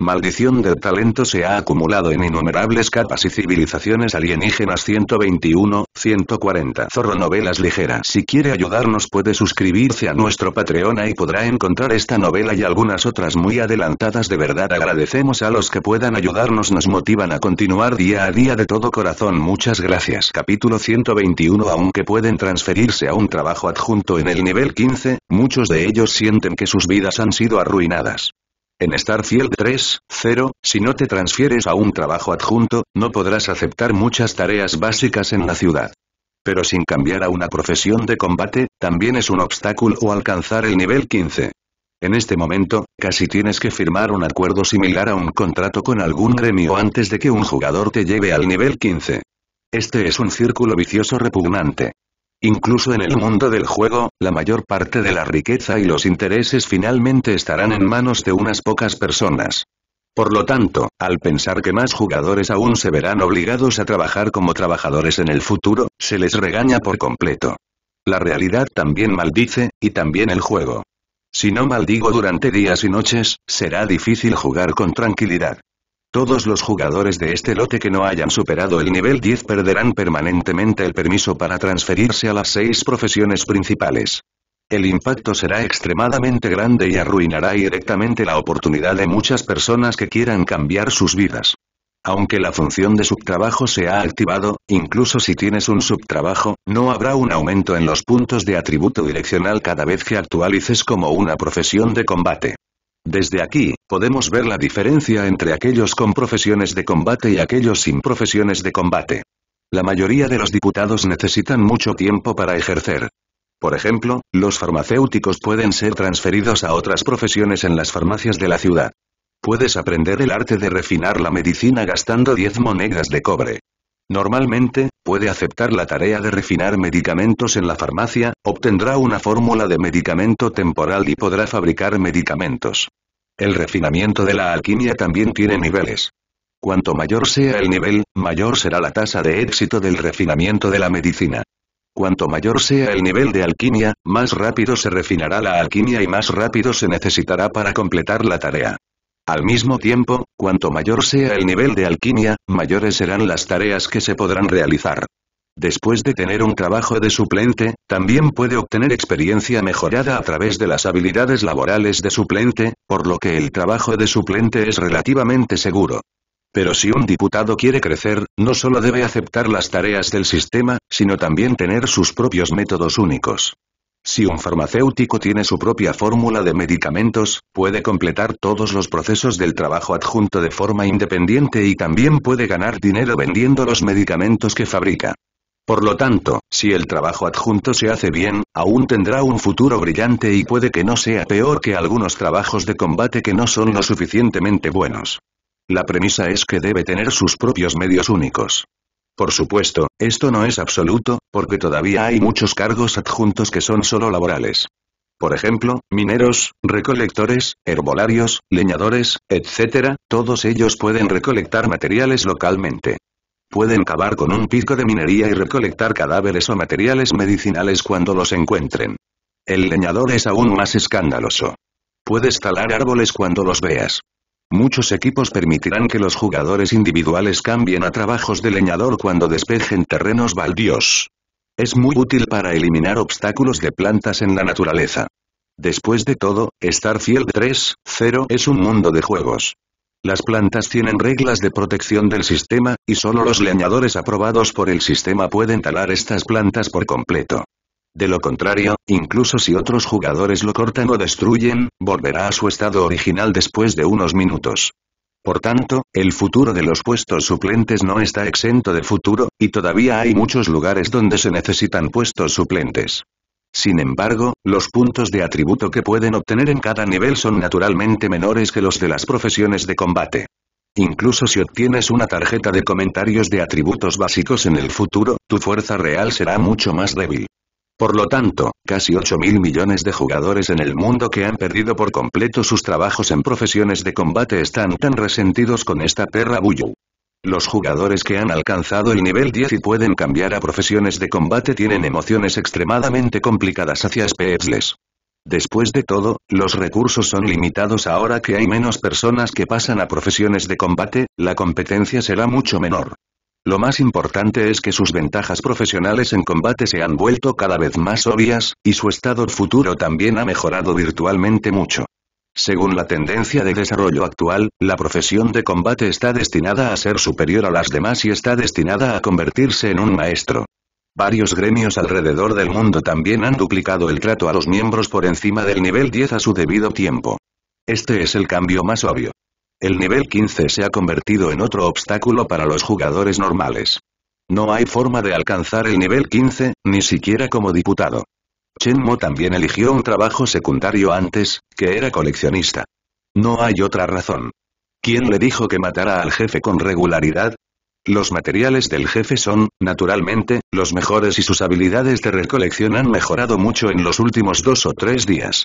maldición del talento se ha acumulado en innumerables capas y civilizaciones alienígenas 121, 140 Zorro Novelas Ligeras Si quiere ayudarnos puede suscribirse a nuestro Patreon y podrá encontrar esta novela y algunas otras muy adelantadas de verdad agradecemos a los que puedan ayudarnos nos motivan a continuar día a día de todo corazón muchas gracias Capítulo 121 Aunque pueden transferirse a un trabajo adjunto en el nivel 15, muchos de ellos sienten que sus vidas han sido arruinadas en Starfield 3.0, si no te transfieres a un trabajo adjunto, no podrás aceptar muchas tareas básicas en la ciudad. Pero sin cambiar a una profesión de combate, también es un obstáculo o alcanzar el nivel 15. En este momento, casi tienes que firmar un acuerdo similar a un contrato con algún gremio antes de que un jugador te lleve al nivel 15. Este es un círculo vicioso repugnante. Incluso en el mundo del juego, la mayor parte de la riqueza y los intereses finalmente estarán en manos de unas pocas personas. Por lo tanto, al pensar que más jugadores aún se verán obligados a trabajar como trabajadores en el futuro, se les regaña por completo. La realidad también maldice, y también el juego. Si no maldigo durante días y noches, será difícil jugar con tranquilidad. Todos los jugadores de este lote que no hayan superado el nivel 10 perderán permanentemente el permiso para transferirse a las seis profesiones principales. El impacto será extremadamente grande y arruinará directamente la oportunidad de muchas personas que quieran cambiar sus vidas. Aunque la función de subtrabajo se ha activado, incluso si tienes un subtrabajo, no habrá un aumento en los puntos de atributo direccional cada vez que actualices como una profesión de combate. Desde aquí, podemos ver la diferencia entre aquellos con profesiones de combate y aquellos sin profesiones de combate. La mayoría de los diputados necesitan mucho tiempo para ejercer. Por ejemplo, los farmacéuticos pueden ser transferidos a otras profesiones en las farmacias de la ciudad. Puedes aprender el arte de refinar la medicina gastando 10 monedas de cobre. Normalmente, puede aceptar la tarea de refinar medicamentos en la farmacia, obtendrá una fórmula de medicamento temporal y podrá fabricar medicamentos. El refinamiento de la alquimia también tiene niveles. Cuanto mayor sea el nivel, mayor será la tasa de éxito del refinamiento de la medicina. Cuanto mayor sea el nivel de alquimia, más rápido se refinará la alquimia y más rápido se necesitará para completar la tarea. Al mismo tiempo, cuanto mayor sea el nivel de alquimia, mayores serán las tareas que se podrán realizar. Después de tener un trabajo de suplente, también puede obtener experiencia mejorada a través de las habilidades laborales de suplente, por lo que el trabajo de suplente es relativamente seguro. Pero si un diputado quiere crecer, no solo debe aceptar las tareas del sistema, sino también tener sus propios métodos únicos. Si un farmacéutico tiene su propia fórmula de medicamentos, puede completar todos los procesos del trabajo adjunto de forma independiente y también puede ganar dinero vendiendo los medicamentos que fabrica. Por lo tanto, si el trabajo adjunto se hace bien, aún tendrá un futuro brillante y puede que no sea peor que algunos trabajos de combate que no son lo suficientemente buenos. La premisa es que debe tener sus propios medios únicos. Por supuesto, esto no es absoluto, porque todavía hay muchos cargos adjuntos que son solo laborales. Por ejemplo, mineros, recolectores, herbolarios, leñadores, etc., todos ellos pueden recolectar materiales localmente. Pueden cavar con un pico de minería y recolectar cadáveres o materiales medicinales cuando los encuentren. El leñador es aún más escandaloso. Puedes talar árboles cuando los veas. Muchos equipos permitirán que los jugadores individuales cambien a trabajos de leñador cuando despejen terrenos baldíos. Es muy útil para eliminar obstáculos de plantas en la naturaleza. Después de todo, Starfield 3.0 es un mundo de juegos. Las plantas tienen reglas de protección del sistema, y solo los leñadores aprobados por el sistema pueden talar estas plantas por completo. De lo contrario, incluso si otros jugadores lo cortan o destruyen, volverá a su estado original después de unos minutos. Por tanto, el futuro de los puestos suplentes no está exento de futuro, y todavía hay muchos lugares donde se necesitan puestos suplentes. Sin embargo, los puntos de atributo que pueden obtener en cada nivel son naturalmente menores que los de las profesiones de combate. Incluso si obtienes una tarjeta de comentarios de atributos básicos en el futuro, tu fuerza real será mucho más débil. Por lo tanto, casi mil millones de jugadores en el mundo que han perdido por completo sus trabajos en profesiones de combate están tan resentidos con esta perra Buyu. Los jugadores que han alcanzado el nivel 10 y pueden cambiar a profesiones de combate tienen emociones extremadamente complicadas hacia sps Después de todo, los recursos son limitados ahora que hay menos personas que pasan a profesiones de combate, la competencia será mucho menor. Lo más importante es que sus ventajas profesionales en combate se han vuelto cada vez más obvias, y su estado futuro también ha mejorado virtualmente mucho. Según la tendencia de desarrollo actual, la profesión de combate está destinada a ser superior a las demás y está destinada a convertirse en un maestro. Varios gremios alrededor del mundo también han duplicado el trato a los miembros por encima del nivel 10 a su debido tiempo. Este es el cambio más obvio. El nivel 15 se ha convertido en otro obstáculo para los jugadores normales. No hay forma de alcanzar el nivel 15, ni siquiera como diputado. Chen Mo también eligió un trabajo secundario antes, que era coleccionista. No hay otra razón. ¿Quién le dijo que matara al jefe con regularidad? Los materiales del jefe son, naturalmente, los mejores y sus habilidades de recolección han mejorado mucho en los últimos dos o tres días.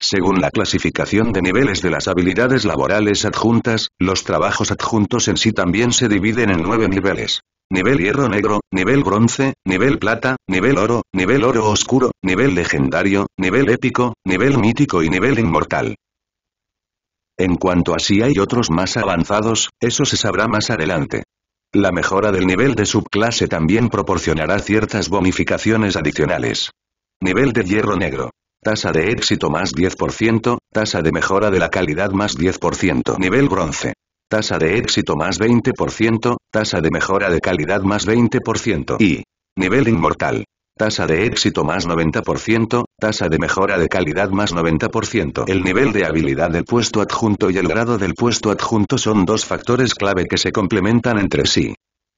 Según la clasificación de niveles de las habilidades laborales adjuntas, los trabajos adjuntos en sí también se dividen en nueve niveles nivel hierro negro, nivel bronce, nivel plata, nivel oro, nivel oro oscuro, nivel legendario, nivel épico, nivel mítico y nivel inmortal. En cuanto a si hay otros más avanzados, eso se sabrá más adelante. La mejora del nivel de subclase también proporcionará ciertas bonificaciones adicionales. Nivel de hierro negro. Tasa de éxito más 10%, tasa de mejora de la calidad más 10%. Nivel bronce. Tasa de éxito más 20%, tasa de mejora de calidad más 20% y nivel inmortal. Tasa de éxito más 90%, tasa de mejora de calidad más 90%. El nivel de habilidad del puesto adjunto y el grado del puesto adjunto son dos factores clave que se complementan entre sí.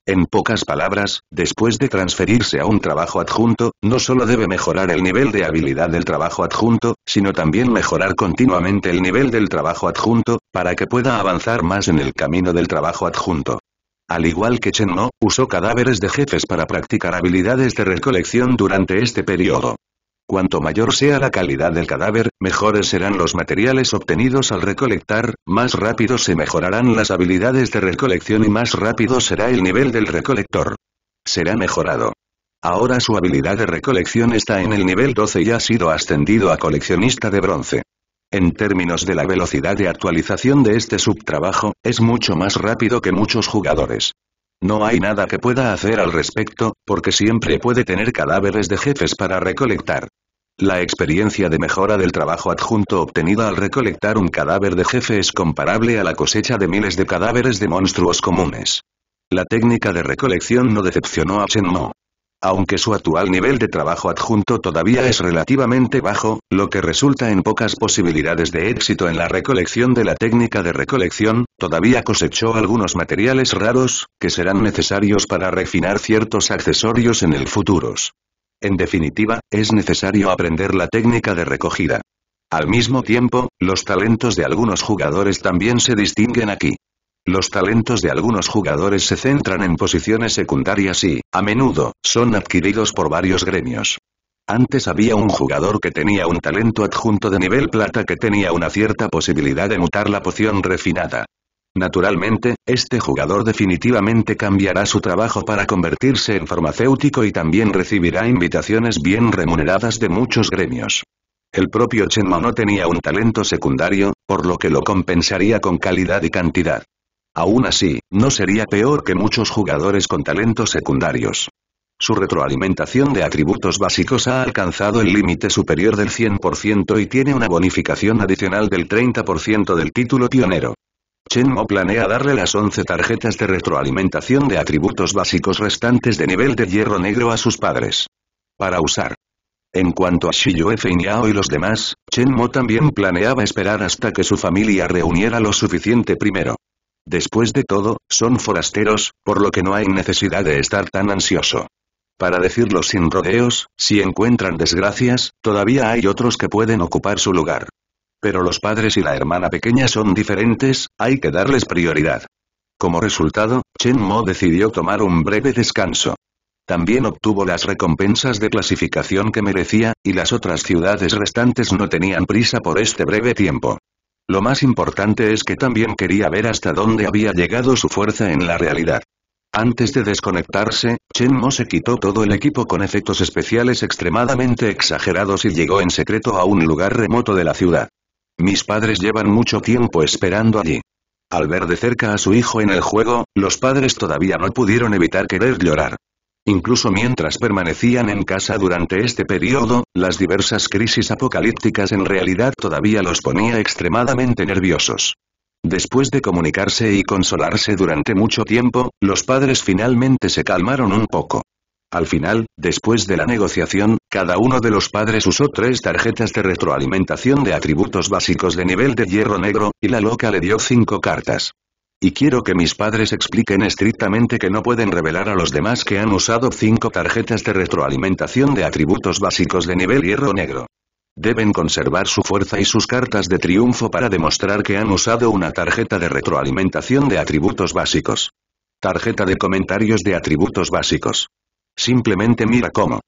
En pocas palabras, después de transferirse a un trabajo adjunto, no solo debe mejorar el nivel de habilidad del trabajo adjunto, sino también mejorar continuamente el nivel del trabajo adjunto, para que pueda avanzar más en el camino del trabajo adjunto. Al igual que Chen No, usó cadáveres de jefes para practicar habilidades de recolección durante este periodo. Cuanto mayor sea la calidad del cadáver, mejores serán los materiales obtenidos al recolectar, más rápido se mejorarán las habilidades de recolección y más rápido será el nivel del recolector. Será mejorado. Ahora su habilidad de recolección está en el nivel 12 y ha sido ascendido a coleccionista de bronce. En términos de la velocidad de actualización de este subtrabajo, es mucho más rápido que muchos jugadores. No hay nada que pueda hacer al respecto, porque siempre puede tener cadáveres de jefes para recolectar. La experiencia de mejora del trabajo adjunto obtenida al recolectar un cadáver de jefe es comparable a la cosecha de miles de cadáveres de monstruos comunes. La técnica de recolección no decepcionó a Mo. Aunque su actual nivel de trabajo adjunto todavía es relativamente bajo, lo que resulta en pocas posibilidades de éxito en la recolección de la técnica de recolección, todavía cosechó algunos materiales raros, que serán necesarios para refinar ciertos accesorios en el futuro. En definitiva, es necesario aprender la técnica de recogida. Al mismo tiempo, los talentos de algunos jugadores también se distinguen aquí. Los talentos de algunos jugadores se centran en posiciones secundarias y, a menudo, son adquiridos por varios gremios. Antes había un jugador que tenía un talento adjunto de nivel plata que tenía una cierta posibilidad de mutar la poción refinada. Naturalmente, este jugador definitivamente cambiará su trabajo para convertirse en farmacéutico y también recibirá invitaciones bien remuneradas de muchos gremios. El propio Chenma no tenía un talento secundario, por lo que lo compensaría con calidad y cantidad. Aún así, no sería peor que muchos jugadores con talentos secundarios. Su retroalimentación de atributos básicos ha alcanzado el límite superior del 100% y tiene una bonificación adicional del 30% del título pionero. Chen Mo planea darle las 11 tarjetas de retroalimentación de atributos básicos restantes de nivel de hierro negro a sus padres. Para usar. En cuanto a Shiyue Feinyao y los demás, Chen Mo también planeaba esperar hasta que su familia reuniera lo suficiente primero. Después de todo, son forasteros, por lo que no hay necesidad de estar tan ansioso. Para decirlo sin rodeos, si encuentran desgracias, todavía hay otros que pueden ocupar su lugar. Pero los padres y la hermana pequeña son diferentes, hay que darles prioridad. Como resultado, Chen Mo decidió tomar un breve descanso. También obtuvo las recompensas de clasificación que merecía, y las otras ciudades restantes no tenían prisa por este breve tiempo. Lo más importante es que también quería ver hasta dónde había llegado su fuerza en la realidad. Antes de desconectarse, Chen Mo se quitó todo el equipo con efectos especiales extremadamente exagerados y llegó en secreto a un lugar remoto de la ciudad. Mis padres llevan mucho tiempo esperando allí. Al ver de cerca a su hijo en el juego, los padres todavía no pudieron evitar querer llorar. Incluso mientras permanecían en casa durante este periodo, las diversas crisis apocalípticas en realidad todavía los ponía extremadamente nerviosos. Después de comunicarse y consolarse durante mucho tiempo, los padres finalmente se calmaron un poco. Al final, después de la negociación, cada uno de los padres usó tres tarjetas de retroalimentación de atributos básicos de nivel de hierro negro, y la loca le dio cinco cartas. Y quiero que mis padres expliquen estrictamente que no pueden revelar a los demás que han usado cinco tarjetas de retroalimentación de atributos básicos de nivel hierro negro. Deben conservar su fuerza y sus cartas de triunfo para demostrar que han usado una tarjeta de retroalimentación de atributos básicos. Tarjeta de comentarios de atributos básicos. Simplemente mira cómo.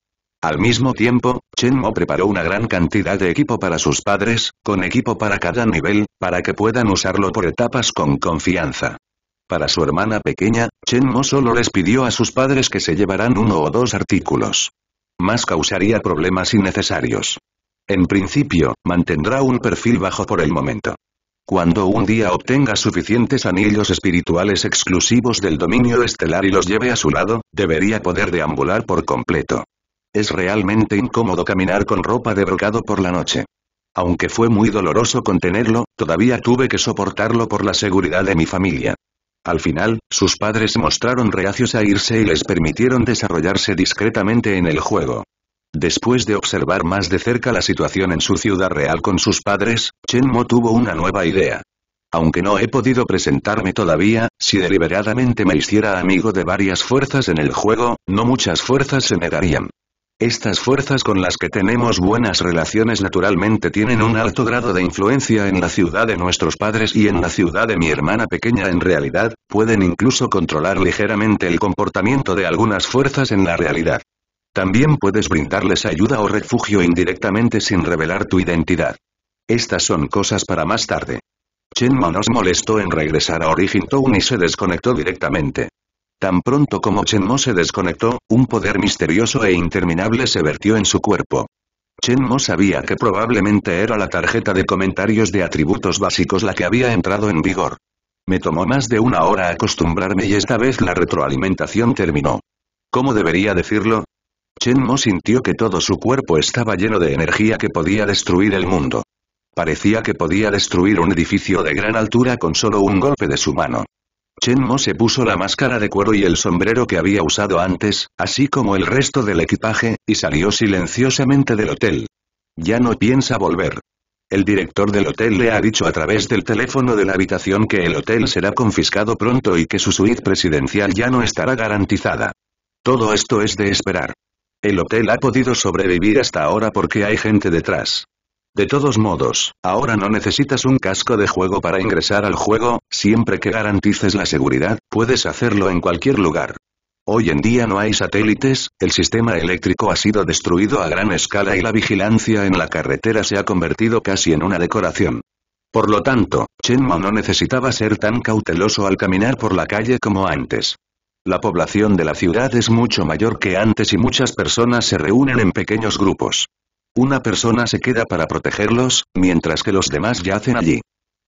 Al mismo tiempo, Chen Mo preparó una gran cantidad de equipo para sus padres, con equipo para cada nivel, para que puedan usarlo por etapas con confianza. Para su hermana pequeña, Chen Mo solo les pidió a sus padres que se llevaran uno o dos artículos. Más causaría problemas innecesarios. En principio, mantendrá un perfil bajo por el momento. Cuando un día obtenga suficientes anillos espirituales exclusivos del dominio estelar y los lleve a su lado, debería poder deambular por completo. Es realmente incómodo caminar con ropa de brocado por la noche. Aunque fue muy doloroso contenerlo, todavía tuve que soportarlo por la seguridad de mi familia. Al final, sus padres mostraron reacios a irse y les permitieron desarrollarse discretamente en el juego. Después de observar más de cerca la situación en su ciudad real con sus padres, Chen Mo tuvo una nueva idea. Aunque no he podido presentarme todavía, si deliberadamente me hiciera amigo de varias fuerzas en el juego, no muchas fuerzas se negarían. Estas fuerzas con las que tenemos buenas relaciones naturalmente tienen un alto grado de influencia en la ciudad de nuestros padres y en la ciudad de mi hermana pequeña en realidad, pueden incluso controlar ligeramente el comportamiento de algunas fuerzas en la realidad. También puedes brindarles ayuda o refugio indirectamente sin revelar tu identidad. Estas son cosas para más tarde. Chen Mo nos molestó en regresar a Origin Town y se desconectó directamente. Tan pronto como Chen Mo se desconectó, un poder misterioso e interminable se vertió en su cuerpo. Chen Mo sabía que probablemente era la tarjeta de comentarios de atributos básicos la que había entrado en vigor. Me tomó más de una hora acostumbrarme y esta vez la retroalimentación terminó. ¿Cómo debería decirlo? Chen Mo sintió que todo su cuerpo estaba lleno de energía que podía destruir el mundo. Parecía que podía destruir un edificio de gran altura con solo un golpe de su mano. Chen Mo se puso la máscara de cuero y el sombrero que había usado antes, así como el resto del equipaje, y salió silenciosamente del hotel. Ya no piensa volver. El director del hotel le ha dicho a través del teléfono de la habitación que el hotel será confiscado pronto y que su suite presidencial ya no estará garantizada. Todo esto es de esperar. El hotel ha podido sobrevivir hasta ahora porque hay gente detrás. De todos modos, ahora no necesitas un casco de juego para ingresar al juego, siempre que garantices la seguridad, puedes hacerlo en cualquier lugar. Hoy en día no hay satélites, el sistema eléctrico ha sido destruido a gran escala y la vigilancia en la carretera se ha convertido casi en una decoración. Por lo tanto, Chenma no necesitaba ser tan cauteloso al caminar por la calle como antes. La población de la ciudad es mucho mayor que antes y muchas personas se reúnen en pequeños grupos. Una persona se queda para protegerlos, mientras que los demás yacen allí.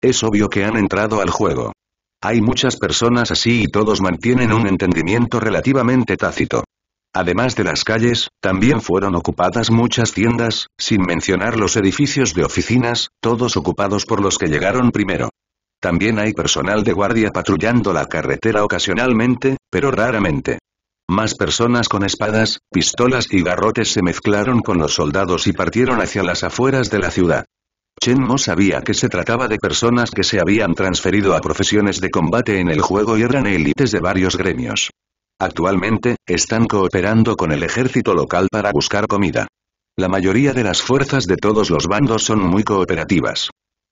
Es obvio que han entrado al juego. Hay muchas personas así y todos mantienen un entendimiento relativamente tácito. Además de las calles, también fueron ocupadas muchas tiendas, sin mencionar los edificios de oficinas, todos ocupados por los que llegaron primero. También hay personal de guardia patrullando la carretera ocasionalmente, pero raramente. Más personas con espadas, pistolas y garrotes se mezclaron con los soldados y partieron hacia las afueras de la ciudad. Chen Mo sabía que se trataba de personas que se habían transferido a profesiones de combate en el juego y eran élites de varios gremios. Actualmente, están cooperando con el ejército local para buscar comida. La mayoría de las fuerzas de todos los bandos son muy cooperativas.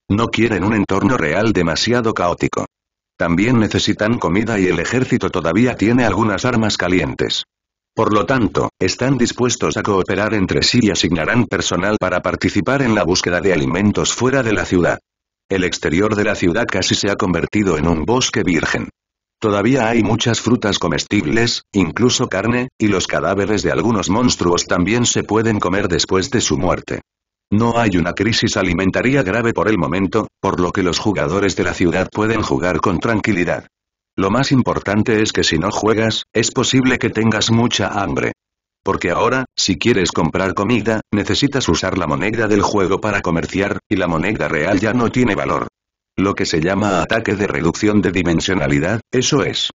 No quieren un entorno real demasiado caótico. También necesitan comida y el ejército todavía tiene algunas armas calientes. Por lo tanto, están dispuestos a cooperar entre sí y asignarán personal para participar en la búsqueda de alimentos fuera de la ciudad. El exterior de la ciudad casi se ha convertido en un bosque virgen. Todavía hay muchas frutas comestibles, incluso carne, y los cadáveres de algunos monstruos también se pueden comer después de su muerte. No hay una crisis alimentaria grave por el momento, por lo que los jugadores de la ciudad pueden jugar con tranquilidad. Lo más importante es que si no juegas, es posible que tengas mucha hambre. Porque ahora, si quieres comprar comida, necesitas usar la moneda del juego para comerciar, y la moneda real ya no tiene valor. Lo que se llama ataque de reducción de dimensionalidad, eso es.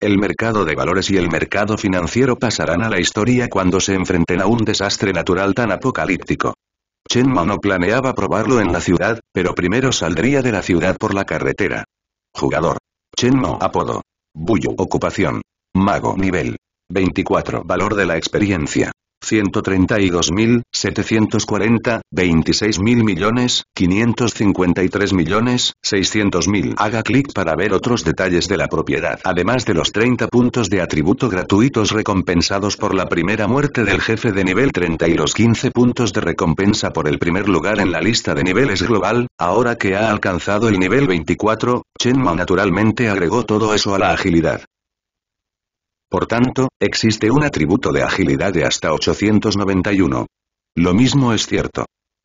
El mercado de valores y el mercado financiero pasarán a la historia cuando se enfrenten a un desastre natural tan apocalíptico. Chen no planeaba probarlo en la ciudad, pero primero saldría de la ciudad por la carretera. Jugador. Chen apodo. Buyo ocupación. Mago nivel. 24 valor de la experiencia. 132.740, 26.000 millones, 553 millones, 600.000. Haga clic para ver otros detalles de la propiedad. Además de los 30 puntos de atributo gratuitos recompensados por la primera muerte del jefe de nivel 30 y los 15 puntos de recompensa por el primer lugar en la lista de niveles global, ahora que ha alcanzado el nivel 24, Chenma naturalmente agregó todo eso a la agilidad. Por tanto, existe un atributo de agilidad de hasta 891. Lo mismo es cierto.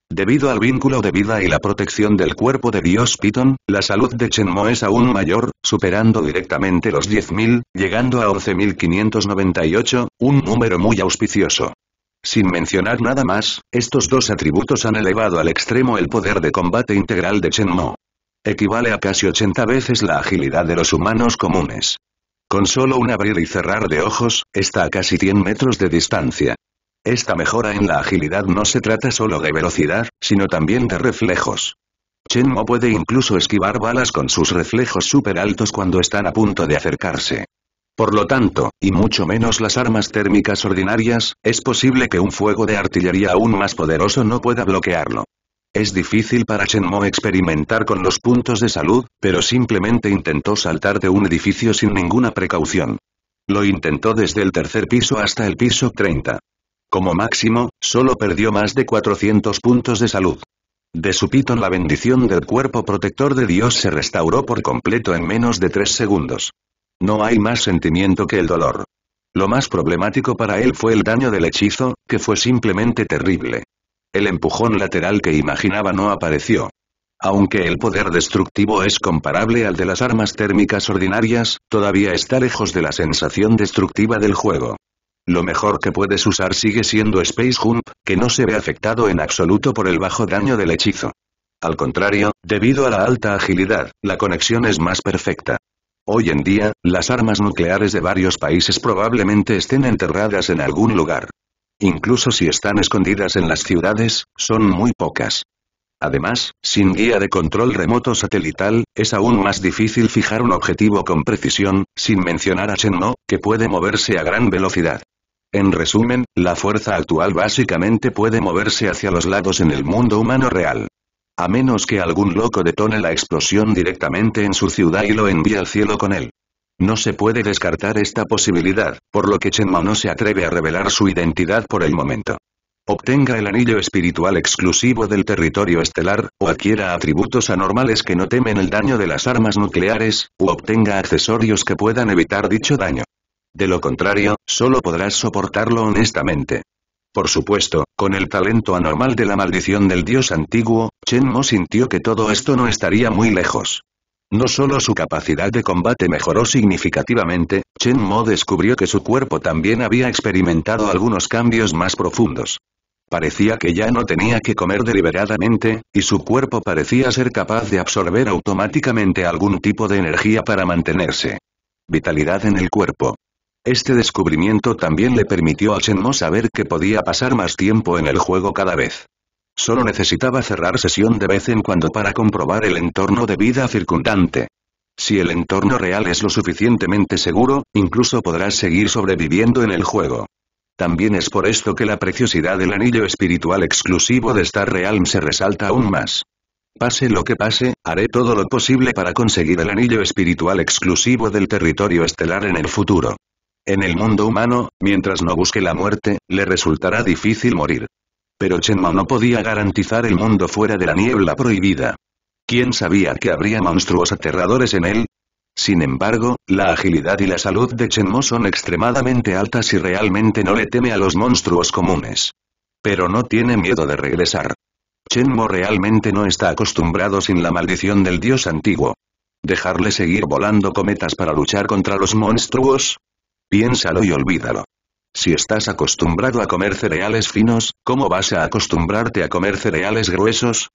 Debido al vínculo de vida y la protección del cuerpo de Dios Piton, la salud de Chen Mo es aún mayor, superando directamente los 10.000, llegando a 11.598, un número muy auspicioso. Sin mencionar nada más, estos dos atributos han elevado al extremo el poder de combate integral de Chen Mo. Equivale a casi 80 veces la agilidad de los humanos comunes. Con solo un abrir y cerrar de ojos, está a casi 100 metros de distancia. Esta mejora en la agilidad no se trata solo de velocidad, sino también de reflejos. Chen Mo puede incluso esquivar balas con sus reflejos súper altos cuando están a punto de acercarse. Por lo tanto, y mucho menos las armas térmicas ordinarias, es posible que un fuego de artillería aún más poderoso no pueda bloquearlo. Es difícil para Mo experimentar con los puntos de salud, pero simplemente intentó saltar de un edificio sin ninguna precaución. Lo intentó desde el tercer piso hasta el piso 30. Como máximo, solo perdió más de 400 puntos de salud. De su pitón la bendición del cuerpo protector de Dios se restauró por completo en menos de tres segundos. No hay más sentimiento que el dolor. Lo más problemático para él fue el daño del hechizo, que fue simplemente terrible. El empujón lateral que imaginaba no apareció. Aunque el poder destructivo es comparable al de las armas térmicas ordinarias, todavía está lejos de la sensación destructiva del juego. Lo mejor que puedes usar sigue siendo Space Jump, que no se ve afectado en absoluto por el bajo daño del hechizo. Al contrario, debido a la alta agilidad, la conexión es más perfecta. Hoy en día, las armas nucleares de varios países probablemente estén enterradas en algún lugar, Incluso si están escondidas en las ciudades, son muy pocas. Además, sin guía de control remoto satelital, es aún más difícil fijar un objetivo con precisión, sin mencionar a Shenno, que puede moverse a gran velocidad. En resumen, la fuerza actual básicamente puede moverse hacia los lados en el mundo humano real. A menos que algún loco detone la explosión directamente en su ciudad y lo envíe al cielo con él. No se puede descartar esta posibilidad, por lo que Mo no se atreve a revelar su identidad por el momento. Obtenga el anillo espiritual exclusivo del territorio estelar, o adquiera atributos anormales que no temen el daño de las armas nucleares, o obtenga accesorios que puedan evitar dicho daño. De lo contrario, solo podrás soportarlo honestamente. Por supuesto, con el talento anormal de la maldición del dios antiguo, Chen Mo sintió que todo esto no estaría muy lejos. No solo su capacidad de combate mejoró significativamente, Chen Mo descubrió que su cuerpo también había experimentado algunos cambios más profundos. Parecía que ya no tenía que comer deliberadamente, y su cuerpo parecía ser capaz de absorber automáticamente algún tipo de energía para mantenerse. Vitalidad en el cuerpo. Este descubrimiento también le permitió a Chen Mo saber que podía pasar más tiempo en el juego cada vez. Solo necesitaba cerrar sesión de vez en cuando para comprobar el entorno de vida circundante. Si el entorno real es lo suficientemente seguro, incluso podrás seguir sobreviviendo en el juego. También es por esto que la preciosidad del anillo espiritual exclusivo de Star Realm se resalta aún más. Pase lo que pase, haré todo lo posible para conseguir el anillo espiritual exclusivo del territorio estelar en el futuro. En el mundo humano, mientras no busque la muerte, le resultará difícil morir. Pero Mo no podía garantizar el mundo fuera de la niebla prohibida. ¿Quién sabía que habría monstruos aterradores en él? Sin embargo, la agilidad y la salud de Mo son extremadamente altas y realmente no le teme a los monstruos comunes. Pero no tiene miedo de regresar. Mo realmente no está acostumbrado sin la maldición del dios antiguo. ¿Dejarle seguir volando cometas para luchar contra los monstruos? Piénsalo y olvídalo. Si estás acostumbrado a comer cereales finos, ¿cómo vas a acostumbrarte a comer cereales gruesos?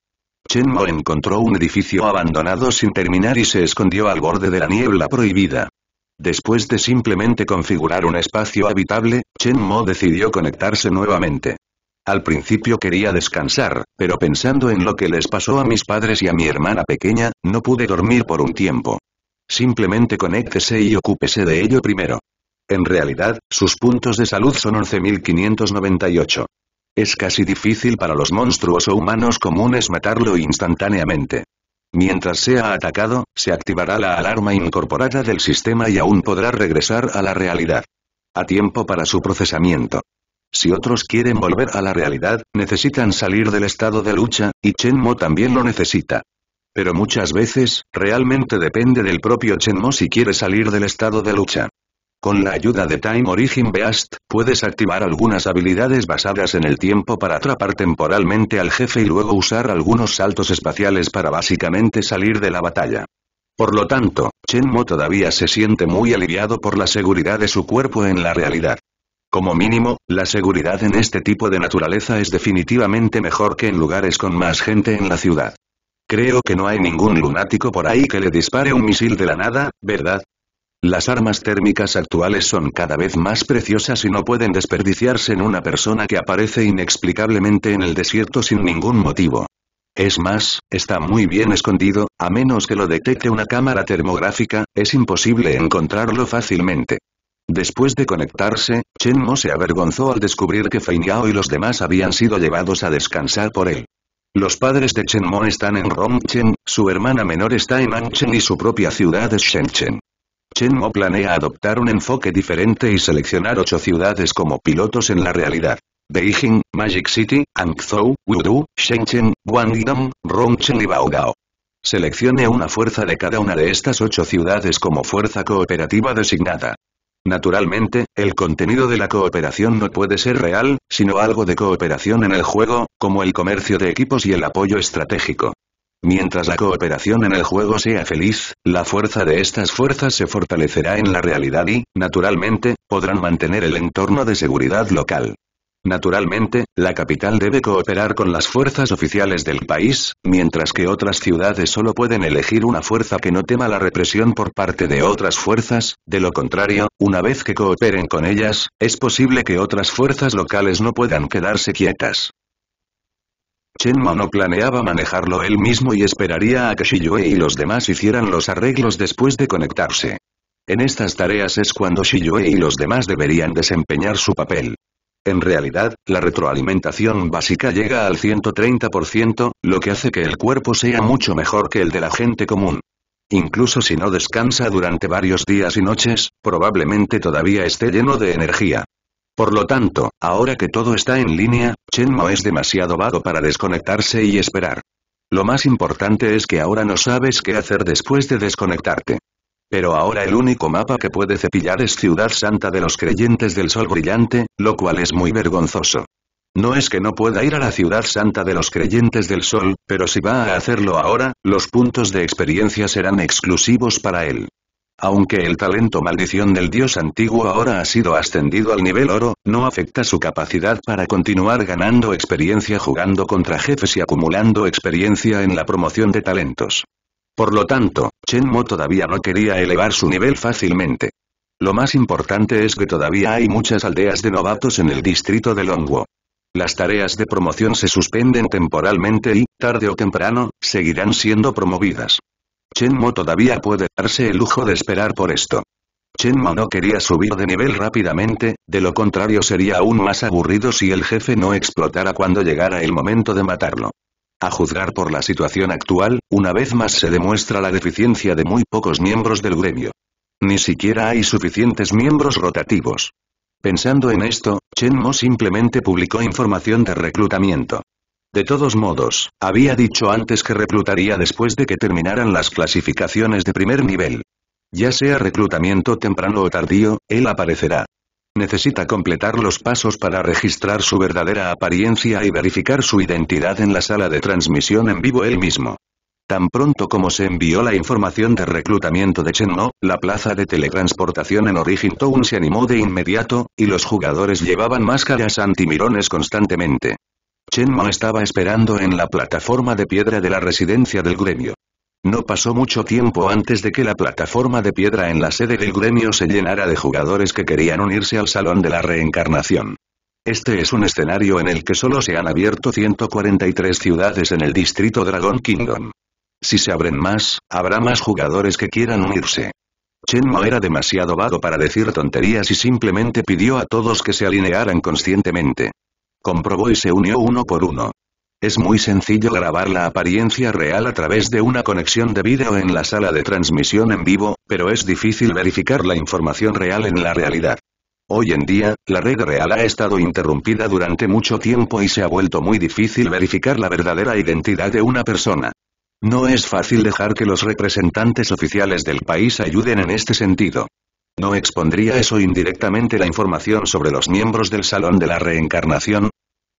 Chen Mo encontró un edificio abandonado sin terminar y se escondió al borde de la niebla prohibida. Después de simplemente configurar un espacio habitable, Chen Mo decidió conectarse nuevamente. Al principio quería descansar, pero pensando en lo que les pasó a mis padres y a mi hermana pequeña, no pude dormir por un tiempo. Simplemente conéctese y ocúpese de ello primero. En realidad, sus puntos de salud son 11.598. Es casi difícil para los monstruos o humanos comunes matarlo instantáneamente. Mientras sea atacado, se activará la alarma incorporada del sistema y aún podrá regresar a la realidad. A tiempo para su procesamiento. Si otros quieren volver a la realidad, necesitan salir del estado de lucha, y Chen Mo también lo necesita. Pero muchas veces, realmente depende del propio Chen Mo si quiere salir del estado de lucha. Con la ayuda de Time Origin Beast, puedes activar algunas habilidades basadas en el tiempo para atrapar temporalmente al jefe y luego usar algunos saltos espaciales para básicamente salir de la batalla. Por lo tanto, Chen Mo todavía se siente muy aliviado por la seguridad de su cuerpo en la realidad. Como mínimo, la seguridad en este tipo de naturaleza es definitivamente mejor que en lugares con más gente en la ciudad. Creo que no hay ningún lunático por ahí que le dispare un misil de la nada, ¿verdad? Las armas térmicas actuales son cada vez más preciosas y no pueden desperdiciarse en una persona que aparece inexplicablemente en el desierto sin ningún motivo. Es más, está muy bien escondido, a menos que lo detecte una cámara termográfica, es imposible encontrarlo fácilmente. Después de conectarse, Chen Mo se avergonzó al descubrir que Fei Yao y los demás habían sido llevados a descansar por él. Los padres de Chen Mo están en Rongchen, su hermana menor está en Anchen y su propia ciudad es Shenchen. Chen Mo planea adoptar un enfoque diferente y seleccionar ocho ciudades como pilotos en la realidad. Beijing, Magic City, Hangzhou, Wudu, Shenzhen, Guangdong, Rongcheng y Baogao. Seleccione una fuerza de cada una de estas ocho ciudades como fuerza cooperativa designada. Naturalmente, el contenido de la cooperación no puede ser real, sino algo de cooperación en el juego, como el comercio de equipos y el apoyo estratégico. Mientras la cooperación en el juego sea feliz, la fuerza de estas fuerzas se fortalecerá en la realidad y, naturalmente, podrán mantener el entorno de seguridad local. Naturalmente, la capital debe cooperar con las fuerzas oficiales del país, mientras que otras ciudades solo pueden elegir una fuerza que no tema la represión por parte de otras fuerzas, de lo contrario, una vez que cooperen con ellas, es posible que otras fuerzas locales no puedan quedarse quietas. Chen no planeaba manejarlo él mismo y esperaría a que Shiyue y los demás hicieran los arreglos después de conectarse. En estas tareas es cuando Shiyue y los demás deberían desempeñar su papel. En realidad, la retroalimentación básica llega al 130%, lo que hace que el cuerpo sea mucho mejor que el de la gente común. Incluso si no descansa durante varios días y noches, probablemente todavía esté lleno de energía. Por lo tanto, ahora que todo está en línea, Chenmo es demasiado vago para desconectarse y esperar. Lo más importante es que ahora no sabes qué hacer después de desconectarte. Pero ahora el único mapa que puede cepillar es Ciudad Santa de los Creyentes del Sol Brillante, lo cual es muy vergonzoso. No es que no pueda ir a la Ciudad Santa de los Creyentes del Sol, pero si va a hacerlo ahora, los puntos de experiencia serán exclusivos para él. Aunque el talento maldición del dios antiguo ahora ha sido ascendido al nivel oro, no afecta su capacidad para continuar ganando experiencia jugando contra jefes y acumulando experiencia en la promoción de talentos. Por lo tanto, Chen Mo todavía no quería elevar su nivel fácilmente. Lo más importante es que todavía hay muchas aldeas de novatos en el distrito de Longwo. Las tareas de promoción se suspenden temporalmente y, tarde o temprano, seguirán siendo promovidas. Chen Mo todavía puede darse el lujo de esperar por esto. Chen Mo no quería subir de nivel rápidamente, de lo contrario sería aún más aburrido si el jefe no explotara cuando llegara el momento de matarlo. A juzgar por la situación actual, una vez más se demuestra la deficiencia de muy pocos miembros del gremio. Ni siquiera hay suficientes miembros rotativos. Pensando en esto, Chen Mo simplemente publicó información de reclutamiento. De todos modos, había dicho antes que reclutaría después de que terminaran las clasificaciones de primer nivel. Ya sea reclutamiento temprano o tardío, él aparecerá. Necesita completar los pasos para registrar su verdadera apariencia y verificar su identidad en la sala de transmisión en vivo él mismo. Tan pronto como se envió la información de reclutamiento de Chenno, la plaza de teletransportación en Origin Town se animó de inmediato, y los jugadores llevaban máscaras antimirones constantemente. Chen Shenmue estaba esperando en la plataforma de piedra de la residencia del gremio. No pasó mucho tiempo antes de que la plataforma de piedra en la sede del gremio se llenara de jugadores que querían unirse al Salón de la Reencarnación. Este es un escenario en el que solo se han abierto 143 ciudades en el distrito Dragon Kingdom. Si se abren más, habrá más jugadores que quieran unirse. Chen Mo era demasiado vago para decir tonterías y simplemente pidió a todos que se alinearan conscientemente. Comprobó y se unió uno por uno. Es muy sencillo grabar la apariencia real a través de una conexión de vídeo en la sala de transmisión en vivo, pero es difícil verificar la información real en la realidad. Hoy en día, la red real ha estado interrumpida durante mucho tiempo y se ha vuelto muy difícil verificar la verdadera identidad de una persona. No es fácil dejar que los representantes oficiales del país ayuden en este sentido. ¿No expondría eso indirectamente la información sobre los miembros del Salón de la Reencarnación?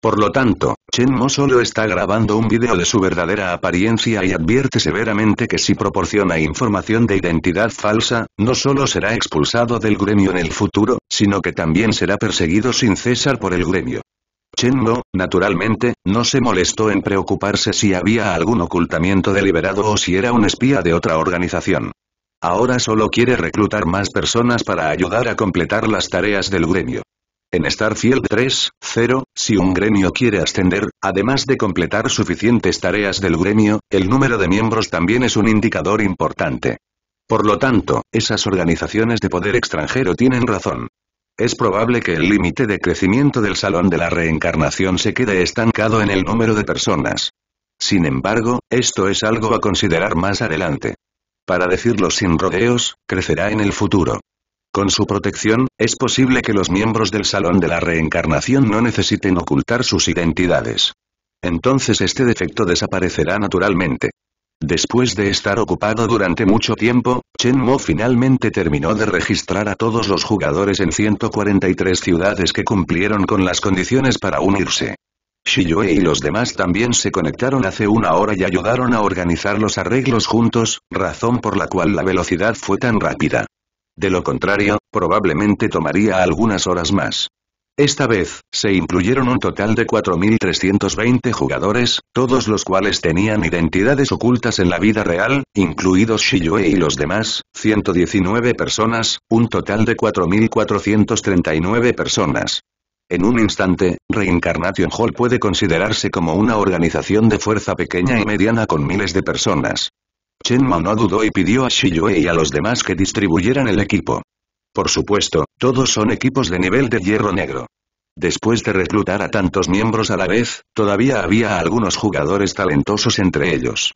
Por lo tanto, Chen Mo solo está grabando un video de su verdadera apariencia y advierte severamente que si proporciona información de identidad falsa, no solo será expulsado del gremio en el futuro, sino que también será perseguido sin cesar por el gremio. Chen Mo, naturalmente, no se molestó en preocuparse si había algún ocultamiento deliberado o si era un espía de otra organización. Ahora solo quiere reclutar más personas para ayudar a completar las tareas del gremio. En Starfield 3.0, si un gremio quiere ascender, además de completar suficientes tareas del gremio, el número de miembros también es un indicador importante. Por lo tanto, esas organizaciones de poder extranjero tienen razón. Es probable que el límite de crecimiento del Salón de la Reencarnación se quede estancado en el número de personas. Sin embargo, esto es algo a considerar más adelante para decirlo sin rodeos, crecerá en el futuro. Con su protección, es posible que los miembros del Salón de la Reencarnación no necesiten ocultar sus identidades. Entonces este defecto desaparecerá naturalmente. Después de estar ocupado durante mucho tiempo, Chen Mo finalmente terminó de registrar a todos los jugadores en 143 ciudades que cumplieron con las condiciones para unirse. Shiyue y los demás también se conectaron hace una hora y ayudaron a organizar los arreglos juntos, razón por la cual la velocidad fue tan rápida. De lo contrario, probablemente tomaría algunas horas más. Esta vez, se incluyeron un total de 4.320 jugadores, todos los cuales tenían identidades ocultas en la vida real, incluidos Shiyue y los demás, 119 personas, un total de 4.439 personas. En un instante, Reincarnation Hall puede considerarse como una organización de fuerza pequeña y mediana con miles de personas. Chen Mo no dudó y pidió a Shiyue y a los demás que distribuyeran el equipo. Por supuesto, todos son equipos de nivel de hierro negro. Después de reclutar a tantos miembros a la vez, todavía había algunos jugadores talentosos entre ellos.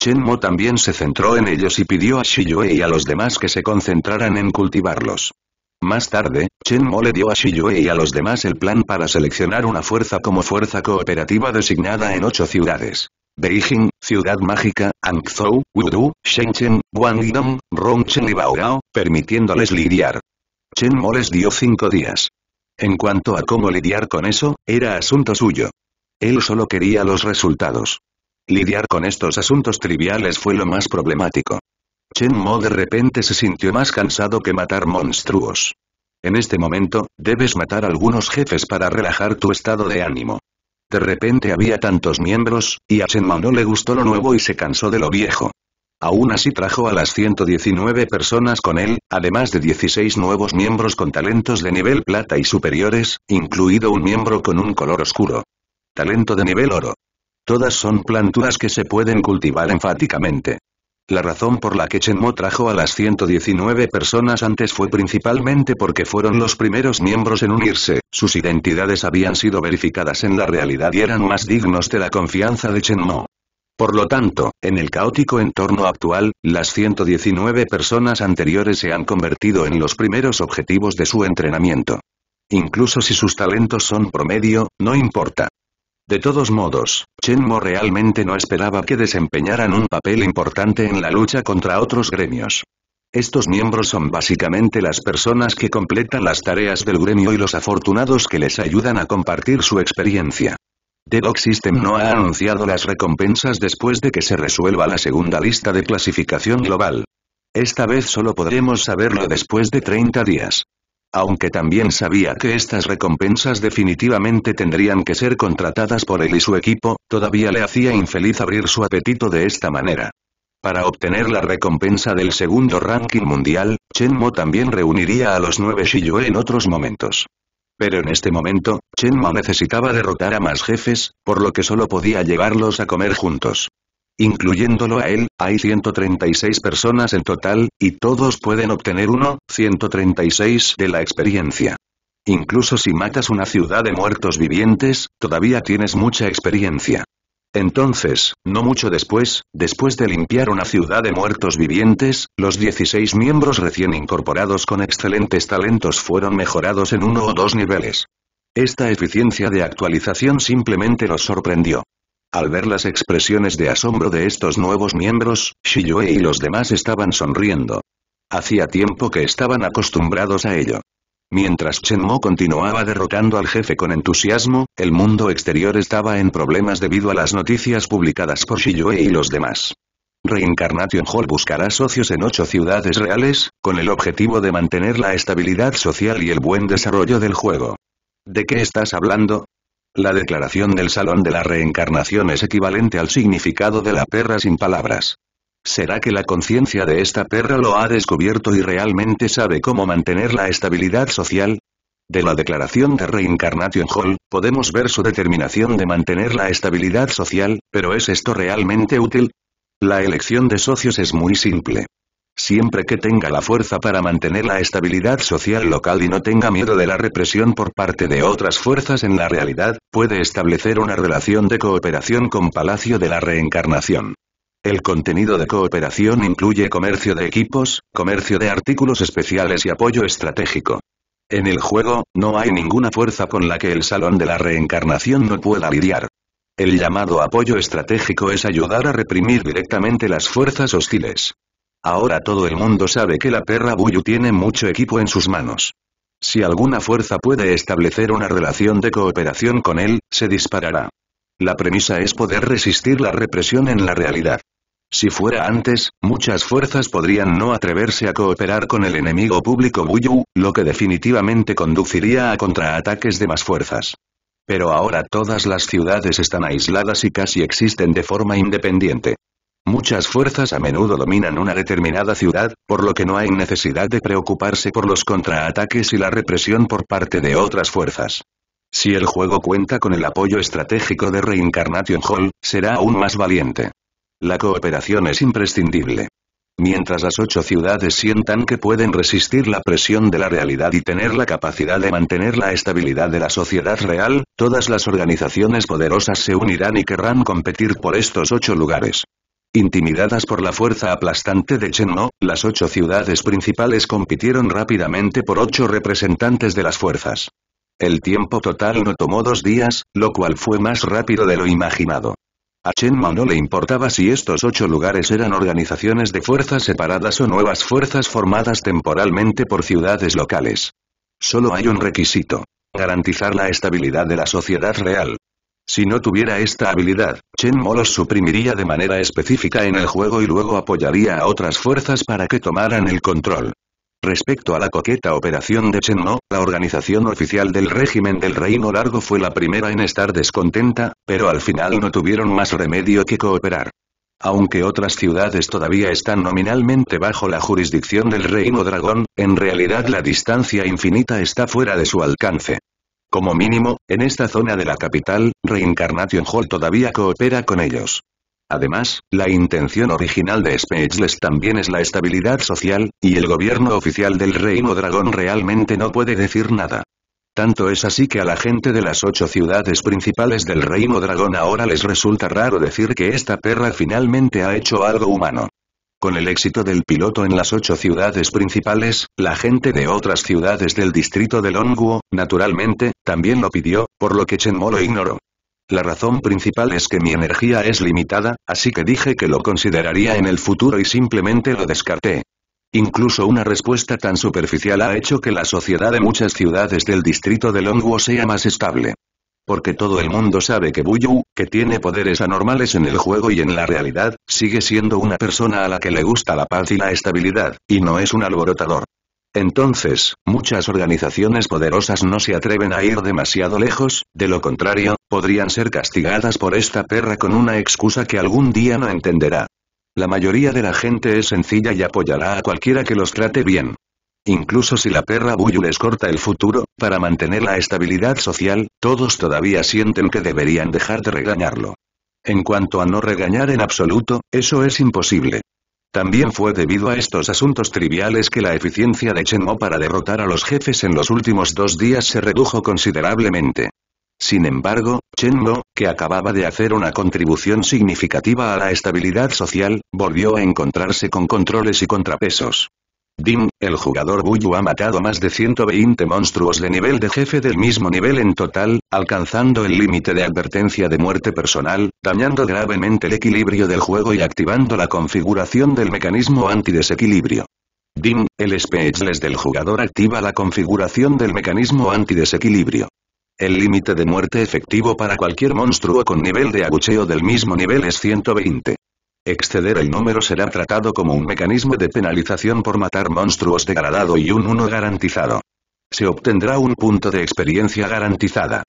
Chen Mo también se centró en ellos y pidió a Shiyue y a los demás que se concentraran en cultivarlos. Más tarde, Chen Mo le dio a Shiyue y a los demás el plan para seleccionar una fuerza como fuerza cooperativa designada en ocho ciudades. Beijing, Ciudad Mágica, Hangzhou, Wudu, Shenzhen, Guangdong, Rongchen y Baogao, permitiéndoles lidiar. Chen Mo les dio cinco días. En cuanto a cómo lidiar con eso, era asunto suyo. Él solo quería los resultados. Lidiar con estos asuntos triviales fue lo más problemático. Chen Mo de repente se sintió más cansado que matar monstruos. En este momento, debes matar algunos jefes para relajar tu estado de ánimo. De repente había tantos miembros, y a Chen Mo no le gustó lo nuevo y se cansó de lo viejo. Aún así trajo a las 119 personas con él, además de 16 nuevos miembros con talentos de nivel plata y superiores, incluido un miembro con un color oscuro. Talento de nivel oro. Todas son planturas que se pueden cultivar enfáticamente. La razón por la que Chen Mo trajo a las 119 personas antes fue principalmente porque fueron los primeros miembros en unirse, sus identidades habían sido verificadas en la realidad y eran más dignos de la confianza de Chen Mo. Por lo tanto, en el caótico entorno actual, las 119 personas anteriores se han convertido en los primeros objetivos de su entrenamiento. Incluso si sus talentos son promedio, no importa. De todos modos, Chen Mo realmente no esperaba que desempeñaran un papel importante en la lucha contra otros gremios. Estos miembros son básicamente las personas que completan las tareas del gremio y los afortunados que les ayudan a compartir su experiencia. The Dog System no ha anunciado las recompensas después de que se resuelva la segunda lista de clasificación global. Esta vez solo podremos saberlo después de 30 días aunque también sabía que estas recompensas definitivamente tendrían que ser contratadas por él y su equipo, todavía le hacía infeliz abrir su apetito de esta manera. Para obtener la recompensa del segundo ranking mundial, Chen Mo también reuniría a los nueve Shiyue en otros momentos. Pero en este momento, Chen Mo necesitaba derrotar a más jefes, por lo que solo podía llevarlos a comer juntos. Incluyéndolo a él, hay 136 personas en total, y todos pueden obtener uno, 136 de la experiencia. Incluso si matas una ciudad de muertos vivientes, todavía tienes mucha experiencia. Entonces, no mucho después, después de limpiar una ciudad de muertos vivientes, los 16 miembros recién incorporados con excelentes talentos fueron mejorados en uno o dos niveles. Esta eficiencia de actualización simplemente los sorprendió. Al ver las expresiones de asombro de estos nuevos miembros, Shiyue y los demás estaban sonriendo. Hacía tiempo que estaban acostumbrados a ello. Mientras Mo continuaba derrotando al jefe con entusiasmo, el mundo exterior estaba en problemas debido a las noticias publicadas por Shiyue y los demás. Reincarnation Hall buscará socios en ocho ciudades reales, con el objetivo de mantener la estabilidad social y el buen desarrollo del juego. ¿De qué estás hablando? La declaración del Salón de la Reencarnación es equivalente al significado de la perra sin palabras. ¿Será que la conciencia de esta perra lo ha descubierto y realmente sabe cómo mantener la estabilidad social? De la declaración de Reincarnation Hall, podemos ver su determinación de mantener la estabilidad social, pero ¿es esto realmente útil? La elección de socios es muy simple siempre que tenga la fuerza para mantener la estabilidad social local y no tenga miedo de la represión por parte de otras fuerzas en la realidad, puede establecer una relación de cooperación con Palacio de la Reencarnación. El contenido de cooperación incluye comercio de equipos, comercio de artículos especiales y apoyo estratégico. En el juego, no hay ninguna fuerza con la que el Salón de la Reencarnación no pueda lidiar. El llamado apoyo estratégico es ayudar a reprimir directamente las fuerzas hostiles. Ahora todo el mundo sabe que la perra Buyu tiene mucho equipo en sus manos. Si alguna fuerza puede establecer una relación de cooperación con él, se disparará. La premisa es poder resistir la represión en la realidad. Si fuera antes, muchas fuerzas podrían no atreverse a cooperar con el enemigo público Buyu, lo que definitivamente conduciría a contraataques de más fuerzas. Pero ahora todas las ciudades están aisladas y casi existen de forma independiente. Muchas fuerzas a menudo dominan una determinada ciudad, por lo que no hay necesidad de preocuparse por los contraataques y la represión por parte de otras fuerzas. Si el juego cuenta con el apoyo estratégico de Reincarnation Hall, será aún más valiente. La cooperación es imprescindible. Mientras las ocho ciudades sientan que pueden resistir la presión de la realidad y tener la capacidad de mantener la estabilidad de la sociedad real, todas las organizaciones poderosas se unirán y querrán competir por estos ocho lugares. Intimidadas por la fuerza aplastante de Chen No, las ocho ciudades principales compitieron rápidamente por ocho representantes de las fuerzas. El tiempo total no tomó dos días, lo cual fue más rápido de lo imaginado. A Chen no le importaba si estos ocho lugares eran organizaciones de fuerzas separadas o nuevas fuerzas formadas temporalmente por ciudades locales. Solo hay un requisito. Garantizar la estabilidad de la sociedad real. Si no tuviera esta habilidad, Chen Mo los suprimiría de manera específica en el juego y luego apoyaría a otras fuerzas para que tomaran el control. Respecto a la coqueta operación de Chen Mo, la organización oficial del régimen del Reino Largo fue la primera en estar descontenta, pero al final no tuvieron más remedio que cooperar. Aunque otras ciudades todavía están nominalmente bajo la jurisdicción del Reino Dragón, en realidad la distancia infinita está fuera de su alcance. Como mínimo, en esta zona de la capital, Reincarnation Hall todavía coopera con ellos. Además, la intención original de les también es la estabilidad social, y el gobierno oficial del Reino Dragón realmente no puede decir nada. Tanto es así que a la gente de las ocho ciudades principales del Reino Dragón ahora les resulta raro decir que esta perra finalmente ha hecho algo humano. Con el éxito del piloto en las ocho ciudades principales, la gente de otras ciudades del distrito de Longuo, naturalmente, también lo pidió, por lo que Mo lo ignoró. La razón principal es que mi energía es limitada, así que dije que lo consideraría en el futuro y simplemente lo descarté. Incluso una respuesta tan superficial ha hecho que la sociedad de muchas ciudades del distrito de Longuo sea más estable porque todo el mundo sabe que Buyu, que tiene poderes anormales en el juego y en la realidad, sigue siendo una persona a la que le gusta la paz y la estabilidad, y no es un alborotador. Entonces, muchas organizaciones poderosas no se atreven a ir demasiado lejos, de lo contrario, podrían ser castigadas por esta perra con una excusa que algún día no entenderá. La mayoría de la gente es sencilla y apoyará a cualquiera que los trate bien. Incluso si la perra Buyu les corta el futuro, para mantener la estabilidad social, todos todavía sienten que deberían dejar de regañarlo. En cuanto a no regañar en absoluto, eso es imposible. También fue debido a estos asuntos triviales que la eficiencia de Mo para derrotar a los jefes en los últimos dos días se redujo considerablemente. Sin embargo, Mo, que acababa de hacer una contribución significativa a la estabilidad social, volvió a encontrarse con controles y contrapesos. Dim, el jugador Buyu ha matado más de 120 monstruos de nivel de jefe del mismo nivel en total, alcanzando el límite de advertencia de muerte personal, dañando gravemente el equilibrio del juego y activando la configuración del mecanismo antidesequilibrio. Dim, el speechless del jugador activa la configuración del mecanismo antidesequilibrio. El límite de muerte efectivo para cualquier monstruo con nivel de agucheo del mismo nivel es 120. Exceder el número será tratado como un mecanismo de penalización por matar monstruos degradado y un 1 garantizado. Se obtendrá un punto de experiencia garantizada.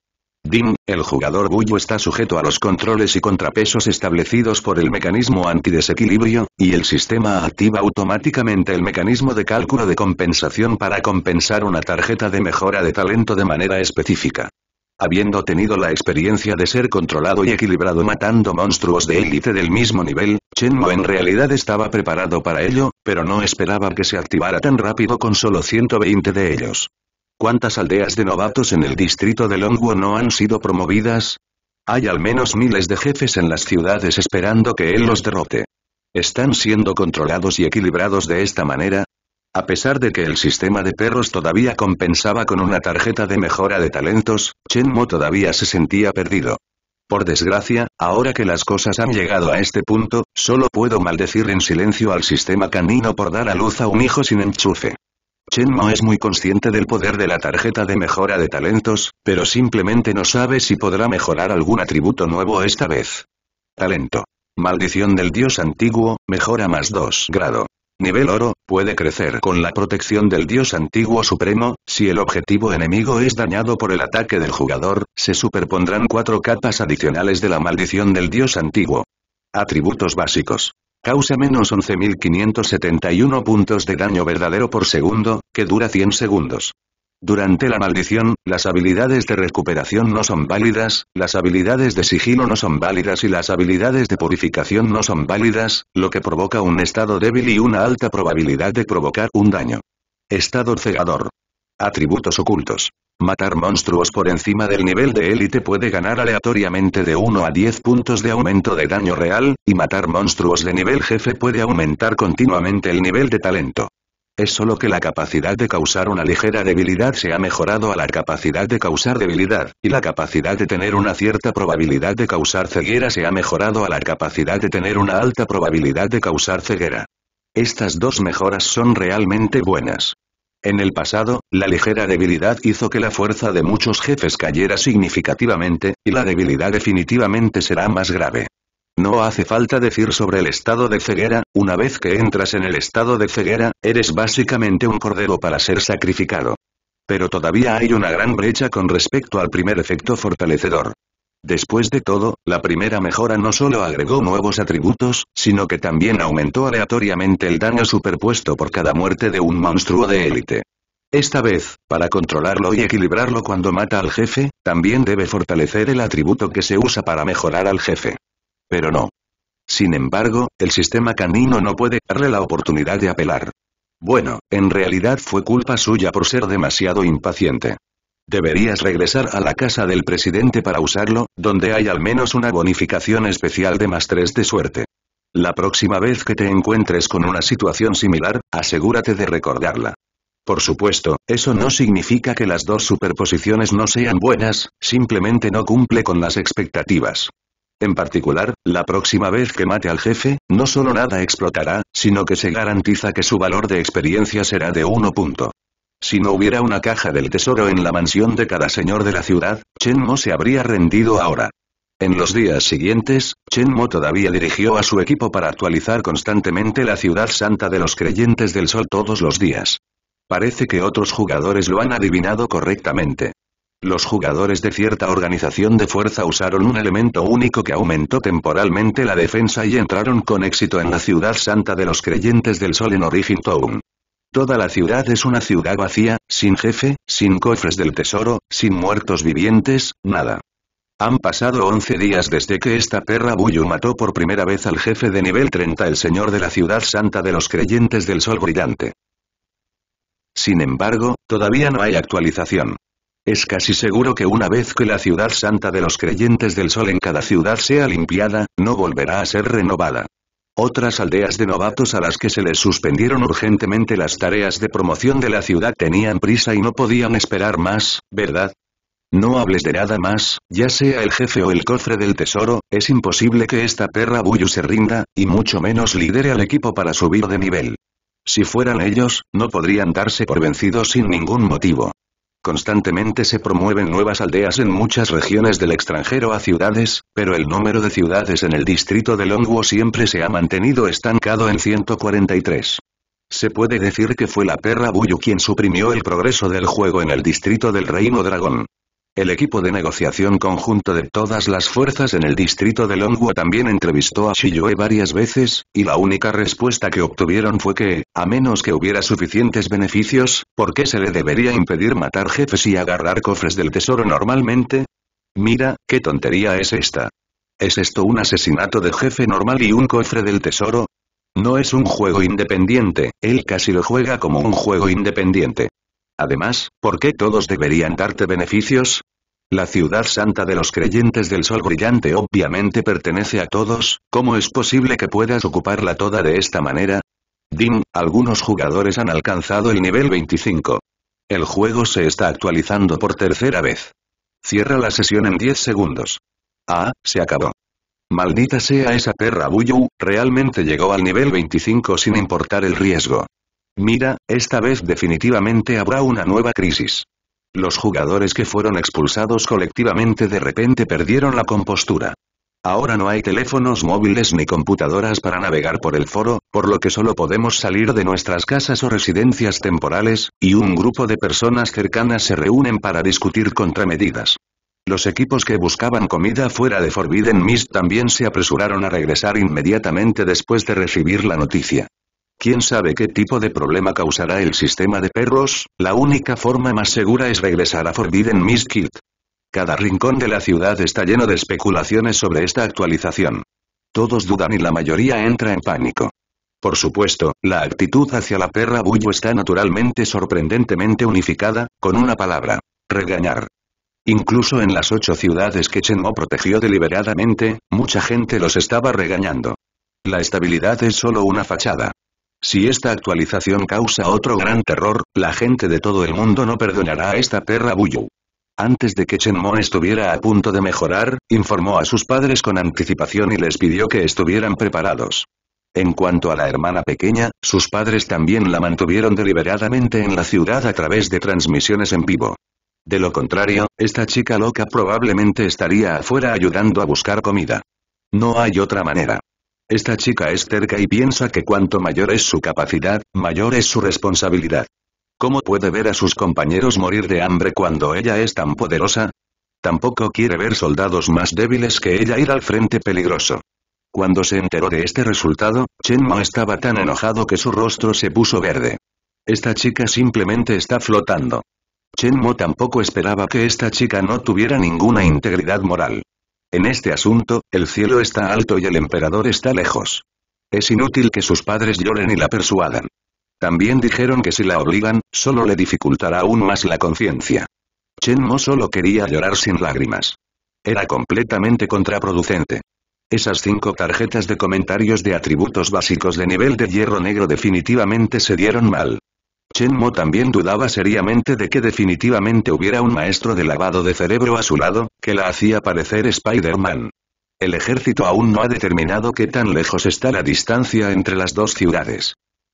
DIM, el jugador Bullo está sujeto a los controles y contrapesos establecidos por el mecanismo antidesequilibrio, y el sistema activa automáticamente el mecanismo de cálculo de compensación para compensar una tarjeta de mejora de talento de manera específica habiendo tenido la experiencia de ser controlado y equilibrado matando monstruos de élite del mismo nivel, Mo en realidad estaba preparado para ello, pero no esperaba que se activara tan rápido con solo 120 de ellos. ¿Cuántas aldeas de novatos en el distrito de Longwo no han sido promovidas? Hay al menos miles de jefes en las ciudades esperando que él los derrote. Están siendo controlados y equilibrados de esta manera, a pesar de que el sistema de perros todavía compensaba con una tarjeta de mejora de talentos, Chen Mo todavía se sentía perdido. Por desgracia, ahora que las cosas han llegado a este punto, solo puedo maldecir en silencio al sistema canino por dar a luz a un hijo sin enchufe. Mo es muy consciente del poder de la tarjeta de mejora de talentos, pero simplemente no sabe si podrá mejorar algún atributo nuevo esta vez. Talento. Maldición del dios antiguo, mejora más 2 grado. Nivel oro, puede crecer con la protección del dios antiguo supremo, si el objetivo enemigo es dañado por el ataque del jugador, se superpondrán cuatro capas adicionales de la maldición del dios antiguo. Atributos básicos. Causa menos 11.571 puntos de daño verdadero por segundo, que dura 100 segundos. Durante la maldición, las habilidades de recuperación no son válidas, las habilidades de sigilo no son válidas y las habilidades de purificación no son válidas, lo que provoca un estado débil y una alta probabilidad de provocar un daño. Estado cegador. Atributos ocultos. Matar monstruos por encima del nivel de élite puede ganar aleatoriamente de 1 a 10 puntos de aumento de daño real, y matar monstruos de nivel jefe puede aumentar continuamente el nivel de talento es solo que la capacidad de causar una ligera debilidad se ha mejorado a la capacidad de causar debilidad, y la capacidad de tener una cierta probabilidad de causar ceguera se ha mejorado a la capacidad de tener una alta probabilidad de causar ceguera. Estas dos mejoras son realmente buenas. En el pasado, la ligera debilidad hizo que la fuerza de muchos jefes cayera significativamente, y la debilidad definitivamente será más grave. No hace falta decir sobre el estado de ceguera, una vez que entras en el estado de ceguera, eres básicamente un cordero para ser sacrificado. Pero todavía hay una gran brecha con respecto al primer efecto fortalecedor. Después de todo, la primera mejora no solo agregó nuevos atributos, sino que también aumentó aleatoriamente el daño superpuesto por cada muerte de un monstruo de élite. Esta vez, para controlarlo y equilibrarlo cuando mata al jefe, también debe fortalecer el atributo que se usa para mejorar al jefe. Pero no. Sin embargo, el sistema canino no puede darle la oportunidad de apelar. Bueno, en realidad fue culpa suya por ser demasiado impaciente. Deberías regresar a la casa del presidente para usarlo, donde hay al menos una bonificación especial de más de suerte. La próxima vez que te encuentres con una situación similar, asegúrate de recordarla. Por supuesto, eso no significa que las dos superposiciones no sean buenas, simplemente no cumple con las expectativas. En particular, la próxima vez que mate al jefe, no solo nada explotará, sino que se garantiza que su valor de experiencia será de 1 punto. Si no hubiera una caja del tesoro en la mansión de cada señor de la ciudad, Chen Mo se habría rendido ahora. En los días siguientes, Chen Mo todavía dirigió a su equipo para actualizar constantemente la ciudad santa de los creyentes del sol todos los días. Parece que otros jugadores lo han adivinado correctamente. Los jugadores de cierta organización de fuerza usaron un elemento único que aumentó temporalmente la defensa y entraron con éxito en la ciudad santa de los creyentes del sol en Origin Town. Toda la ciudad es una ciudad vacía, sin jefe, sin cofres del tesoro, sin muertos vivientes, nada. Han pasado 11 días desde que esta perra Buyu mató por primera vez al jefe de nivel 30 el señor de la ciudad santa de los creyentes del sol brillante. Sin embargo, todavía no hay actualización. Es casi seguro que una vez que la ciudad santa de los creyentes del sol en cada ciudad sea limpiada, no volverá a ser renovada. Otras aldeas de novatos a las que se les suspendieron urgentemente las tareas de promoción de la ciudad tenían prisa y no podían esperar más, ¿verdad? No hables de nada más, ya sea el jefe o el cofre del tesoro, es imposible que esta perra Buyu se rinda, y mucho menos lidere al equipo para subir de nivel. Si fueran ellos, no podrían darse por vencidos sin ningún motivo. Constantemente se promueven nuevas aldeas en muchas regiones del extranjero a ciudades, pero el número de ciudades en el distrito de Longwo siempre se ha mantenido estancado en 143. Se puede decir que fue la perra Buyu quien suprimió el progreso del juego en el distrito del Reino Dragón. El equipo de negociación conjunto de todas las fuerzas en el distrito de Longwa también entrevistó a Shiyue varias veces, y la única respuesta que obtuvieron fue que, a menos que hubiera suficientes beneficios, ¿por qué se le debería impedir matar jefes y agarrar cofres del tesoro normalmente? Mira, qué tontería es esta. ¿Es esto un asesinato de jefe normal y un cofre del tesoro? No es un juego independiente, él casi lo juega como un juego independiente. Además, ¿por qué todos deberían darte beneficios? La ciudad santa de los creyentes del sol brillante obviamente pertenece a todos, ¿cómo es posible que puedas ocuparla toda de esta manera? Dim, algunos jugadores han alcanzado el nivel 25. El juego se está actualizando por tercera vez. Cierra la sesión en 10 segundos. Ah, se acabó. Maldita sea esa perra Buyu, realmente llegó al nivel 25 sin importar el riesgo. Mira, esta vez definitivamente habrá una nueva crisis. Los jugadores que fueron expulsados colectivamente de repente perdieron la compostura. Ahora no hay teléfonos móviles ni computadoras para navegar por el foro, por lo que solo podemos salir de nuestras casas o residencias temporales, y un grupo de personas cercanas se reúnen para discutir contramedidas. Los equipos que buscaban comida fuera de Forbidden Mist también se apresuraron a regresar inmediatamente después de recibir la noticia. ¿Quién sabe qué tipo de problema causará el sistema de perros? La única forma más segura es regresar a Forbidden Miss Kit. Cada rincón de la ciudad está lleno de especulaciones sobre esta actualización. Todos dudan y la mayoría entra en pánico. Por supuesto, la actitud hacia la perra Bullo está naturalmente sorprendentemente unificada, con una palabra. Regañar. Incluso en las ocho ciudades que Chenmo protegió deliberadamente, mucha gente los estaba regañando. La estabilidad es solo una fachada. Si esta actualización causa otro gran terror, la gente de todo el mundo no perdonará a esta perra Buyu. Antes de que Mo estuviera a punto de mejorar, informó a sus padres con anticipación y les pidió que estuvieran preparados. En cuanto a la hermana pequeña, sus padres también la mantuvieron deliberadamente en la ciudad a través de transmisiones en vivo. De lo contrario, esta chica loca probablemente estaría afuera ayudando a buscar comida. No hay otra manera. Esta chica es cerca y piensa que cuanto mayor es su capacidad, mayor es su responsabilidad. ¿Cómo puede ver a sus compañeros morir de hambre cuando ella es tan poderosa? Tampoco quiere ver soldados más débiles que ella ir al frente peligroso. Cuando se enteró de este resultado, Chen Mo estaba tan enojado que su rostro se puso verde. Esta chica simplemente está flotando. Chen Mo tampoco esperaba que esta chica no tuviera ninguna integridad moral. En este asunto, el cielo está alto y el emperador está lejos. Es inútil que sus padres lloren y la persuadan. También dijeron que si la obligan, solo le dificultará aún más la conciencia. Chen Mo solo quería llorar sin lágrimas. Era completamente contraproducente. Esas cinco tarjetas de comentarios de atributos básicos de nivel de hierro negro definitivamente se dieron mal. Chen Mo también dudaba seriamente de que definitivamente hubiera un maestro de lavado de cerebro a su lado, que la hacía parecer Spider-Man. El ejército aún no ha determinado qué tan lejos está la distancia entre las dos ciudades.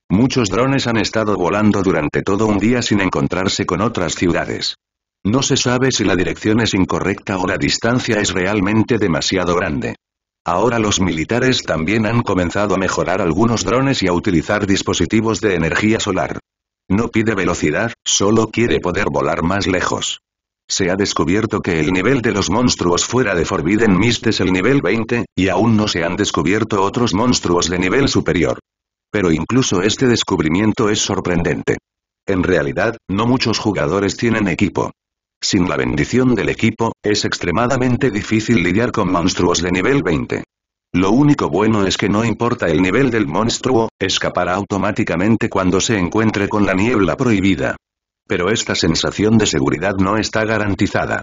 Muchos drones han estado volando durante todo un día sin encontrarse con otras ciudades. No se sabe si la dirección es incorrecta o la distancia es realmente demasiado grande. Ahora los militares también han comenzado a mejorar algunos drones y a utilizar dispositivos de energía solar. No pide velocidad, solo quiere poder volar más lejos. Se ha descubierto que el nivel de los monstruos fuera de Forbidden Mist es el nivel 20, y aún no se han descubierto otros monstruos de nivel superior. Pero incluso este descubrimiento es sorprendente. En realidad, no muchos jugadores tienen equipo. Sin la bendición del equipo, es extremadamente difícil lidiar con monstruos de nivel 20. Lo único bueno es que no importa el nivel del monstruo, escapará automáticamente cuando se encuentre con la niebla prohibida. Pero esta sensación de seguridad no está garantizada.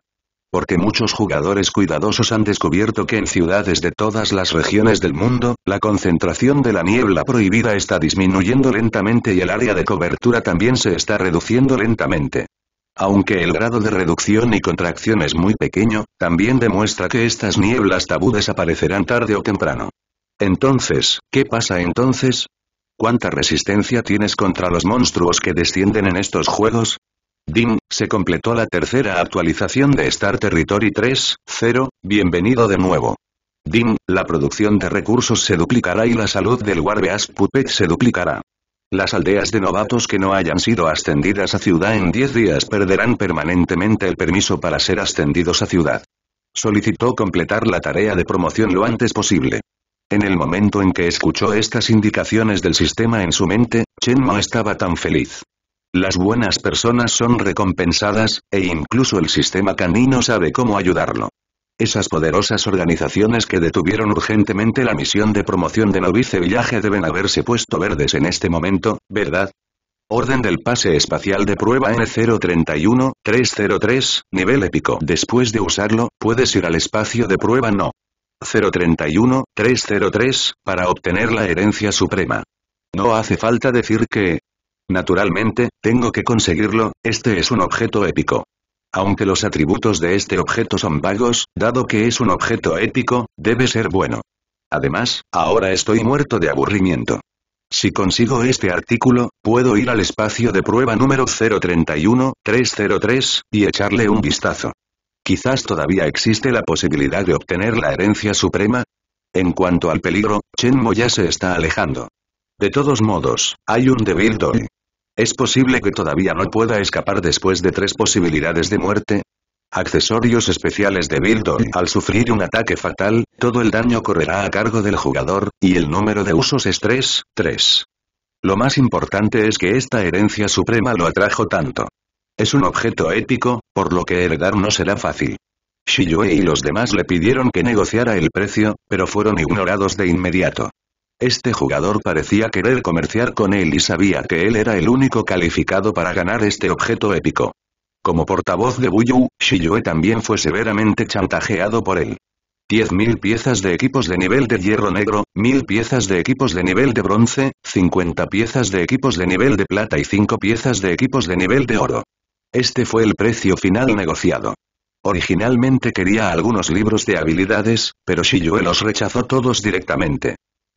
Porque muchos jugadores cuidadosos han descubierto que en ciudades de todas las regiones del mundo, la concentración de la niebla prohibida está disminuyendo lentamente y el área de cobertura también se está reduciendo lentamente. Aunque el grado de reducción y contracción es muy pequeño, también demuestra que estas nieblas tabú desaparecerán tarde o temprano. Entonces, ¿qué pasa entonces? ¿Cuánta resistencia tienes contra los monstruos que descienden en estos juegos? Dim, se completó la tercera actualización de Star Territory 3.0, bienvenido de nuevo. Dim. la producción de recursos se duplicará y la salud del Warbeast Puppet se duplicará. Las aldeas de novatos que no hayan sido ascendidas a ciudad en 10 días perderán permanentemente el permiso para ser ascendidos a ciudad. Solicitó completar la tarea de promoción lo antes posible. En el momento en que escuchó estas indicaciones del sistema en su mente, Chen no estaba tan feliz. Las buenas personas son recompensadas, e incluso el sistema canino sabe cómo ayudarlo. Esas poderosas organizaciones que detuvieron urgentemente la misión de promoción de Novice Village deben haberse puesto verdes en este momento, ¿verdad? Orden del pase espacial de prueba N031-303, nivel épico. Después de usarlo, puedes ir al espacio de prueba no. 031-303, para obtener la herencia suprema. No hace falta decir que... Naturalmente, tengo que conseguirlo, este es un objeto épico aunque los atributos de este objeto son vagos, dado que es un objeto ético, debe ser bueno. Además, ahora estoy muerto de aburrimiento. Si consigo este artículo, puedo ir al espacio de prueba número 031-303, y echarle un vistazo. Quizás todavía existe la posibilidad de obtener la herencia suprema. En cuanto al peligro, Chenmo ya se está alejando. De todos modos, hay un debildo. Es posible que todavía no pueda escapar después de tres posibilidades de muerte, Accesorios especiales de Bildor. Al sufrir un ataque fatal, todo el daño correrá a cargo del jugador, y el número de usos es 3, 3. Lo más importante es que esta herencia suprema lo atrajo tanto. Es un objeto épico, por lo que heredar no será fácil. Shiyue y los demás le pidieron que negociara el precio, pero fueron ignorados de inmediato. Este jugador parecía querer comerciar con él y sabía que él era el único calificado para ganar este objeto épico. Como portavoz de Buyu, Shiyue también fue severamente chantajeado por él. 10.000 piezas de equipos de nivel de hierro negro, 1.000 piezas de equipos de nivel de bronce, 50 piezas de equipos de nivel de plata y 5 piezas de equipos de nivel de oro. Este fue el precio final negociado. Originalmente quería algunos libros de habilidades, pero Shiyue los rechazó todos directamente.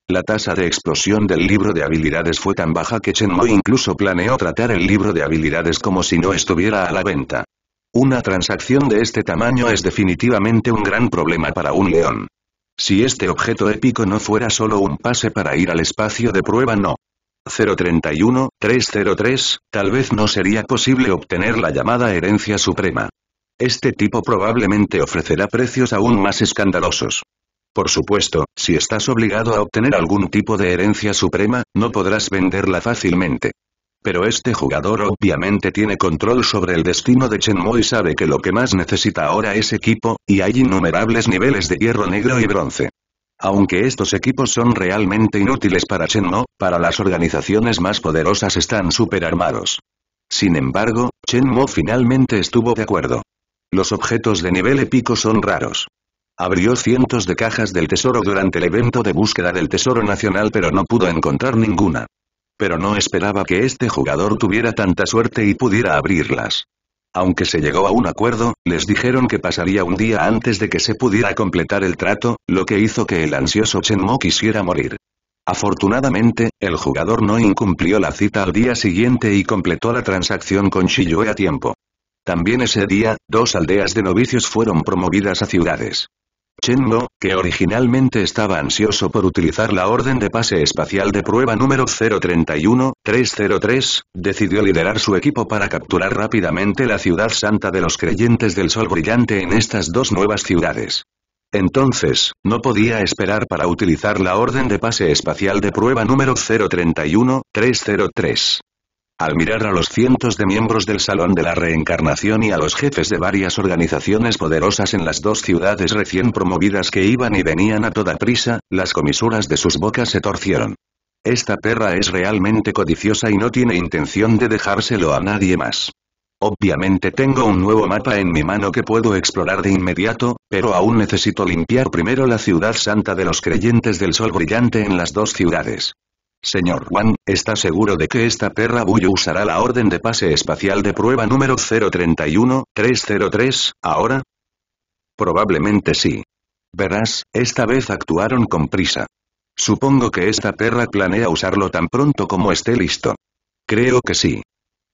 La tasa de explosión del libro de habilidades fue tan baja que Chen Mo incluso planeó tratar el libro de habilidades como si no estuviera a la venta. Una transacción de este tamaño es definitivamente un gran problema para un león. Si este objeto épico no fuera solo un pase para ir al espacio de prueba no. 031-303, tal vez no sería posible obtener la llamada herencia suprema. Este tipo probablemente ofrecerá precios aún más escandalosos. Por supuesto, si estás obligado a obtener algún tipo de herencia suprema, no podrás venderla fácilmente. Pero este jugador obviamente tiene control sobre el destino de Chen Mo y sabe que lo que más necesita ahora es equipo, y hay innumerables niveles de hierro negro y bronce. Aunque estos equipos son realmente inútiles para Chen Mo, para las organizaciones más poderosas están super armados. Sin embargo, Chen Mo finalmente estuvo de acuerdo. Los objetos de nivel épico son raros. Abrió cientos de cajas del tesoro durante el evento de búsqueda del tesoro nacional pero no pudo encontrar ninguna. Pero no esperaba que este jugador tuviera tanta suerte y pudiera abrirlas. Aunque se llegó a un acuerdo, les dijeron que pasaría un día antes de que se pudiera completar el trato, lo que hizo que el ansioso Mo quisiera morir. Afortunadamente, el jugador no incumplió la cita al día siguiente y completó la transacción con Shiyue a tiempo. También ese día, dos aldeas de novicios fueron promovidas a ciudades. Chen que originalmente estaba ansioso por utilizar la orden de pase espacial de prueba número 031-303, decidió liderar su equipo para capturar rápidamente la ciudad santa de los creyentes del sol brillante en estas dos nuevas ciudades. Entonces, no podía esperar para utilizar la orden de pase espacial de prueba número 031-303. Al mirar a los cientos de miembros del Salón de la Reencarnación y a los jefes de varias organizaciones poderosas en las dos ciudades recién promovidas que iban y venían a toda prisa, las comisuras de sus bocas se torcieron. Esta perra es realmente codiciosa y no tiene intención de dejárselo a nadie más. Obviamente tengo un nuevo mapa en mi mano que puedo explorar de inmediato, pero aún necesito limpiar primero la ciudad santa de los creyentes del sol brillante en las dos ciudades. Señor Juan, ¿está seguro de que esta perra Buyo usará la orden de pase espacial de prueba número 031-303, ahora? Probablemente sí. Verás, esta vez actuaron con prisa. Supongo que esta perra planea usarlo tan pronto como esté listo. Creo que sí.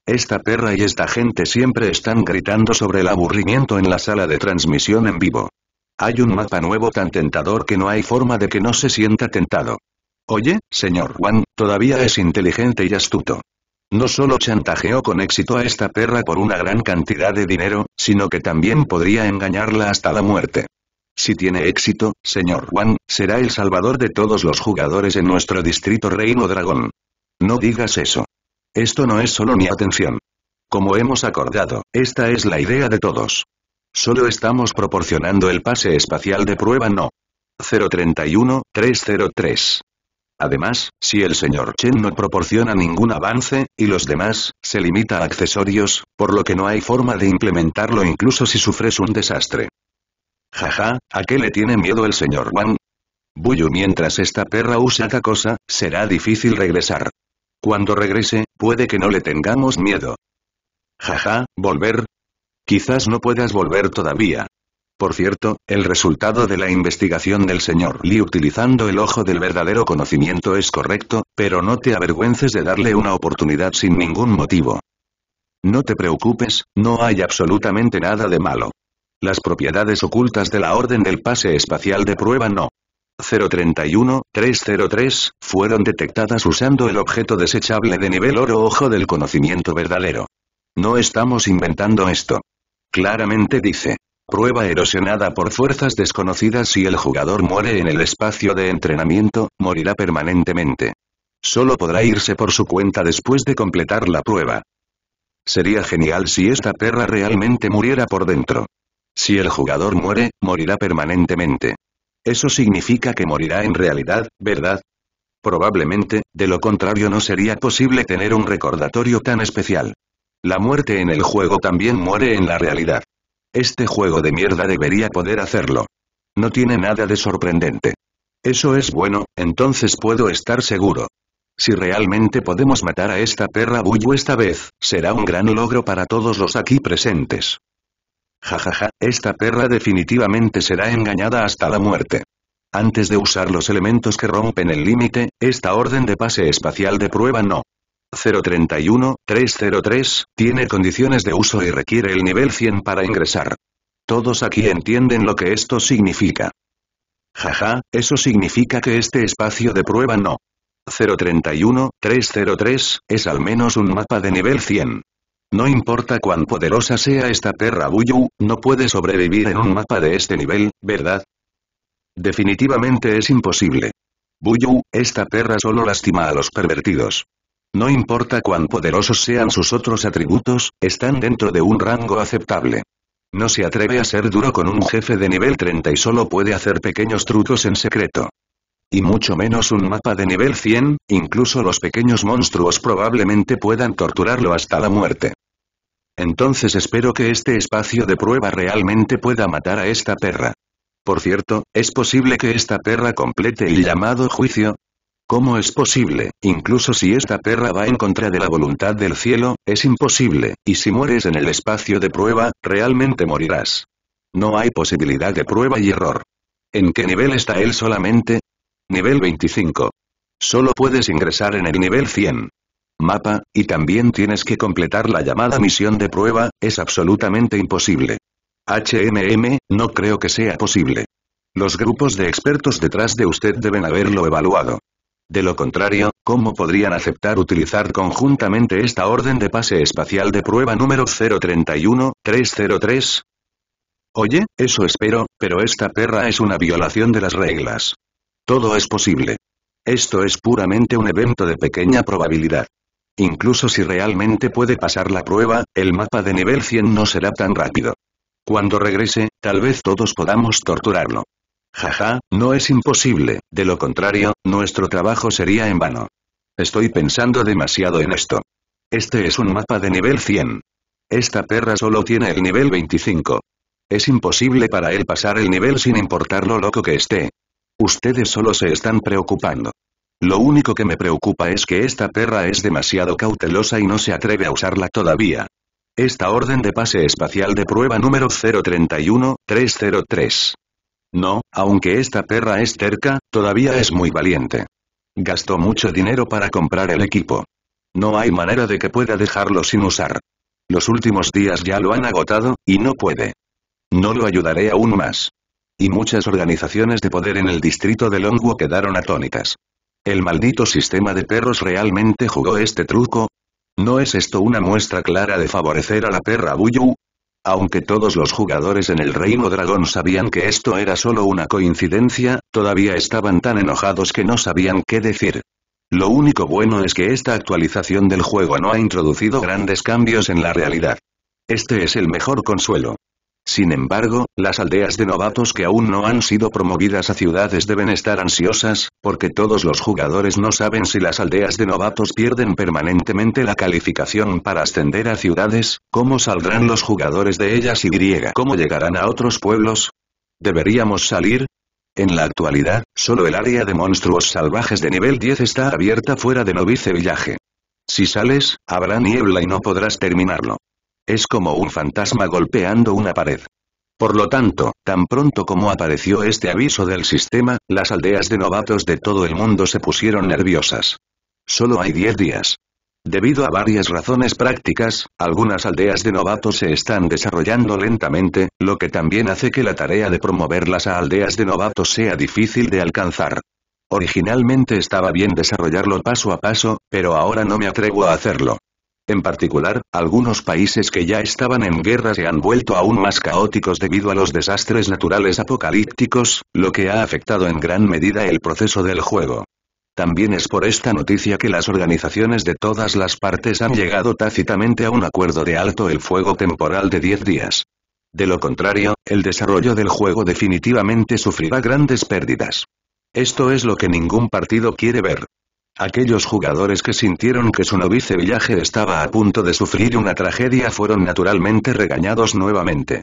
Esta perra y esta gente siempre están gritando sobre el aburrimiento en la sala de transmisión en vivo. Hay un mapa nuevo tan tentador que no hay forma de que no se sienta tentado. Oye, señor Wang, todavía es inteligente y astuto. No solo chantajeó con éxito a esta perra por una gran cantidad de dinero, sino que también podría engañarla hasta la muerte. Si tiene éxito, señor Wang, será el salvador de todos los jugadores en nuestro distrito Reino Dragón. No digas eso. Esto no es solo mi atención. Como hemos acordado, esta es la idea de todos. Solo estamos proporcionando el pase espacial de prueba no. 031-303 Además, si el señor Chen no proporciona ningún avance, y los demás, se limita a accesorios, por lo que no hay forma de implementarlo incluso si sufres un desastre. Jaja, ¿a qué le tiene miedo el señor Wang? Buyu mientras esta perra usa esta cosa, será difícil regresar. Cuando regrese, puede que no le tengamos miedo. Jaja, ¿volver? Quizás no puedas volver todavía, por cierto, el resultado de la investigación del señor Lee utilizando el ojo del verdadero conocimiento es correcto, pero no te avergüences de darle una oportunidad sin ningún motivo. No te preocupes, no hay absolutamente nada de malo. Las propiedades ocultas de la Orden del Pase Espacial de Prueba no. 031-303, fueron detectadas usando el objeto desechable de nivel oro ojo del conocimiento verdadero. No estamos inventando esto. Claramente dice. Prueba erosionada por fuerzas desconocidas Si el jugador muere en el espacio de entrenamiento, morirá permanentemente. Solo podrá irse por su cuenta después de completar la prueba. Sería genial si esta perra realmente muriera por dentro. Si el jugador muere, morirá permanentemente. Eso significa que morirá en realidad, ¿verdad? Probablemente, de lo contrario no sería posible tener un recordatorio tan especial. La muerte en el juego también muere en la realidad. Este juego de mierda debería poder hacerlo. No tiene nada de sorprendente. Eso es bueno, entonces puedo estar seguro. Si realmente podemos matar a esta perra Buyu esta vez, será un gran logro para todos los aquí presentes. Jajaja, esta perra definitivamente será engañada hasta la muerte. Antes de usar los elementos que rompen el límite, esta orden de pase espacial de prueba no. 031-303, tiene condiciones de uso y requiere el nivel 100 para ingresar. Todos aquí entienden lo que esto significa. Jaja, eso significa que este espacio de prueba no. 031-303, es al menos un mapa de nivel 100. No importa cuán poderosa sea esta perra Buyu, no puede sobrevivir en un mapa de este nivel, ¿verdad? Definitivamente es imposible. Buyu, esta perra solo lastima a los pervertidos. No importa cuán poderosos sean sus otros atributos, están dentro de un rango aceptable. No se atreve a ser duro con un jefe de nivel 30 y solo puede hacer pequeños trucos en secreto. Y mucho menos un mapa de nivel 100, incluso los pequeños monstruos probablemente puedan torturarlo hasta la muerte. Entonces espero que este espacio de prueba realmente pueda matar a esta perra. Por cierto, ¿es posible que esta perra complete el llamado juicio? ¿Cómo es posible? Incluso si esta perra va en contra de la voluntad del cielo, es imposible, y si mueres en el espacio de prueba, realmente morirás. No hay posibilidad de prueba y error. ¿En qué nivel está él solamente? Nivel 25. Solo puedes ingresar en el nivel 100 mapa, y también tienes que completar la llamada misión de prueba, es absolutamente imposible. HMM, no creo que sea posible. Los grupos de expertos detrás de usted deben haberlo evaluado. De lo contrario, ¿cómo podrían aceptar utilizar conjuntamente esta orden de pase espacial de prueba número 031-303? Oye, eso espero, pero esta perra es una violación de las reglas. Todo es posible. Esto es puramente un evento de pequeña probabilidad. Incluso si realmente puede pasar la prueba, el mapa de nivel 100 no será tan rápido. Cuando regrese, tal vez todos podamos torturarlo. Jaja, no es imposible, de lo contrario, nuestro trabajo sería en vano. Estoy pensando demasiado en esto. Este es un mapa de nivel 100. Esta perra solo tiene el nivel 25. Es imposible para él pasar el nivel sin importar lo loco que esté. Ustedes solo se están preocupando. Lo único que me preocupa es que esta perra es demasiado cautelosa y no se atreve a usarla todavía. Esta orden de pase espacial de prueba número 031-303. No, aunque esta perra es terca, todavía es muy valiente. Gastó mucho dinero para comprar el equipo. No hay manera de que pueda dejarlo sin usar. Los últimos días ya lo han agotado, y no puede. No lo ayudaré aún más. Y muchas organizaciones de poder en el distrito de Longwo quedaron atónitas. ¿El maldito sistema de perros realmente jugó este truco? ¿No es esto una muestra clara de favorecer a la perra Buyu? Aunque todos los jugadores en el Reino Dragón sabían que esto era solo una coincidencia, todavía estaban tan enojados que no sabían qué decir. Lo único bueno es que esta actualización del juego no ha introducido grandes cambios en la realidad. Este es el mejor consuelo. Sin embargo, las aldeas de novatos que aún no han sido promovidas a ciudades deben estar ansiosas, porque todos los jugadores no saben si las aldeas de novatos pierden permanentemente la calificación para ascender a ciudades, cómo saldrán los jugadores de ellas y cómo llegarán a otros pueblos. ¿Deberíamos salir? En la actualidad, solo el área de monstruos salvajes de nivel 10 está abierta fuera de Novice Villaje. Si sales, habrá niebla y no podrás terminarlo. Es como un fantasma golpeando una pared. Por lo tanto, tan pronto como apareció este aviso del sistema, las aldeas de novatos de todo el mundo se pusieron nerviosas. Solo hay 10 días. Debido a varias razones prácticas, algunas aldeas de novatos se están desarrollando lentamente, lo que también hace que la tarea de promoverlas a aldeas de novatos sea difícil de alcanzar. Originalmente estaba bien desarrollarlo paso a paso, pero ahora no me atrevo a hacerlo. En particular, algunos países que ya estaban en guerra se han vuelto aún más caóticos debido a los desastres naturales apocalípticos, lo que ha afectado en gran medida el proceso del juego. También es por esta noticia que las organizaciones de todas las partes han llegado tácitamente a un acuerdo de alto el fuego temporal de 10 días. De lo contrario, el desarrollo del juego definitivamente sufrirá grandes pérdidas. Esto es lo que ningún partido quiere ver. Aquellos jugadores que sintieron que su novice Villaje estaba a punto de sufrir una tragedia fueron naturalmente regañados nuevamente.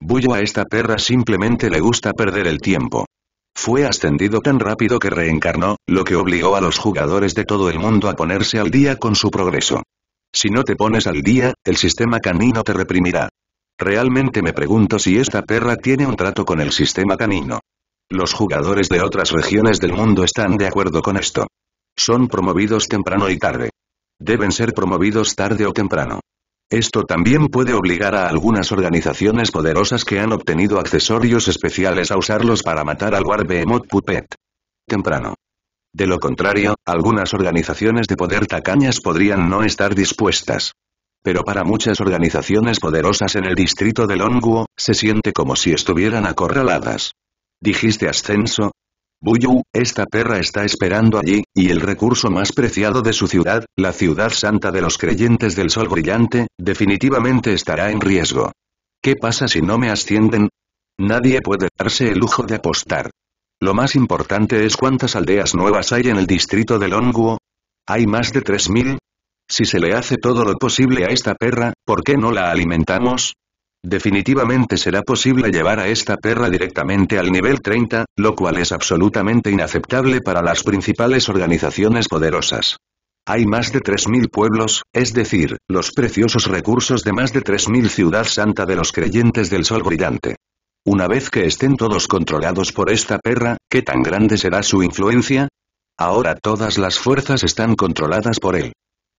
Bullo a esta perra simplemente le gusta perder el tiempo. Fue ascendido tan rápido que reencarnó, lo que obligó a los jugadores de todo el mundo a ponerse al día con su progreso. Si no te pones al día, el sistema canino te reprimirá. Realmente me pregunto si esta perra tiene un trato con el sistema canino. Los jugadores de otras regiones del mundo están de acuerdo con esto. Son promovidos temprano y tarde. Deben ser promovidos tarde o temprano. Esto también puede obligar a algunas organizaciones poderosas que han obtenido accesorios especiales a usarlos para matar al War Behemoth Puppet. Temprano. De lo contrario, algunas organizaciones de poder tacañas podrían no estar dispuestas. Pero para muchas organizaciones poderosas en el distrito de Longuo, se siente como si estuvieran acorraladas. Dijiste ascenso, Buyu, esta perra está esperando allí, y el recurso más preciado de su ciudad, la ciudad santa de los creyentes del sol brillante, definitivamente estará en riesgo. ¿Qué pasa si no me ascienden? Nadie puede darse el lujo de apostar. Lo más importante es cuántas aldeas nuevas hay en el distrito de Longuo. ¿Hay más de 3.000? Si se le hace todo lo posible a esta perra, ¿por qué no la alimentamos? Definitivamente será posible llevar a esta perra directamente al nivel 30, lo cual es absolutamente inaceptable para las principales organizaciones poderosas. Hay más de 3.000 pueblos, es decir, los preciosos recursos de más de 3.000 ciudad santa de los creyentes del sol brillante. Una vez que estén todos controlados por esta perra, ¿qué tan grande será su influencia? Ahora todas las fuerzas están controladas por él.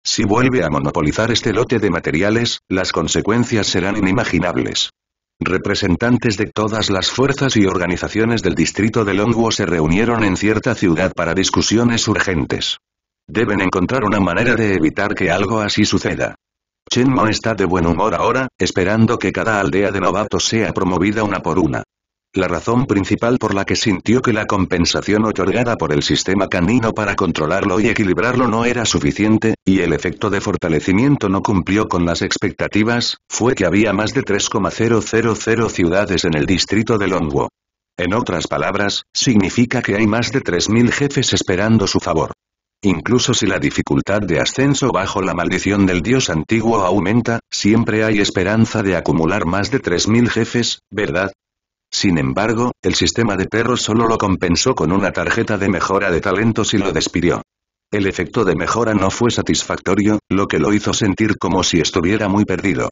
Si vuelve a monopolizar este lote de materiales, las consecuencias serán inimaginables. Representantes de todas las fuerzas y organizaciones del distrito de Longuo se reunieron en cierta ciudad para discusiones urgentes. Deben encontrar una manera de evitar que algo así suceda. Chen Mo está de buen humor ahora, esperando que cada aldea de novatos sea promovida una por una. La razón principal por la que sintió que la compensación otorgada por el sistema canino para controlarlo y equilibrarlo no era suficiente, y el efecto de fortalecimiento no cumplió con las expectativas, fue que había más de 3,000 ciudades en el distrito de Longwo. En otras palabras, significa que hay más de 3.000 jefes esperando su favor. Incluso si la dificultad de ascenso bajo la maldición del dios antiguo aumenta, siempre hay esperanza de acumular más de 3.000 jefes, ¿verdad? Sin embargo, el sistema de perros solo lo compensó con una tarjeta de mejora de talentos y lo despidió. El efecto de mejora no fue satisfactorio, lo que lo hizo sentir como si estuviera muy perdido.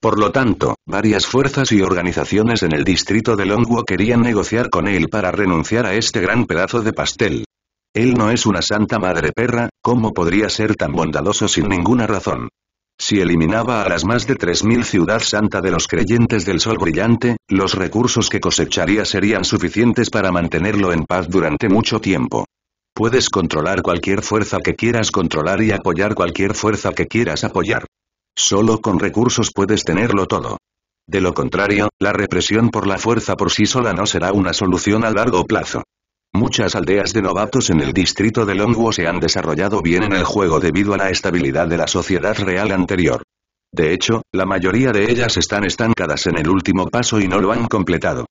Por lo tanto, varias fuerzas y organizaciones en el distrito de Longwo querían negociar con él para renunciar a este gran pedazo de pastel. Él no es una santa madre perra, ¿cómo podría ser tan bondadoso sin ninguna razón? Si eliminaba a las más de 3.000 Ciudad Santa de los creyentes del Sol Brillante, los recursos que cosecharía serían suficientes para mantenerlo en paz durante mucho tiempo. Puedes controlar cualquier fuerza que quieras controlar y apoyar cualquier fuerza que quieras apoyar. Solo con recursos puedes tenerlo todo. De lo contrario, la represión por la fuerza por sí sola no será una solución a largo plazo. Muchas aldeas de novatos en el distrito de Longwo se han desarrollado bien en el juego debido a la estabilidad de la sociedad real anterior. De hecho, la mayoría de ellas están estancadas en el último paso y no lo han completado.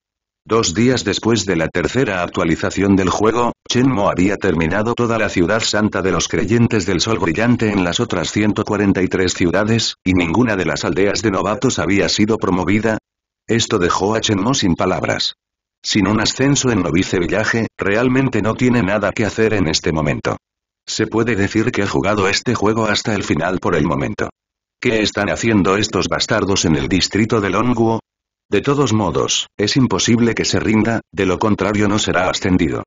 Dos días después de la tercera actualización del juego, Chenmo había terminado toda la ciudad santa de los creyentes del sol brillante en las otras 143 ciudades, y ninguna de las aldeas de novatos había sido promovida. Esto dejó a Chenmo sin palabras. Sin un ascenso en Novice villaje, realmente no tiene nada que hacer en este momento. Se puede decir que ha jugado este juego hasta el final por el momento. ¿Qué están haciendo estos bastardos en el distrito de Longuo? De todos modos, es imposible que se rinda, de lo contrario no será ascendido.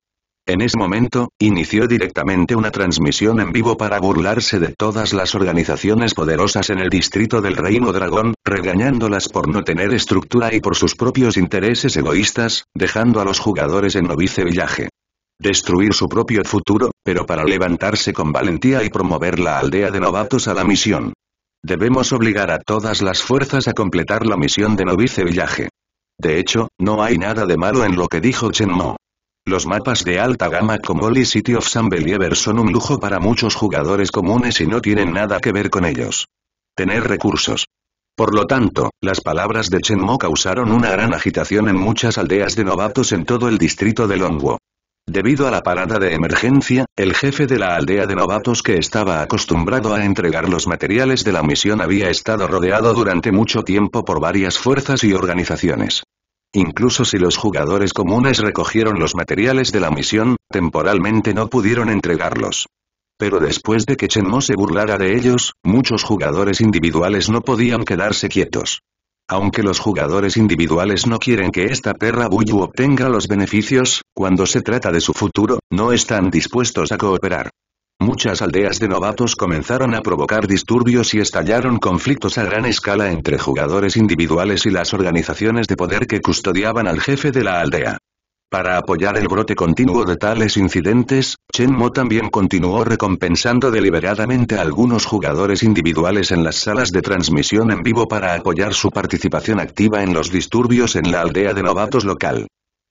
En ese momento, inició directamente una transmisión en vivo para burlarse de todas las organizaciones poderosas en el distrito del Reino Dragón, regañándolas por no tener estructura y por sus propios intereses egoístas, dejando a los jugadores en novice villaje. Destruir su propio futuro, pero para levantarse con valentía y promover la aldea de novatos a la misión. Debemos obligar a todas las fuerzas a completar la misión de novice villaje. De hecho, no hay nada de malo en lo que dijo Chen Mo. Los mapas de alta gama como Holy City of San Believer son un lujo para muchos jugadores comunes y no tienen nada que ver con ellos. Tener recursos. Por lo tanto, las palabras de Chen Mo causaron una gran agitación en muchas aldeas de novatos en todo el distrito de Longwo. Debido a la parada de emergencia, el jefe de la aldea de novatos que estaba acostumbrado a entregar los materiales de la misión había estado rodeado durante mucho tiempo por varias fuerzas y organizaciones. Incluso si los jugadores comunes recogieron los materiales de la misión, temporalmente no pudieron entregarlos. Pero después de que Mo se burlara de ellos, muchos jugadores individuales no podían quedarse quietos. Aunque los jugadores individuales no quieren que esta perra Buyu obtenga los beneficios, cuando se trata de su futuro, no están dispuestos a cooperar. Muchas aldeas de novatos comenzaron a provocar disturbios y estallaron conflictos a gran escala entre jugadores individuales y las organizaciones de poder que custodiaban al jefe de la aldea. Para apoyar el brote continuo de tales incidentes, Chen Mo también continuó recompensando deliberadamente a algunos jugadores individuales en las salas de transmisión en vivo para apoyar su participación activa en los disturbios en la aldea de novatos local.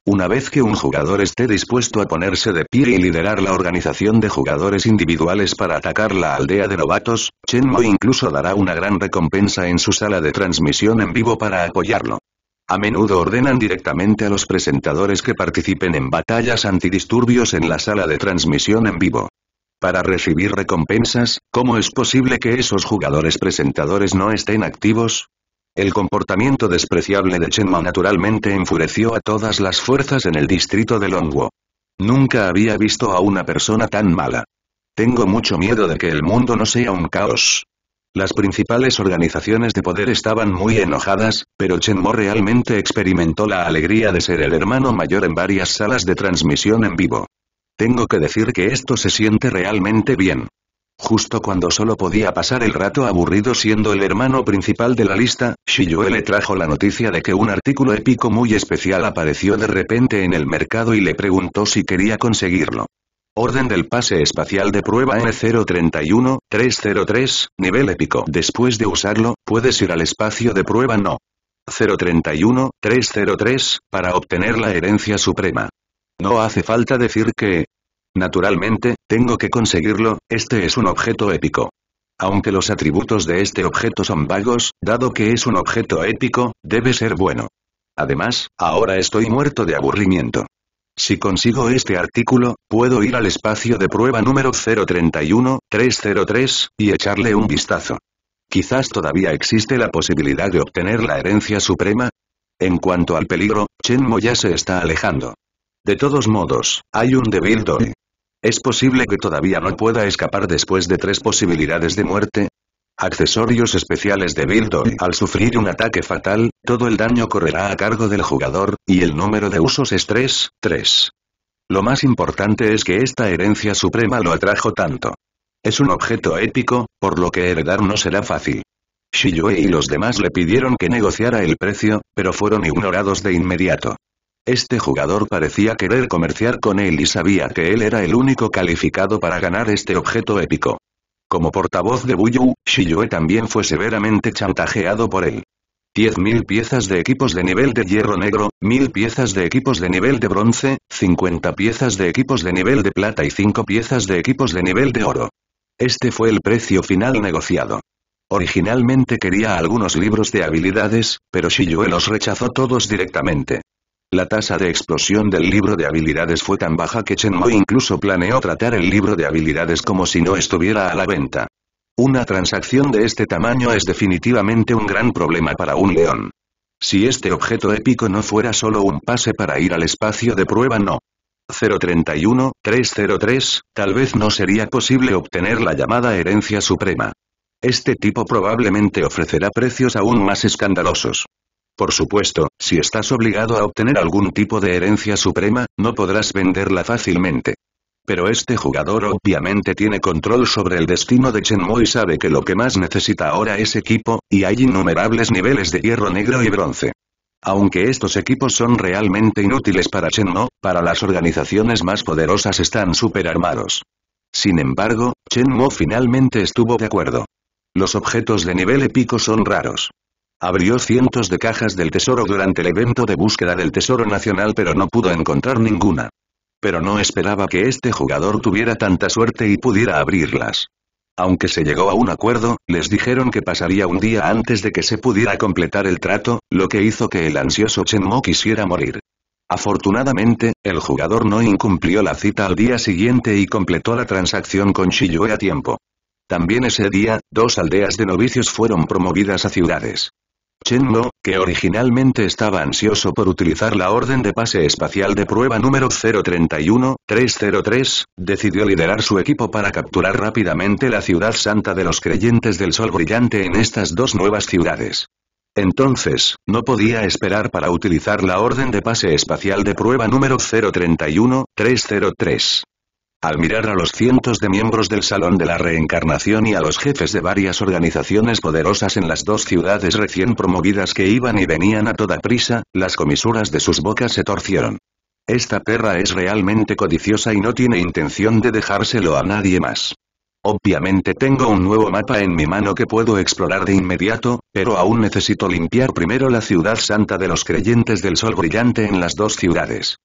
Una vez que un jugador esté dispuesto a ponerse de pie y liderar la organización de jugadores individuales para atacar la aldea de novatos, Chenmo incluso dará una gran recompensa en su sala de transmisión en vivo para apoyarlo. A menudo ordenan directamente a los presentadores que participen en batallas antidisturbios en la sala de transmisión en vivo. Para recibir recompensas, ¿cómo es posible que esos jugadores presentadores no estén activos? El comportamiento despreciable de Chen Mo naturalmente enfureció a todas las fuerzas en el distrito de Longwo. Nunca había visto a una persona tan mala. Tengo mucho miedo de que el mundo no sea un caos. Las principales organizaciones de poder estaban muy enojadas, pero Chen Mo realmente experimentó la alegría de ser el hermano mayor en varias salas de transmisión en vivo. Tengo que decir que esto se siente realmente bien. Justo cuando solo podía pasar el rato aburrido siendo el hermano principal de la lista, Shiyue le trajo la noticia de que un artículo épico muy especial apareció de repente en el mercado y le preguntó si quería conseguirlo. Orden del pase espacial de prueba N031-303, nivel épico. Después de usarlo, puedes ir al espacio de prueba no. 031-303, para obtener la herencia suprema. No hace falta decir que, Naturalmente, tengo que conseguirlo, este es un objeto épico. Aunque los atributos de este objeto son vagos, dado que es un objeto épico, debe ser bueno. Además, ahora estoy muerto de aburrimiento. Si consigo este artículo, puedo ir al espacio de prueba número 031-303, y echarle un vistazo. Quizás todavía existe la posibilidad de obtener la herencia suprema. En cuanto al peligro, Mo ya se está alejando. De todos modos, hay un Devil Doe. Es posible que todavía no pueda escapar después de tres posibilidades de muerte. Accesorios especiales de build Al sufrir un ataque fatal, todo el daño correrá a cargo del jugador, y el número de usos es 3, 3. Lo más importante es que esta herencia suprema lo atrajo tanto. Es un objeto épico, por lo que heredar no será fácil. Shiyue y los demás le pidieron que negociara el precio, pero fueron ignorados de inmediato. Este jugador parecía querer comerciar con él y sabía que él era el único calificado para ganar este objeto épico. Como portavoz de Buyu, Shiyue también fue severamente chantajeado por él. 10.000 piezas de equipos de nivel de hierro negro, 1.000 piezas de equipos de nivel de bronce, 50 piezas de equipos de nivel de plata y 5 piezas de equipos de nivel de oro. Este fue el precio final negociado. Originalmente quería algunos libros de habilidades, pero Shiyue los rechazó todos directamente. La tasa de explosión del libro de habilidades fue tan baja que Chen Mo incluso planeó tratar el libro de habilidades como si no estuviera a la venta. Una transacción de este tamaño es definitivamente un gran problema para un león. Si este objeto épico no fuera solo un pase para ir al espacio de prueba no. 031-303, tal vez no sería posible obtener la llamada herencia suprema. Este tipo probablemente ofrecerá precios aún más escandalosos. Por supuesto, si estás obligado a obtener algún tipo de herencia suprema, no podrás venderla fácilmente. Pero este jugador obviamente tiene control sobre el destino de Chen Mo y sabe que lo que más necesita ahora es equipo, y hay innumerables niveles de hierro negro y bronce. Aunque estos equipos son realmente inútiles para Chen Mo, para las organizaciones más poderosas están super armados. Sin embargo, Chen Mo finalmente estuvo de acuerdo. Los objetos de nivel épico son raros. Abrió cientos de cajas del tesoro durante el evento de búsqueda del tesoro nacional pero no pudo encontrar ninguna. Pero no esperaba que este jugador tuviera tanta suerte y pudiera abrirlas. Aunque se llegó a un acuerdo, les dijeron que pasaría un día antes de que se pudiera completar el trato, lo que hizo que el ansioso Chenmo quisiera morir. Afortunadamente, el jugador no incumplió la cita al día siguiente y completó la transacción con Shiyue a tiempo. También ese día, dos aldeas de novicios fueron promovidas a ciudades. Chen que originalmente estaba ansioso por utilizar la orden de pase espacial de prueba número 031-303, decidió liderar su equipo para capturar rápidamente la ciudad santa de los creyentes del sol brillante en estas dos nuevas ciudades. Entonces, no podía esperar para utilizar la orden de pase espacial de prueba número 031-303. Al mirar a los cientos de miembros del Salón de la Reencarnación y a los jefes de varias organizaciones poderosas en las dos ciudades recién promovidas que iban y venían a toda prisa, las comisuras de sus bocas se torcieron. Esta perra es realmente codiciosa y no tiene intención de dejárselo a nadie más. Obviamente tengo un nuevo mapa en mi mano que puedo explorar de inmediato, pero aún necesito limpiar primero la ciudad santa de los creyentes del sol brillante en las dos ciudades.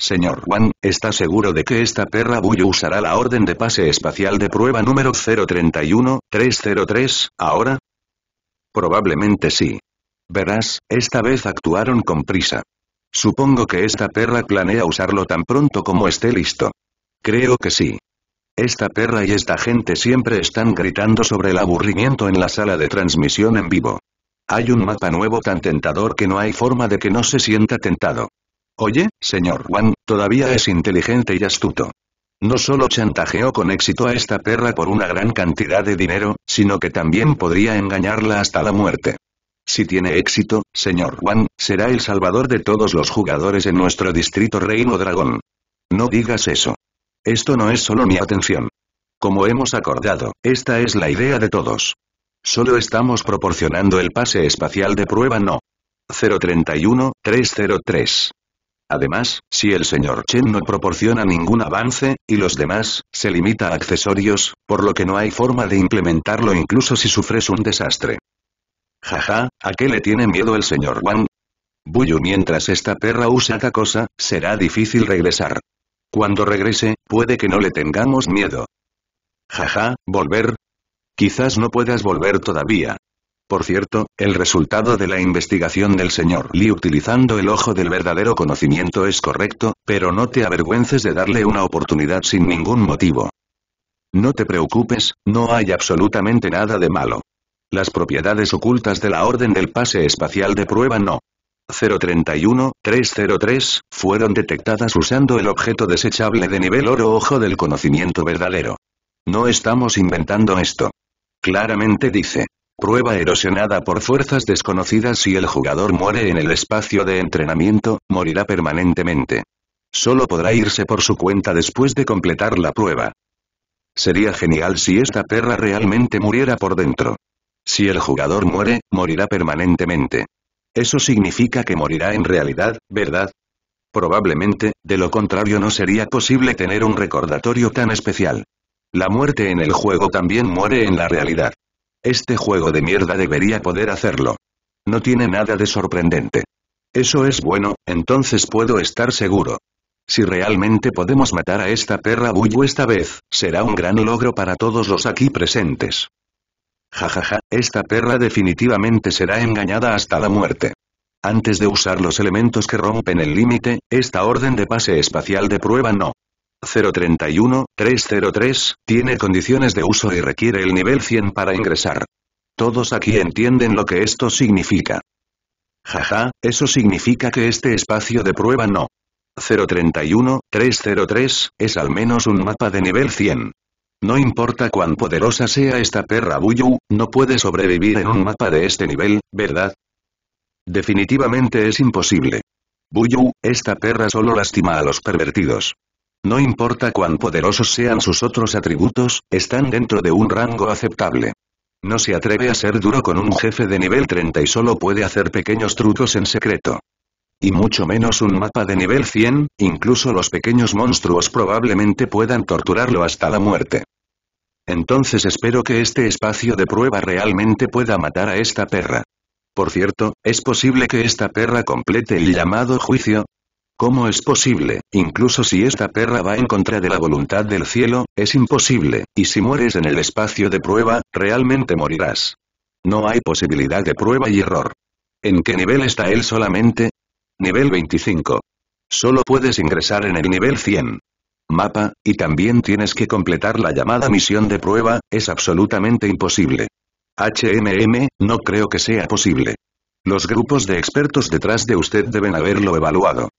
Señor Juan, ¿está seguro de que esta perra buyo usará la orden de pase espacial de prueba número 031-303, ahora? Probablemente sí. Verás, esta vez actuaron con prisa. Supongo que esta perra planea usarlo tan pronto como esté listo. Creo que sí. Esta perra y esta gente siempre están gritando sobre el aburrimiento en la sala de transmisión en vivo. Hay un mapa nuevo tan tentador que no hay forma de que no se sienta tentado. Oye, señor Wang, todavía es inteligente y astuto. No solo chantajeó con éxito a esta perra por una gran cantidad de dinero, sino que también podría engañarla hasta la muerte. Si tiene éxito, señor Wang, será el salvador de todos los jugadores en nuestro distrito Reino Dragón. No digas eso. Esto no es solo mi atención. Como hemos acordado, esta es la idea de todos. Solo estamos proporcionando el pase espacial de prueba no. 031-303 Además, si el señor Chen no proporciona ningún avance, y los demás, se limita a accesorios, por lo que no hay forma de implementarlo incluso si sufres un desastre. Jaja, ¿a qué le tiene miedo el señor Wang? Buyu mientras esta perra usa otra cosa, será difícil regresar. Cuando regrese, puede que no le tengamos miedo. Jaja, ¿volver? Quizás no puedas volver todavía, por cierto, el resultado de la investigación del señor Lee utilizando el ojo del verdadero conocimiento es correcto, pero no te avergüences de darle una oportunidad sin ningún motivo. No te preocupes, no hay absolutamente nada de malo. Las propiedades ocultas de la Orden del Pase Espacial de Prueba no. 031-303, fueron detectadas usando el objeto desechable de nivel oro ojo del conocimiento verdadero. No estamos inventando esto. Claramente dice prueba erosionada por fuerzas desconocidas si el jugador muere en el espacio de entrenamiento, morirá permanentemente. Solo podrá irse por su cuenta después de completar la prueba. Sería genial si esta perra realmente muriera por dentro. Si el jugador muere, morirá permanentemente. Eso significa que morirá en realidad, ¿verdad? Probablemente, de lo contrario no sería posible tener un recordatorio tan especial. La muerte en el juego también muere en la realidad. Este juego de mierda debería poder hacerlo. No tiene nada de sorprendente. Eso es bueno, entonces puedo estar seguro. Si realmente podemos matar a esta perra Buyu esta vez, será un gran logro para todos los aquí presentes. Jajaja, esta perra definitivamente será engañada hasta la muerte. Antes de usar los elementos que rompen el límite, esta orden de pase espacial de prueba no. 031-303, tiene condiciones de uso y requiere el nivel 100 para ingresar. Todos aquí entienden lo que esto significa. Jaja, eso significa que este espacio de prueba no. 031-303, es al menos un mapa de nivel 100. No importa cuán poderosa sea esta perra Buyu, no puede sobrevivir en un mapa de este nivel, ¿verdad? Definitivamente es imposible. Buyu, esta perra solo lastima a los pervertidos. No importa cuán poderosos sean sus otros atributos, están dentro de un rango aceptable. No se atreve a ser duro con un jefe de nivel 30 y solo puede hacer pequeños trucos en secreto. Y mucho menos un mapa de nivel 100, incluso los pequeños monstruos probablemente puedan torturarlo hasta la muerte. Entonces espero que este espacio de prueba realmente pueda matar a esta perra. Por cierto, es posible que esta perra complete el llamado juicio, ¿Cómo es posible, incluso si esta perra va en contra de la voluntad del cielo, es imposible, y si mueres en el espacio de prueba, realmente morirás? No hay posibilidad de prueba y error. ¿En qué nivel está él solamente? Nivel 25. Solo puedes ingresar en el nivel 100. Mapa, y también tienes que completar la llamada misión de prueba, es absolutamente imposible. HMM, no creo que sea posible. Los grupos de expertos detrás de usted deben haberlo evaluado.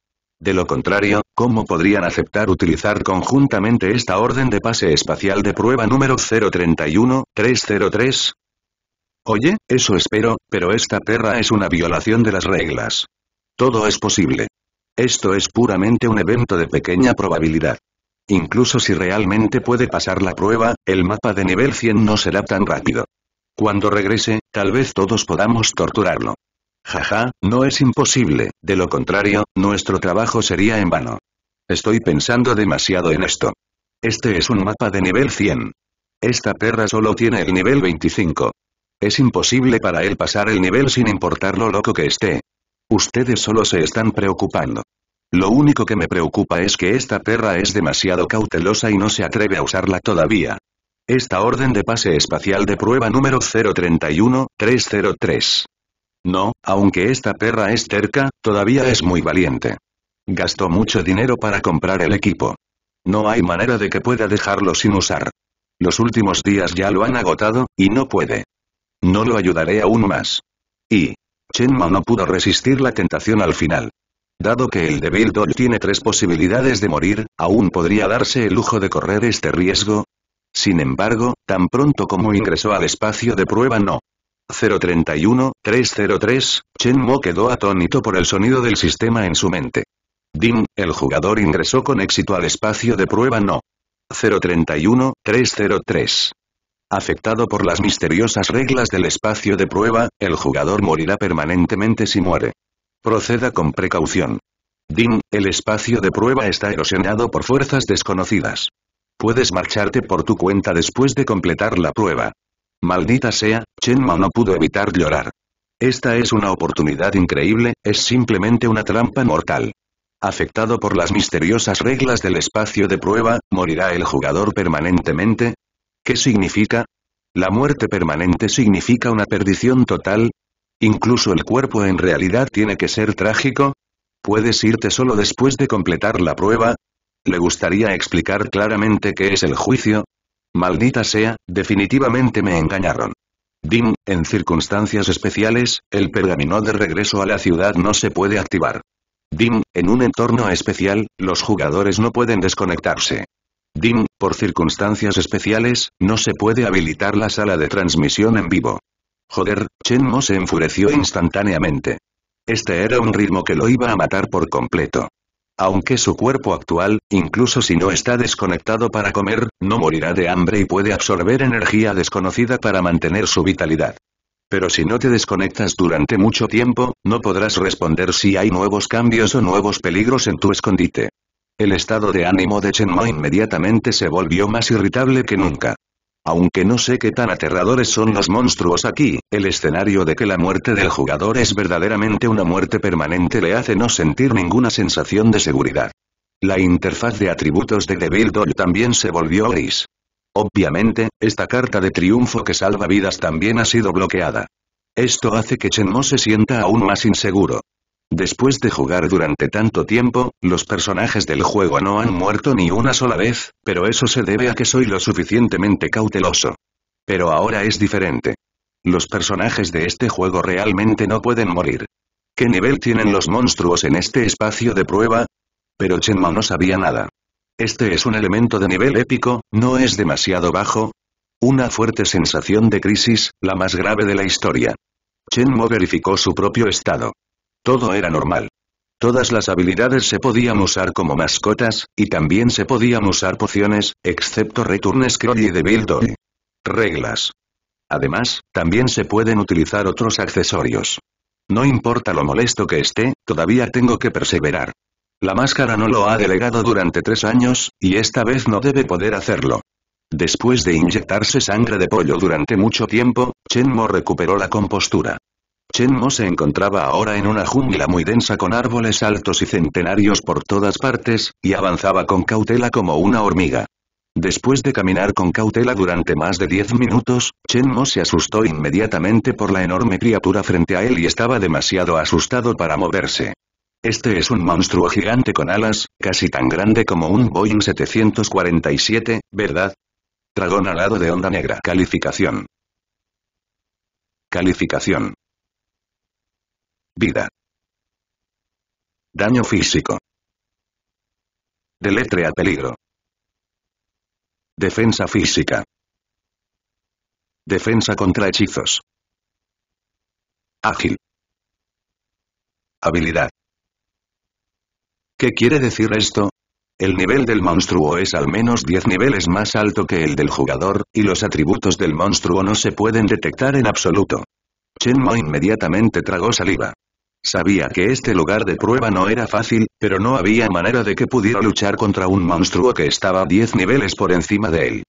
De lo contrario, ¿cómo podrían aceptar utilizar conjuntamente esta orden de pase espacial de prueba número 031-303? Oye, eso espero, pero esta perra es una violación de las reglas. Todo es posible. Esto es puramente un evento de pequeña probabilidad. Incluso si realmente puede pasar la prueba, el mapa de nivel 100 no será tan rápido. Cuando regrese, tal vez todos podamos torturarlo. Jaja, no es imposible, de lo contrario, nuestro trabajo sería en vano. Estoy pensando demasiado en esto. Este es un mapa de nivel 100. Esta perra solo tiene el nivel 25. Es imposible para él pasar el nivel sin importar lo loco que esté. Ustedes solo se están preocupando. Lo único que me preocupa es que esta perra es demasiado cautelosa y no se atreve a usarla todavía. Esta orden de pase espacial de prueba número 031-303. No, aunque esta perra es terca, todavía es muy valiente. Gastó mucho dinero para comprar el equipo. No hay manera de que pueda dejarlo sin usar. Los últimos días ya lo han agotado, y no puede. No lo ayudaré aún más. Y... Chenma no pudo resistir la tentación al final. Dado que el Devil Doll tiene tres posibilidades de morir, aún podría darse el lujo de correr este riesgo. Sin embargo, tan pronto como ingresó al espacio de prueba no 031, 303, Chen Mo quedó atónito por el sonido del sistema en su mente. Dim, el jugador ingresó con éxito al espacio de prueba no. 031, 303. Afectado por las misteriosas reglas del espacio de prueba, el jugador morirá permanentemente si muere. Proceda con precaución. Dim, el espacio de prueba está erosionado por fuerzas desconocidas. Puedes marcharte por tu cuenta después de completar la prueba. Maldita sea, Chenma no pudo evitar llorar. Esta es una oportunidad increíble, es simplemente una trampa mortal. Afectado por las misteriosas reglas del espacio de prueba, ¿morirá el jugador permanentemente? ¿Qué significa? La muerte permanente significa una perdición total. Incluso el cuerpo en realidad tiene que ser trágico. ¿Puedes irte solo después de completar la prueba? ¿Le gustaría explicar claramente qué es el juicio? Maldita sea, definitivamente me engañaron. Dim, en circunstancias especiales, el pergamino de regreso a la ciudad no se puede activar. Dim, en un entorno especial, los jugadores no pueden desconectarse. Dim, por circunstancias especiales, no se puede habilitar la sala de transmisión en vivo. Joder, Chen Mo se enfureció instantáneamente. Este era un ritmo que lo iba a matar por completo. Aunque su cuerpo actual, incluso si no está desconectado para comer, no morirá de hambre y puede absorber energía desconocida para mantener su vitalidad. Pero si no te desconectas durante mucho tiempo, no podrás responder si hay nuevos cambios o nuevos peligros en tu escondite. El estado de ánimo de Chen Mo inmediatamente se volvió más irritable que nunca. Aunque no sé qué tan aterradores son los monstruos aquí, el escenario de que la muerte del jugador es verdaderamente una muerte permanente le hace no sentir ninguna sensación de seguridad. La interfaz de atributos de Devil Doll también se volvió gris. Obviamente, esta carta de triunfo que salva vidas también ha sido bloqueada. Esto hace que Chenmo se sienta aún más inseguro. Después de jugar durante tanto tiempo, los personajes del juego no han muerto ni una sola vez, pero eso se debe a que soy lo suficientemente cauteloso. Pero ahora es diferente. Los personajes de este juego realmente no pueden morir. ¿Qué nivel tienen los monstruos en este espacio de prueba? Pero Mo no sabía nada. Este es un elemento de nivel épico, ¿no es demasiado bajo? Una fuerte sensación de crisis, la más grave de la historia. Mo verificó su propio estado. Todo era normal. Todas las habilidades se podían usar como mascotas, y también se podían usar pociones, excepto Return Scroll y Devil Reglas. Además, también se pueden utilizar otros accesorios. No importa lo molesto que esté, todavía tengo que perseverar. La máscara no lo ha delegado durante tres años, y esta vez no debe poder hacerlo. Después de inyectarse sangre de pollo durante mucho tiempo, Chenmo recuperó la compostura. Chen Mo se encontraba ahora en una jungla muy densa con árboles altos y centenarios por todas partes, y avanzaba con cautela como una hormiga. Después de caminar con cautela durante más de 10 minutos, Chen Mo se asustó inmediatamente por la enorme criatura frente a él y estaba demasiado asustado para moverse. Este es un monstruo gigante con alas, casi tan grande como un Boeing 747, ¿verdad? Dragón alado de onda negra. Calificación. Calificación. Vida. Daño físico. a peligro. Defensa física. Defensa contra hechizos. Ágil. Habilidad. ¿Qué quiere decir esto? El nivel del monstruo es al menos 10 niveles más alto que el del jugador, y los atributos del monstruo no se pueden detectar en absoluto. Mo inmediatamente tragó saliva. Sabía que este lugar de prueba no era fácil, pero no había manera de que pudiera luchar contra un monstruo que estaba 10 niveles por encima de él.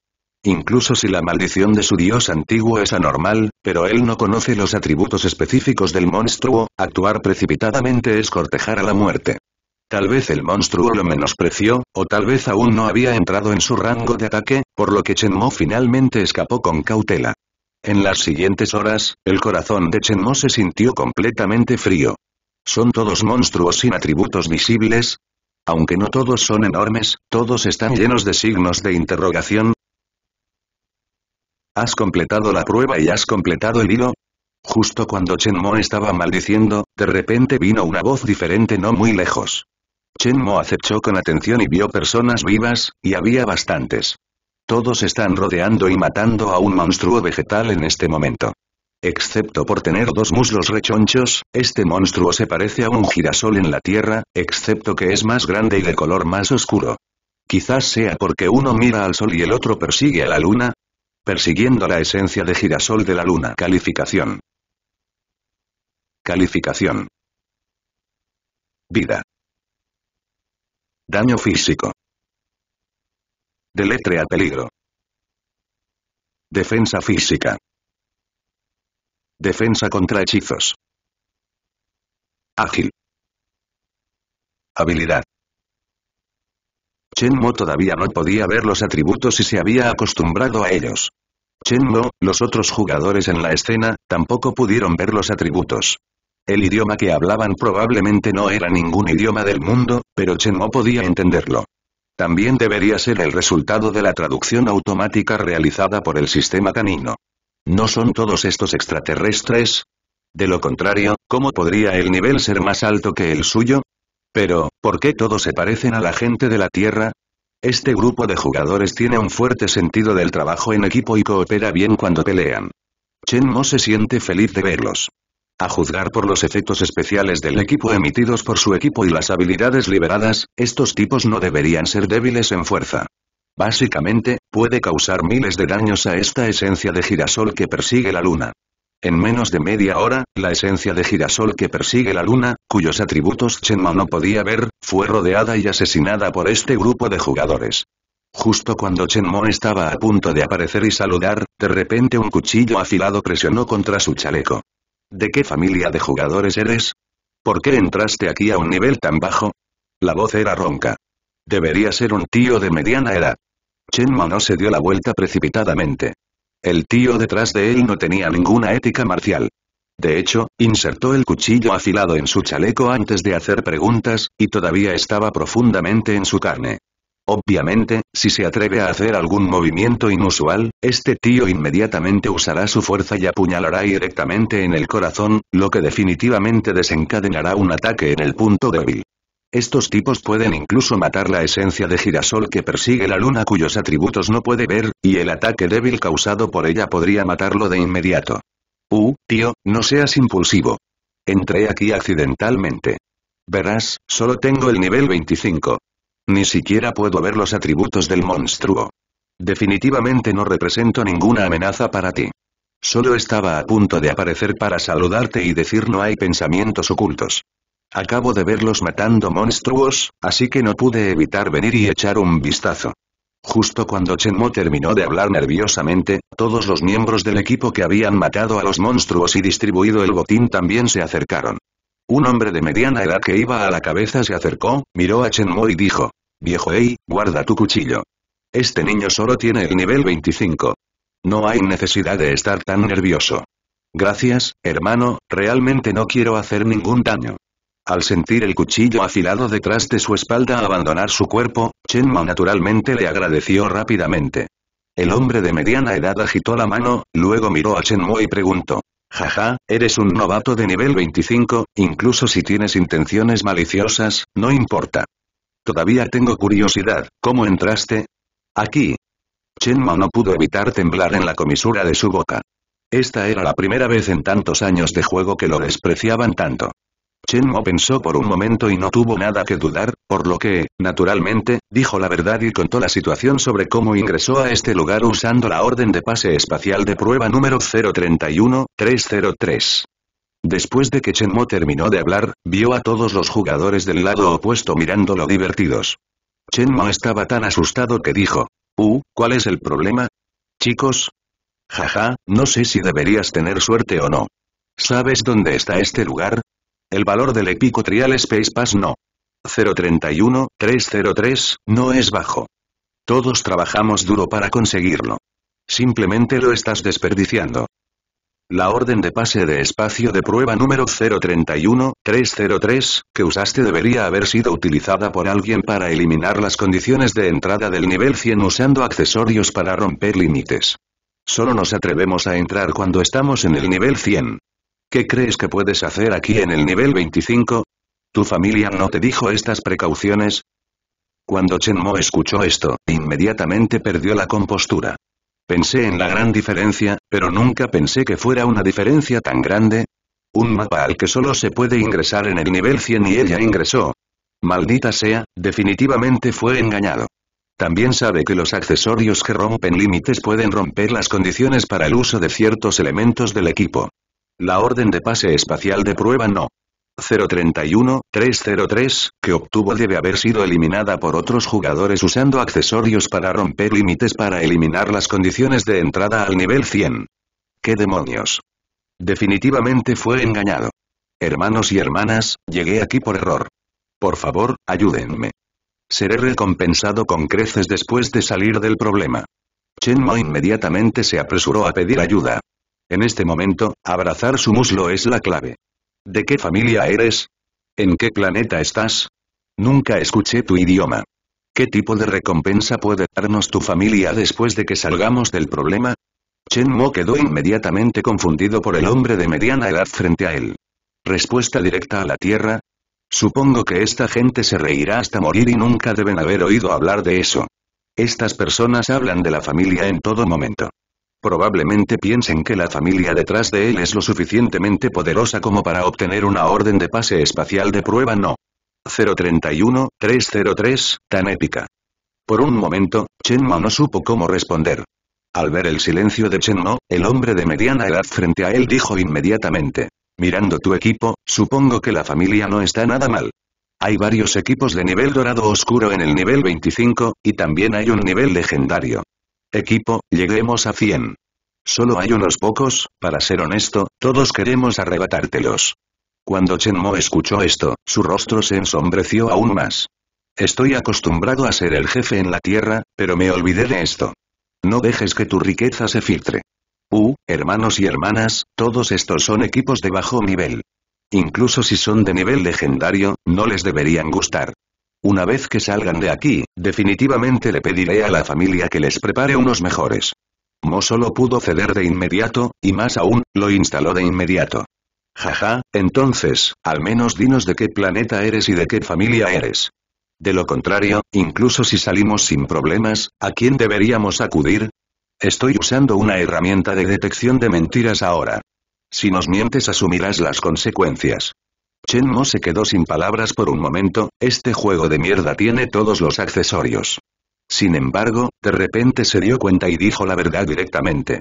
Incluso si la maldición de su dios antiguo es anormal, pero él no conoce los atributos específicos del monstruo, actuar precipitadamente es cortejar a la muerte. Tal vez el monstruo lo menospreció, o tal vez aún no había entrado en su rango de ataque, por lo que Chen Mo finalmente escapó con cautela. En las siguientes horas, el corazón de Chen Mo se sintió completamente frío. ¿Son todos monstruos sin atributos visibles? Aunque no todos son enormes, todos están llenos de signos de interrogación. ¿Has completado la prueba y has completado el hilo? Justo cuando Chen Mo estaba maldiciendo, de repente vino una voz diferente no muy lejos. Chen Mo acechó con atención y vio personas vivas, y había bastantes. Todos están rodeando y matando a un monstruo vegetal en este momento. Excepto por tener dos muslos rechonchos, este monstruo se parece a un girasol en la tierra, excepto que es más grande y de color más oscuro. Quizás sea porque uno mira al sol y el otro persigue a la luna. Persiguiendo la esencia de girasol de la luna. Calificación. Calificación. Vida. Daño físico. A peligro. Defensa física. Defensa contra hechizos. Ágil. Habilidad. Chen Mo todavía no podía ver los atributos y se había acostumbrado a ellos. Chen Mo, los otros jugadores en la escena, tampoco pudieron ver los atributos. El idioma que hablaban probablemente no era ningún idioma del mundo, pero Chen Mo podía entenderlo. También debería ser el resultado de la traducción automática realizada por el sistema canino. ¿No son todos estos extraterrestres? De lo contrario, ¿cómo podría el nivel ser más alto que el suyo? Pero, ¿por qué todos se parecen a la gente de la Tierra? Este grupo de jugadores tiene un fuerte sentido del trabajo en equipo y coopera bien cuando pelean. Chen Mo se siente feliz de verlos. A juzgar por los efectos especiales del equipo emitidos por su equipo y las habilidades liberadas, estos tipos no deberían ser débiles en fuerza. Básicamente, puede causar miles de daños a esta esencia de girasol que persigue la luna. En menos de media hora, la esencia de girasol que persigue la luna, cuyos atributos Mo no podía ver, fue rodeada y asesinada por este grupo de jugadores. Justo cuando Mo estaba a punto de aparecer y saludar, de repente un cuchillo afilado presionó contra su chaleco. ¿De qué familia de jugadores eres? ¿Por qué entraste aquí a un nivel tan bajo? La voz era ronca. Debería ser un tío de mediana edad. Chen no se dio la vuelta precipitadamente. El tío detrás de él no tenía ninguna ética marcial. De hecho, insertó el cuchillo afilado en su chaleco antes de hacer preguntas, y todavía estaba profundamente en su carne. Obviamente, si se atreve a hacer algún movimiento inusual, este tío inmediatamente usará su fuerza y apuñalará directamente en el corazón, lo que definitivamente desencadenará un ataque en el punto débil. Estos tipos pueden incluso matar la esencia de girasol que persigue la luna cuyos atributos no puede ver, y el ataque débil causado por ella podría matarlo de inmediato. Uh, tío, no seas impulsivo. Entré aquí accidentalmente. Verás, solo tengo el nivel 25. Ni siquiera puedo ver los atributos del monstruo. Definitivamente no represento ninguna amenaza para ti. Solo estaba a punto de aparecer para saludarte y decir no hay pensamientos ocultos. Acabo de verlos matando monstruos, así que no pude evitar venir y echar un vistazo. Justo cuando Mo terminó de hablar nerviosamente, todos los miembros del equipo que habían matado a los monstruos y distribuido el botín también se acercaron. Un hombre de mediana edad que iba a la cabeza se acercó, miró a Chen Mo y dijo. Viejo Ei, guarda tu cuchillo. Este niño solo tiene el nivel 25. No hay necesidad de estar tan nervioso. Gracias, hermano, realmente no quiero hacer ningún daño. Al sentir el cuchillo afilado detrás de su espalda abandonar su cuerpo, Chen Mo naturalmente le agradeció rápidamente. El hombre de mediana edad agitó la mano, luego miró a Chen Mo y preguntó. Jaja, eres un novato de nivel 25, incluso si tienes intenciones maliciosas, no importa. Todavía tengo curiosidad, ¿cómo entraste? Aquí. ma no pudo evitar temblar en la comisura de su boca. Esta era la primera vez en tantos años de juego que lo despreciaban tanto. Chen Mo pensó por un momento y no tuvo nada que dudar, por lo que, naturalmente, dijo la verdad y contó la situación sobre cómo ingresó a este lugar usando la orden de pase espacial de prueba número 031-303. Después de que Chen Mo terminó de hablar, vio a todos los jugadores del lado opuesto mirándolo divertidos. Chen Mo estaba tan asustado que dijo, «Uh, ¿cuál es el problema? Chicos, Jaja, no sé si deberías tener suerte o no. ¿Sabes dónde está este lugar? el valor del epicotrial Space Pass no. 031, 303, no es bajo. Todos trabajamos duro para conseguirlo. Simplemente lo estás desperdiciando. La orden de pase de espacio de prueba número 031-303 que usaste debería haber sido utilizada por alguien para eliminar las condiciones de entrada del nivel 100 usando accesorios para romper límites. Solo nos atrevemos a entrar cuando estamos en el nivel 100. ¿Qué crees que puedes hacer aquí en el nivel 25? ¿Tu familia no te dijo estas precauciones? Cuando Chen Mo escuchó esto, inmediatamente perdió la compostura. Pensé en la gran diferencia, pero nunca pensé que fuera una diferencia tan grande. Un mapa al que solo se puede ingresar en el nivel 100 y ella ingresó. Maldita sea, definitivamente fue engañado. También sabe que los accesorios que rompen límites pueden romper las condiciones para el uso de ciertos elementos del equipo. La orden de pase espacial de prueba no. 031-303, que obtuvo debe haber sido eliminada por otros jugadores usando accesorios para romper límites para eliminar las condiciones de entrada al nivel 100. ¡Qué demonios! Definitivamente fue engañado. Hermanos y hermanas, llegué aquí por error. Por favor, ayúdenme. Seré recompensado con creces después de salir del problema. Chen Mo inmediatamente se apresuró a pedir ayuda. En este momento, abrazar su muslo es la clave. ¿De qué familia eres? ¿En qué planeta estás? Nunca escuché tu idioma. ¿Qué tipo de recompensa puede darnos tu familia después de que salgamos del problema? Chen Mo quedó inmediatamente confundido por el hombre de mediana edad frente a él. Respuesta directa a la Tierra. Supongo que esta gente se reirá hasta morir y nunca deben haber oído hablar de eso. Estas personas hablan de la familia en todo momento. Probablemente piensen que la familia detrás de él es lo suficientemente poderosa como para obtener una orden de pase espacial de prueba no. 031-303, tan épica. Por un momento, Mo no supo cómo responder. Al ver el silencio de Chenmo, el hombre de mediana edad frente a él dijo inmediatamente. Mirando tu equipo, supongo que la familia no está nada mal. Hay varios equipos de nivel dorado oscuro en el nivel 25, y también hay un nivel legendario. Equipo, lleguemos a 100. Solo hay unos pocos, para ser honesto, todos queremos arrebatártelos. Cuando Chen Mo escuchó esto, su rostro se ensombreció aún más. Estoy acostumbrado a ser el jefe en la tierra, pero me olvidé de esto. No dejes que tu riqueza se filtre. Uh, hermanos y hermanas, todos estos son equipos de bajo nivel. Incluso si son de nivel legendario, no les deberían gustar. Una vez que salgan de aquí, definitivamente le pediré a la familia que les prepare unos mejores. Mo solo pudo ceder de inmediato, y más aún, lo instaló de inmediato. Jaja, entonces, al menos dinos de qué planeta eres y de qué familia eres. De lo contrario, incluso si salimos sin problemas, ¿a quién deberíamos acudir? Estoy usando una herramienta de detección de mentiras ahora. Si nos mientes asumirás las consecuencias. Chen Mo se quedó sin palabras por un momento, este juego de mierda tiene todos los accesorios. Sin embargo, de repente se dio cuenta y dijo la verdad directamente.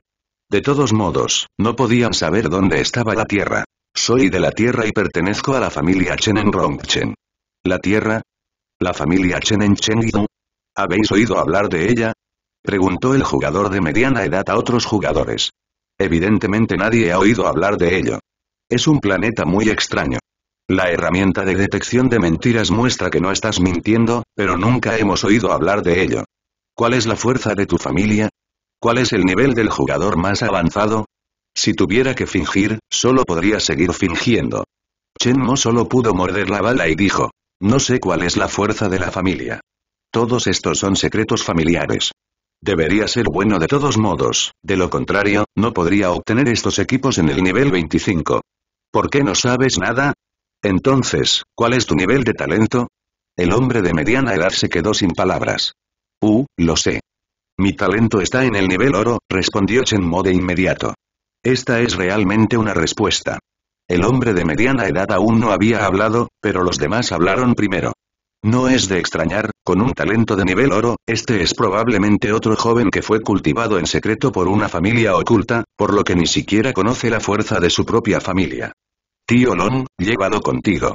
De todos modos, no podían saber dónde estaba la Tierra. Soy de la Tierra y pertenezco a la familia Chen en Rongchen. ¿La Tierra? ¿La familia Chen en Chengdu? ¿Habéis oído hablar de ella? Preguntó el jugador de mediana edad a otros jugadores. Evidentemente nadie ha oído hablar de ello. Es un planeta muy extraño. La herramienta de detección de mentiras muestra que no estás mintiendo, pero nunca hemos oído hablar de ello. ¿Cuál es la fuerza de tu familia? ¿Cuál es el nivel del jugador más avanzado? Si tuviera que fingir, solo podría seguir fingiendo. Chen Mo solo pudo morder la bala y dijo, no sé cuál es la fuerza de la familia. Todos estos son secretos familiares. Debería ser bueno de todos modos, de lo contrario, no podría obtener estos equipos en el nivel 25. ¿Por qué no sabes nada? Entonces, ¿cuál es tu nivel de talento? El hombre de mediana edad se quedó sin palabras. Uh, lo sé. Mi talento está en el nivel oro, respondió Mo de inmediato. Esta es realmente una respuesta. El hombre de mediana edad aún no había hablado, pero los demás hablaron primero. No es de extrañar, con un talento de nivel oro, este es probablemente otro joven que fue cultivado en secreto por una familia oculta, por lo que ni siquiera conoce la fuerza de su propia familia. Tío Long, llévalo contigo.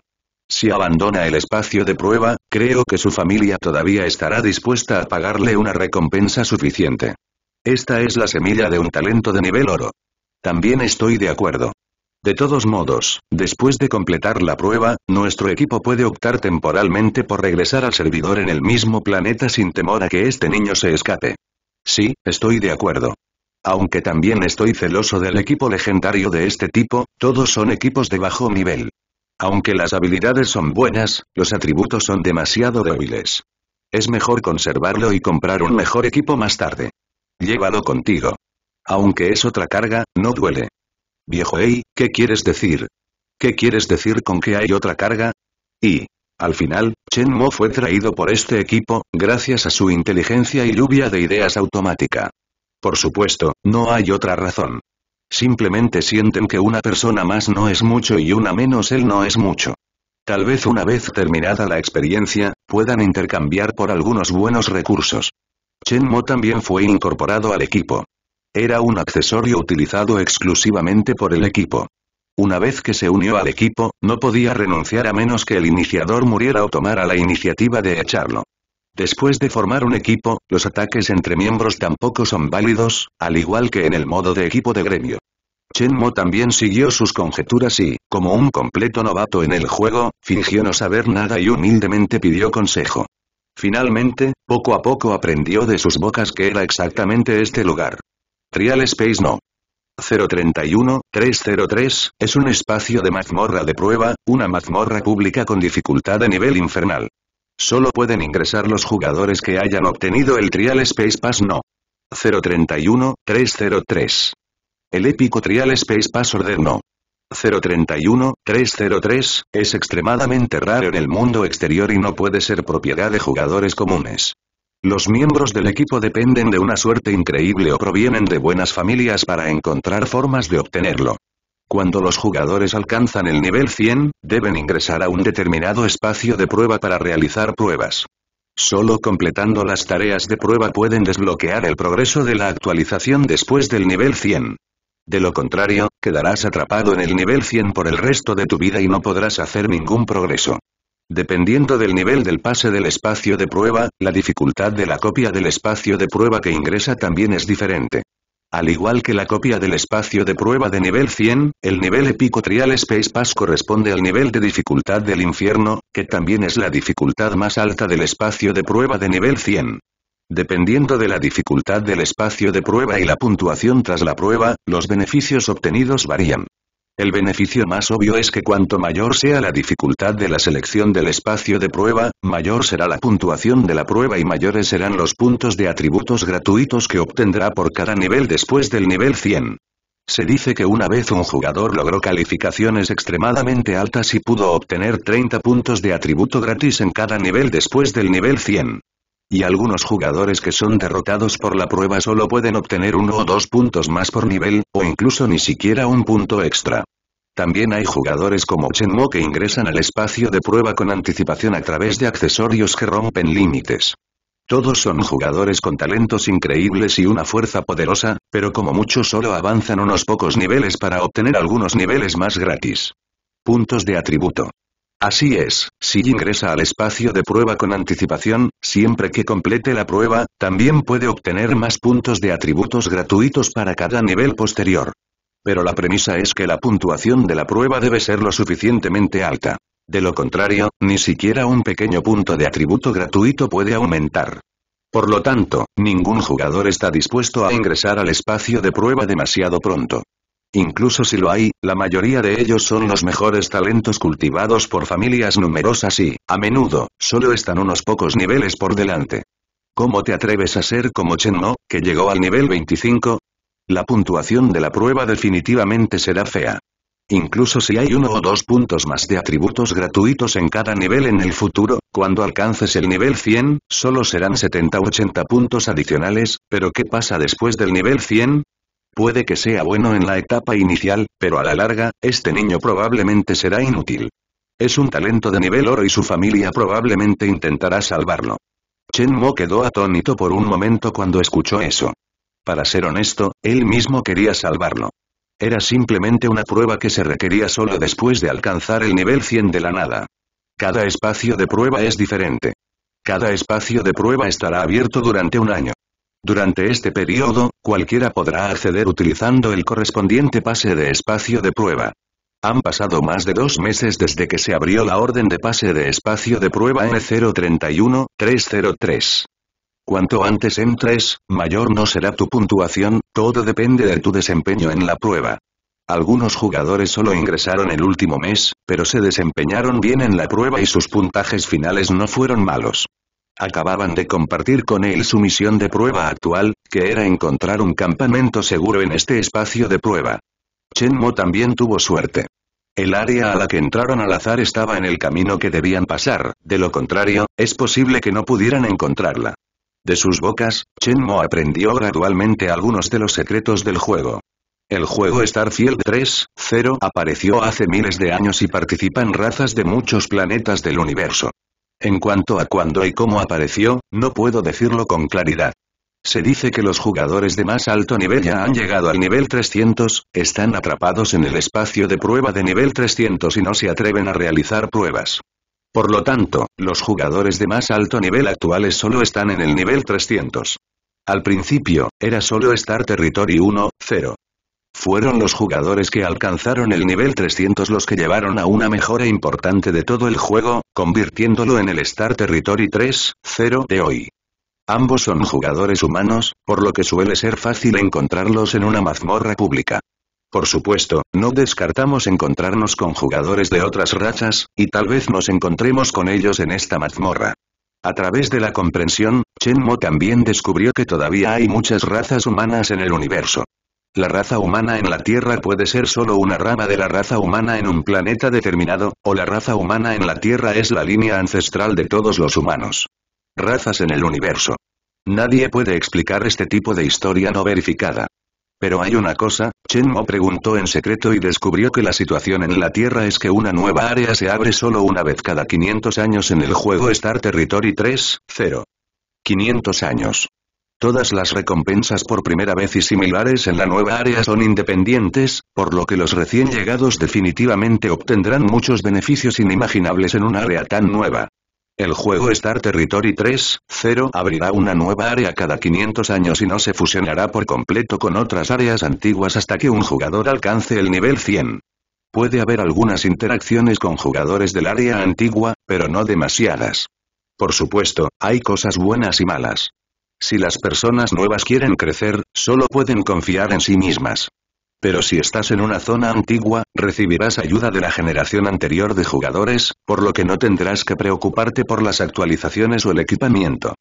Si abandona el espacio de prueba, creo que su familia todavía estará dispuesta a pagarle una recompensa suficiente. Esta es la semilla de un talento de nivel oro. También estoy de acuerdo. De todos modos, después de completar la prueba, nuestro equipo puede optar temporalmente por regresar al servidor en el mismo planeta sin temor a que este niño se escape. Sí, estoy de acuerdo aunque también estoy celoso del equipo legendario de este tipo, todos son equipos de bajo nivel. Aunque las habilidades son buenas, los atributos son demasiado débiles. Es mejor conservarlo y comprar un mejor equipo más tarde. Llévalo contigo. Aunque es otra carga, no duele. Viejo Ei, ¿qué quieres decir? ¿Qué quieres decir con que hay otra carga? Y, al final, Chen Mo fue traído por este equipo, gracias a su inteligencia y lluvia de ideas automática. Por supuesto, no hay otra razón. Simplemente sienten que una persona más no es mucho y una menos él no es mucho. Tal vez una vez terminada la experiencia, puedan intercambiar por algunos buenos recursos. Chen Mo también fue incorporado al equipo. Era un accesorio utilizado exclusivamente por el equipo. Una vez que se unió al equipo, no podía renunciar a menos que el iniciador muriera o tomara la iniciativa de echarlo. Después de formar un equipo, los ataques entre miembros tampoco son válidos, al igual que en el modo de equipo de gremio. Chen Mo también siguió sus conjeturas y, como un completo novato en el juego, fingió no saber nada y humildemente pidió consejo. Finalmente, poco a poco aprendió de sus bocas que era exactamente este lugar. Trial Space No. 031-303, es un espacio de mazmorra de prueba, una mazmorra pública con dificultad de nivel infernal. Solo pueden ingresar los jugadores que hayan obtenido el Trial Space Pass No. 031-303. El épico Trial Space Pass Order No. 031-303 es extremadamente raro en el mundo exterior y no puede ser propiedad de jugadores comunes. Los miembros del equipo dependen de una suerte increíble o provienen de buenas familias para encontrar formas de obtenerlo. Cuando los jugadores alcanzan el nivel 100, deben ingresar a un determinado espacio de prueba para realizar pruebas. Solo completando las tareas de prueba pueden desbloquear el progreso de la actualización después del nivel 100. De lo contrario, quedarás atrapado en el nivel 100 por el resto de tu vida y no podrás hacer ningún progreso. Dependiendo del nivel del pase del espacio de prueba, la dificultad de la copia del espacio de prueba que ingresa también es diferente. Al igual que la copia del espacio de prueba de nivel 100, el nivel epicotrial Space Pass corresponde al nivel de dificultad del infierno, que también es la dificultad más alta del espacio de prueba de nivel 100. Dependiendo de la dificultad del espacio de prueba y la puntuación tras la prueba, los beneficios obtenidos varían. El beneficio más obvio es que cuanto mayor sea la dificultad de la selección del espacio de prueba, mayor será la puntuación de la prueba y mayores serán los puntos de atributos gratuitos que obtendrá por cada nivel después del nivel 100. Se dice que una vez un jugador logró calificaciones extremadamente altas y pudo obtener 30 puntos de atributo gratis en cada nivel después del nivel 100. Y algunos jugadores que son derrotados por la prueba solo pueden obtener uno o dos puntos más por nivel, o incluso ni siquiera un punto extra. También hay jugadores como Chenmo que ingresan al espacio de prueba con anticipación a través de accesorios que rompen límites. Todos son jugadores con talentos increíbles y una fuerza poderosa, pero como muchos solo avanzan unos pocos niveles para obtener algunos niveles más gratis. Puntos de atributo. Así es, si ingresa al espacio de prueba con anticipación, siempre que complete la prueba, también puede obtener más puntos de atributos gratuitos para cada nivel posterior. Pero la premisa es que la puntuación de la prueba debe ser lo suficientemente alta. De lo contrario, ni siquiera un pequeño punto de atributo gratuito puede aumentar. Por lo tanto, ningún jugador está dispuesto a ingresar al espacio de prueba demasiado pronto. Incluso si lo hay, la mayoría de ellos son los mejores talentos cultivados por familias numerosas y, a menudo, solo están unos pocos niveles por delante. ¿Cómo te atreves a ser como Chen Mo, que llegó al nivel 25? La puntuación de la prueba definitivamente será fea. Incluso si hay uno o dos puntos más de atributos gratuitos en cada nivel en el futuro, cuando alcances el nivel 100, solo serán 70 o 80 puntos adicionales, pero ¿qué pasa después del nivel 100? Puede que sea bueno en la etapa inicial, pero a la larga, este niño probablemente será inútil. Es un talento de nivel oro y su familia probablemente intentará salvarlo. Chen Mo quedó atónito por un momento cuando escuchó eso. Para ser honesto, él mismo quería salvarlo. Era simplemente una prueba que se requería solo después de alcanzar el nivel 100 de la nada. Cada espacio de prueba es diferente. Cada espacio de prueba estará abierto durante un año. Durante este periodo, cualquiera podrá acceder utilizando el correspondiente pase de espacio de prueba. Han pasado más de dos meses desde que se abrió la orden de pase de espacio de prueba N031-303. Cuanto antes entres, mayor no será tu puntuación, todo depende de tu desempeño en la prueba. Algunos jugadores solo ingresaron el último mes, pero se desempeñaron bien en la prueba y sus puntajes finales no fueron malos. Acababan de compartir con él su misión de prueba actual, que era encontrar un campamento seguro en este espacio de prueba. Chen Mo también tuvo suerte. El área a la que entraron al azar estaba en el camino que debían pasar, de lo contrario, es posible que no pudieran encontrarla. De sus bocas, Chen Mo aprendió gradualmente algunos de los secretos del juego. El juego Starfield 3.0 apareció hace miles de años y participan razas de muchos planetas del universo. En cuanto a cuándo y cómo apareció, no puedo decirlo con claridad. Se dice que los jugadores de más alto nivel ya han llegado al nivel 300, están atrapados en el espacio de prueba de nivel 300 y no se atreven a realizar pruebas. Por lo tanto, los jugadores de más alto nivel actuales solo están en el nivel 300. Al principio, era solo estar territorio 1, 0. Fueron los jugadores que alcanzaron el nivel 300 los que llevaron a una mejora importante de todo el juego, convirtiéndolo en el Star Territory 3-0 de hoy. Ambos son jugadores humanos, por lo que suele ser fácil encontrarlos en una mazmorra pública. Por supuesto, no descartamos encontrarnos con jugadores de otras razas, y tal vez nos encontremos con ellos en esta mazmorra. A través de la comprensión, Mo también descubrió que todavía hay muchas razas humanas en el universo. La raza humana en la Tierra puede ser solo una rama de la raza humana en un planeta determinado, o la raza humana en la Tierra es la línea ancestral de todos los humanos. Razas en el universo. Nadie puede explicar este tipo de historia no verificada. Pero hay una cosa, Chen Mo preguntó en secreto y descubrió que la situación en la Tierra es que una nueva área se abre solo una vez cada 500 años en el juego Star Territory 3, 500 años. Todas las recompensas por primera vez y similares en la nueva área son independientes, por lo que los recién llegados definitivamente obtendrán muchos beneficios inimaginables en un área tan nueva. El juego Star Territory 3.0 abrirá una nueva área cada 500 años y no se fusionará por completo con otras áreas antiguas hasta que un jugador alcance el nivel 100. Puede haber algunas interacciones con jugadores del área antigua, pero no demasiadas. Por supuesto, hay cosas buenas y malas. Si las personas nuevas quieren crecer, solo pueden confiar en sí mismas. Pero si estás en una zona antigua, recibirás ayuda de la generación anterior de jugadores, por lo que no tendrás que preocuparte por las actualizaciones o el equipamiento.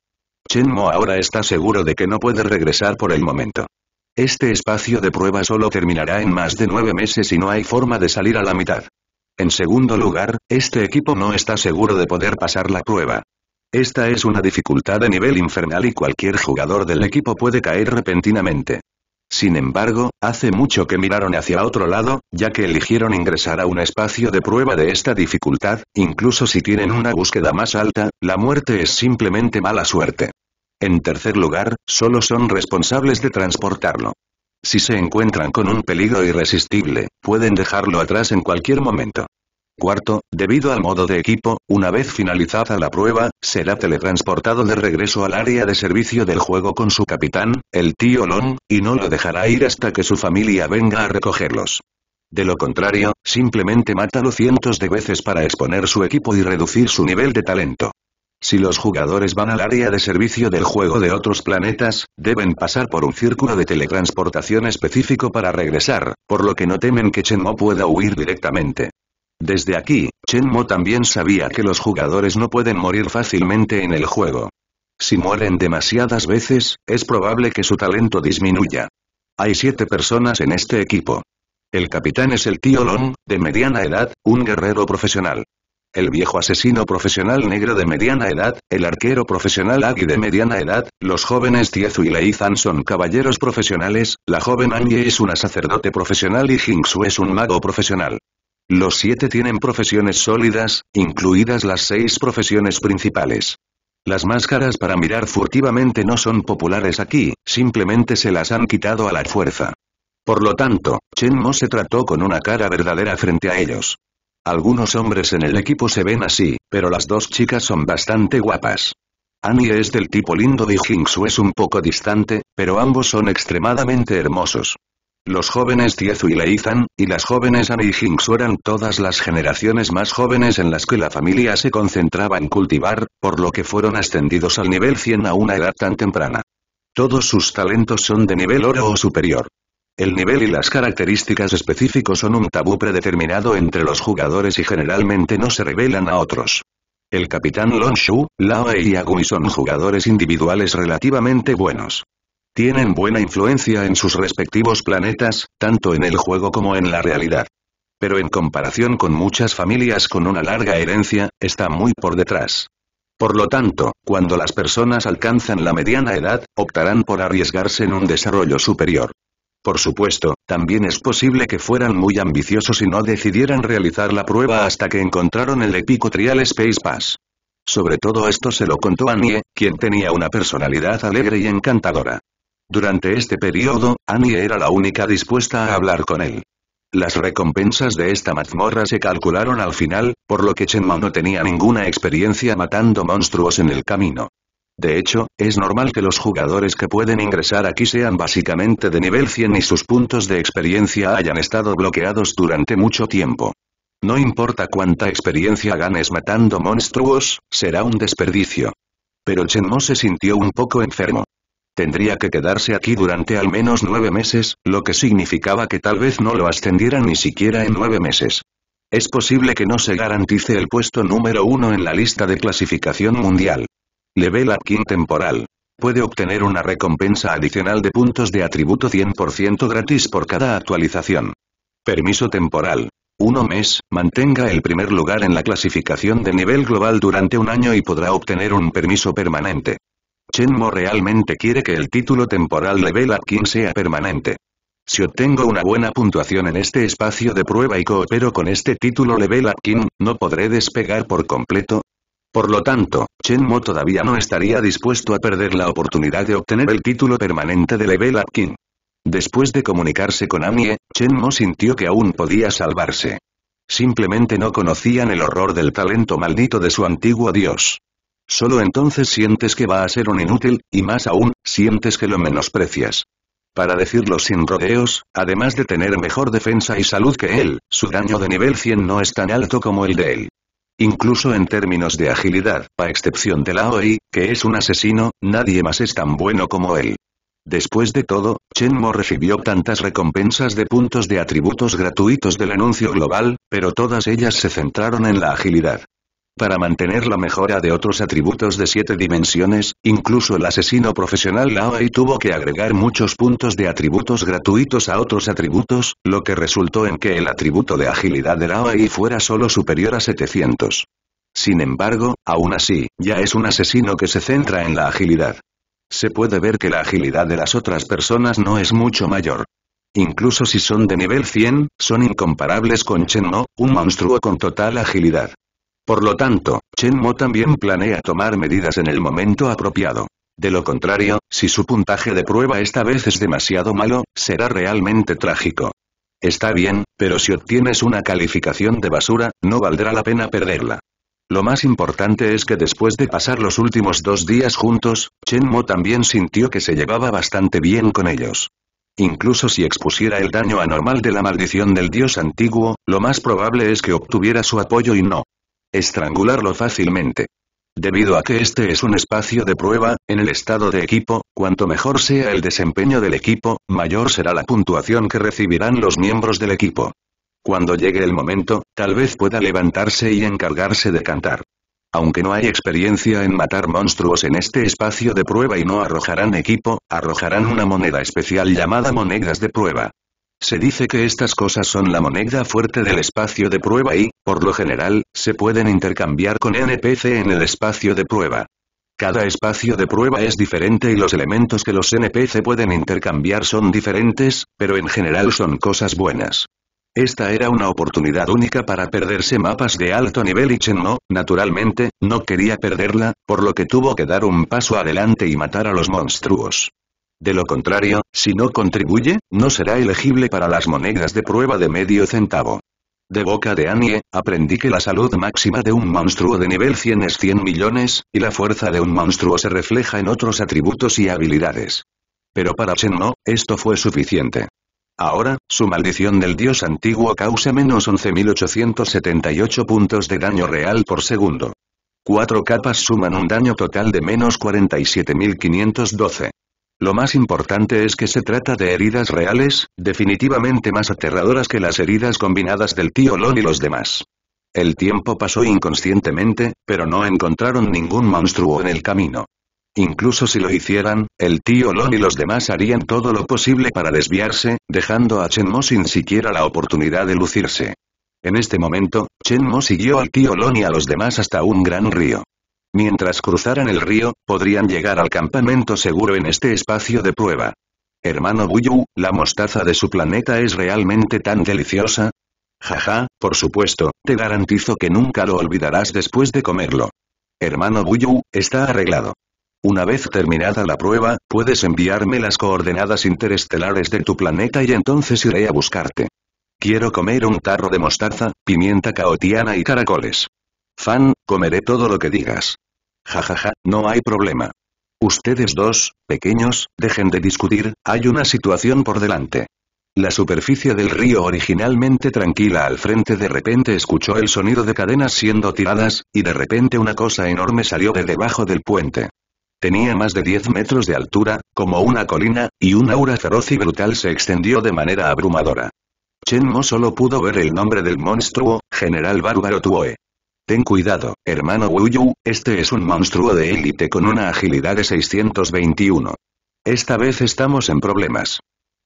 Chen Mo ahora está seguro de que no puede regresar por el momento. Este espacio de prueba solo terminará en más de nueve meses y no hay forma de salir a la mitad. En segundo lugar, este equipo no está seguro de poder pasar la prueba. Esta es una dificultad de nivel infernal y cualquier jugador del equipo puede caer repentinamente. Sin embargo, hace mucho que miraron hacia otro lado, ya que eligieron ingresar a un espacio de prueba de esta dificultad, incluso si tienen una búsqueda más alta, la muerte es simplemente mala suerte. En tercer lugar, solo son responsables de transportarlo. Si se encuentran con un peligro irresistible, pueden dejarlo atrás en cualquier momento. Cuarto, debido al modo de equipo, una vez finalizada la prueba, será teletransportado de regreso al área de servicio del juego con su capitán, el tío Long, y no lo dejará ir hasta que su familia venga a recogerlos. De lo contrario, simplemente mátalo cientos de veces para exponer su equipo y reducir su nivel de talento. Si los jugadores van al área de servicio del juego de otros planetas, deben pasar por un círculo de teletransportación específico para regresar, por lo que no temen que Chenmo pueda huir directamente. Desde aquí, Chen Mo también sabía que los jugadores no pueden morir fácilmente en el juego. Si mueren demasiadas veces, es probable que su talento disminuya. Hay siete personas en este equipo. El capitán es el tío Long, de mediana edad, un guerrero profesional. El viejo asesino profesional negro de mediana edad, el arquero profesional Agui de mediana edad, los jóvenes Tiezu y Leizan son caballeros profesionales, la joven Angie es una sacerdote profesional y Jingsu es un mago profesional. Los siete tienen profesiones sólidas, incluidas las seis profesiones principales. Las máscaras para mirar furtivamente no son populares aquí, simplemente se las han quitado a la fuerza. Por lo tanto, Chen Mo se trató con una cara verdadera frente a ellos. Algunos hombres en el equipo se ven así, pero las dos chicas son bastante guapas. Annie es del tipo lindo y Su es un poco distante, pero ambos son extremadamente hermosos. Los jóvenes Tiezu y Leizan, y las jóvenes Ani y eran todas las generaciones más jóvenes en las que la familia se concentraba en cultivar, por lo que fueron ascendidos al nivel 100 a una edad tan temprana. Todos sus talentos son de nivel oro o superior. El nivel y las características específicos son un tabú predeterminado entre los jugadores y generalmente no se revelan a otros. El capitán Longshu, Lao y Agui son jugadores individuales relativamente buenos. Tienen buena influencia en sus respectivos planetas, tanto en el juego como en la realidad. Pero en comparación con muchas familias con una larga herencia, está muy por detrás. Por lo tanto, cuando las personas alcanzan la mediana edad, optarán por arriesgarse en un desarrollo superior. Por supuesto, también es posible que fueran muy ambiciosos y no decidieran realizar la prueba hasta que encontraron el épico trial Space Pass. Sobre todo esto se lo contó a quien tenía una personalidad alegre y encantadora. Durante este periodo, Annie era la única dispuesta a hablar con él. Las recompensas de esta mazmorra se calcularon al final, por lo que Mo no tenía ninguna experiencia matando monstruos en el camino. De hecho, es normal que los jugadores que pueden ingresar aquí sean básicamente de nivel 100 y sus puntos de experiencia hayan estado bloqueados durante mucho tiempo. No importa cuánta experiencia ganes matando monstruos, será un desperdicio. Pero Mo se sintió un poco enfermo. Tendría que quedarse aquí durante al menos nueve meses, lo que significaba que tal vez no lo ascendieran ni siquiera en nueve meses. Es posible que no se garantice el puesto número uno en la lista de clasificación mundial. Level up temporal. Puede obtener una recompensa adicional de puntos de atributo 100% gratis por cada actualización. Permiso temporal. Uno mes, mantenga el primer lugar en la clasificación de nivel global durante un año y podrá obtener un permiso permanente. Mo realmente quiere que el título temporal Level Up sea permanente. Si obtengo una buena puntuación en este espacio de prueba y coopero con este título Level Up ¿no podré despegar por completo? Por lo tanto, Mo todavía no estaría dispuesto a perder la oportunidad de obtener el título permanente de Level Up King. Después de comunicarse con Amie, Mo sintió que aún podía salvarse. Simplemente no conocían el horror del talento maldito de su antiguo dios. Solo entonces sientes que va a ser un inútil, y más aún, sientes que lo menosprecias. Para decirlo sin rodeos, además de tener mejor defensa y salud que él, su daño de nivel 100 no es tan alto como el de él. Incluso en términos de agilidad, a excepción de la OI, que es un asesino, nadie más es tan bueno como él. Después de todo, Mo recibió tantas recompensas de puntos de atributos gratuitos del anuncio global, pero todas ellas se centraron en la agilidad para mantener la mejora de otros atributos de siete dimensiones, incluso el asesino profesional Laoi tuvo que agregar muchos puntos de atributos gratuitos a otros atributos, lo que resultó en que el atributo de agilidad de Laoi fuera solo superior a 700. Sin embargo, aún así, ya es un asesino que se centra en la agilidad. Se puede ver que la agilidad de las otras personas no es mucho mayor. Incluso si son de nivel 100, son incomparables con Chen No, un monstruo con total agilidad. Por lo tanto, Chen Mo también planea tomar medidas en el momento apropiado. De lo contrario, si su puntaje de prueba esta vez es demasiado malo, será realmente trágico. Está bien, pero si obtienes una calificación de basura, no valdrá la pena perderla. Lo más importante es que después de pasar los últimos dos días juntos, Chen Mo también sintió que se llevaba bastante bien con ellos. Incluso si expusiera el daño anormal de la maldición del dios antiguo, lo más probable es que obtuviera su apoyo y no estrangularlo fácilmente. Debido a que este es un espacio de prueba, en el estado de equipo, cuanto mejor sea el desempeño del equipo, mayor será la puntuación que recibirán los miembros del equipo. Cuando llegue el momento, tal vez pueda levantarse y encargarse de cantar. Aunque no hay experiencia en matar monstruos en este espacio de prueba y no arrojarán equipo, arrojarán una moneda especial llamada monedas de prueba. Se dice que estas cosas son la moneda fuerte del espacio de prueba y, por lo general, se pueden intercambiar con NPC en el espacio de prueba. Cada espacio de prueba es diferente y los elementos que los NPC pueden intercambiar son diferentes, pero en general son cosas buenas. Esta era una oportunidad única para perderse mapas de alto nivel y Chen no, naturalmente, no quería perderla, por lo que tuvo que dar un paso adelante y matar a los monstruos. De lo contrario, si no contribuye, no será elegible para las monedas de prueba de medio centavo. De boca de Annie, aprendí que la salud máxima de un monstruo de nivel 100 es 100 millones, y la fuerza de un monstruo se refleja en otros atributos y habilidades. Pero para Chen no, esto fue suficiente. Ahora, su maldición del dios antiguo causa menos 11.878 puntos de daño real por segundo. Cuatro capas suman un daño total de menos 47.512. Lo más importante es que se trata de heridas reales, definitivamente más aterradoras que las heridas combinadas del tío Lon y los demás. El tiempo pasó inconscientemente, pero no encontraron ningún monstruo en el camino. Incluso si lo hicieran, el tío Lon y los demás harían todo lo posible para desviarse, dejando a Chen Mo sin siquiera la oportunidad de lucirse. En este momento, Chen Mo siguió al tío Lon y a los demás hasta un gran río. Mientras cruzaran el río, podrían llegar al campamento seguro en este espacio de prueba. Hermano Buyu, la mostaza de su planeta es realmente tan deliciosa. Jaja, por supuesto, te garantizo que nunca lo olvidarás después de comerlo. Hermano Buyu, está arreglado. Una vez terminada la prueba, puedes enviarme las coordenadas interestelares de tu planeta y entonces iré a buscarte. Quiero comer un tarro de mostaza, pimienta caotiana y caracoles. Fan, comeré todo lo que digas. Jajaja, ja, ja, no hay problema. Ustedes dos, pequeños, dejen de discutir, hay una situación por delante. La superficie del río originalmente tranquila al frente de repente escuchó el sonido de cadenas siendo tiradas, y de repente una cosa enorme salió de debajo del puente. Tenía más de 10 metros de altura, como una colina, y un aura feroz y brutal se extendió de manera abrumadora. Chen Mo solo pudo ver el nombre del monstruo, General Bárbaro Tuoe. Ten cuidado, hermano Wuyu, este es un monstruo de élite con una agilidad de 621. Esta vez estamos en problemas.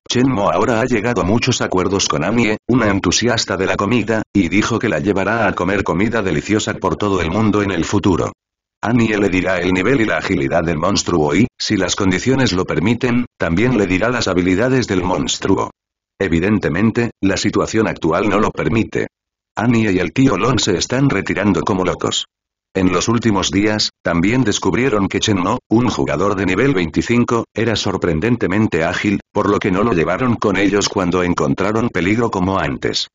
Chen Mo ahora ha llegado a muchos acuerdos con Amie, una entusiasta de la comida, y dijo que la llevará a comer comida deliciosa por todo el mundo en el futuro. Annie le dirá el nivel y la agilidad del monstruo y, si las condiciones lo permiten, también le dirá las habilidades del monstruo. Evidentemente, la situación actual no lo permite. Annie y el tío Lon se están retirando como locos. En los últimos días, también descubrieron que Chen un jugador de nivel 25, era sorprendentemente ágil, por lo que no lo llevaron con ellos cuando encontraron peligro como antes.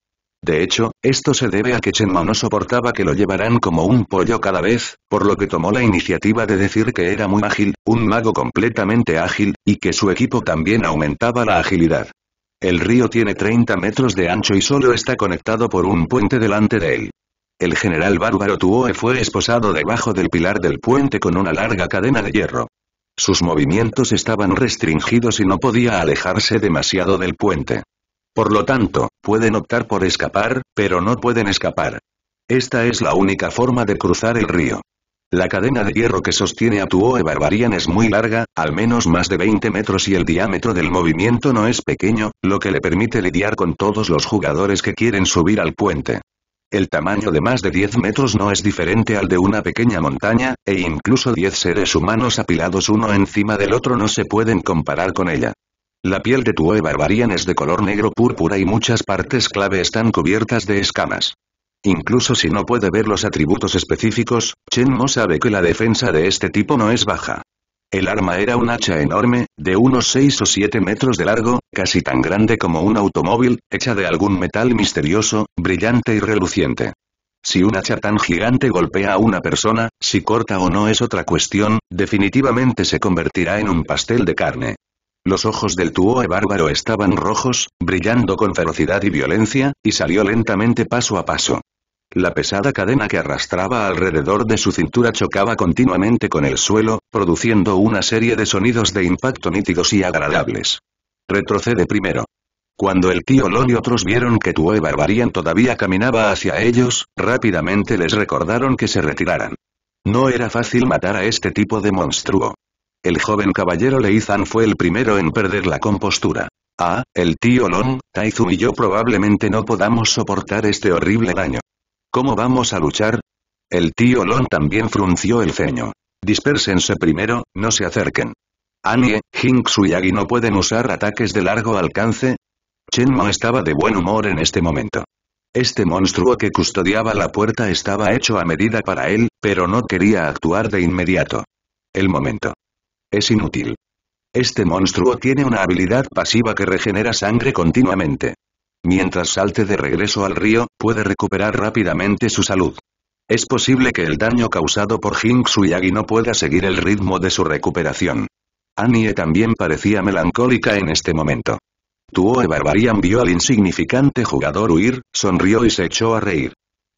De hecho, esto se debe a que Chenmo no soportaba que lo llevaran como un pollo cada vez, por lo que tomó la iniciativa de decir que era muy ágil, un mago completamente ágil, y que su equipo también aumentaba la agilidad. El río tiene 30 metros de ancho y solo está conectado por un puente delante de él. El general bárbaro Tuoe fue esposado debajo del pilar del puente con una larga cadena de hierro. Sus movimientos estaban restringidos y no podía alejarse demasiado del puente. Por lo tanto, pueden optar por escapar, pero no pueden escapar. Esta es la única forma de cruzar el río. La cadena de hierro que sostiene a Tuoe Barbarian es muy larga, al menos más de 20 metros y el diámetro del movimiento no es pequeño, lo que le permite lidiar con todos los jugadores que quieren subir al puente. El tamaño de más de 10 metros no es diferente al de una pequeña montaña, e incluso 10 seres humanos apilados uno encima del otro no se pueden comparar con ella. La piel de Tuoe Barbarian es de color negro púrpura y muchas partes clave están cubiertas de escamas. Incluso si no puede ver los atributos específicos, Chen Mo sabe que la defensa de este tipo no es baja. El arma era un hacha enorme, de unos 6 o 7 metros de largo, casi tan grande como un automóvil, hecha de algún metal misterioso, brillante y reluciente. Si un hacha tan gigante golpea a una persona, si corta o no es otra cuestión, definitivamente se convertirá en un pastel de carne. Los ojos del Tuoe bárbaro estaban rojos, brillando con ferocidad y violencia, y salió lentamente paso a paso. La pesada cadena que arrastraba alrededor de su cintura chocaba continuamente con el suelo, produciendo una serie de sonidos de impacto nítidos y agradables. Retrocede primero. Cuando el tío Lon y otros vieron que Tue Barbarian todavía caminaba hacia ellos, rápidamente les recordaron que se retiraran. No era fácil matar a este tipo de monstruo. El joven caballero Leizan fue el primero en perder la compostura. Ah, el tío Lon, Taizu y yo probablemente no podamos soportar este horrible daño. ¿Cómo vamos a luchar? El tío Lon también frunció el ceño. Dispérsense primero, no se acerquen. Annie, Jinxu y Agui no pueden usar ataques de largo alcance. Chenmo estaba de buen humor en este momento. Este monstruo que custodiaba la puerta estaba hecho a medida para él, pero no quería actuar de inmediato. El momento. Es inútil. Este monstruo tiene una habilidad pasiva que regenera sangre continuamente. Mientras salte de regreso al río, puede recuperar rápidamente su salud. Es posible que el daño causado por Jing yagi no pueda seguir el ritmo de su recuperación. Annie también parecía melancólica en este momento. Tuoe Barbarian vio al insignificante jugador huir, sonrió y se echó a reír.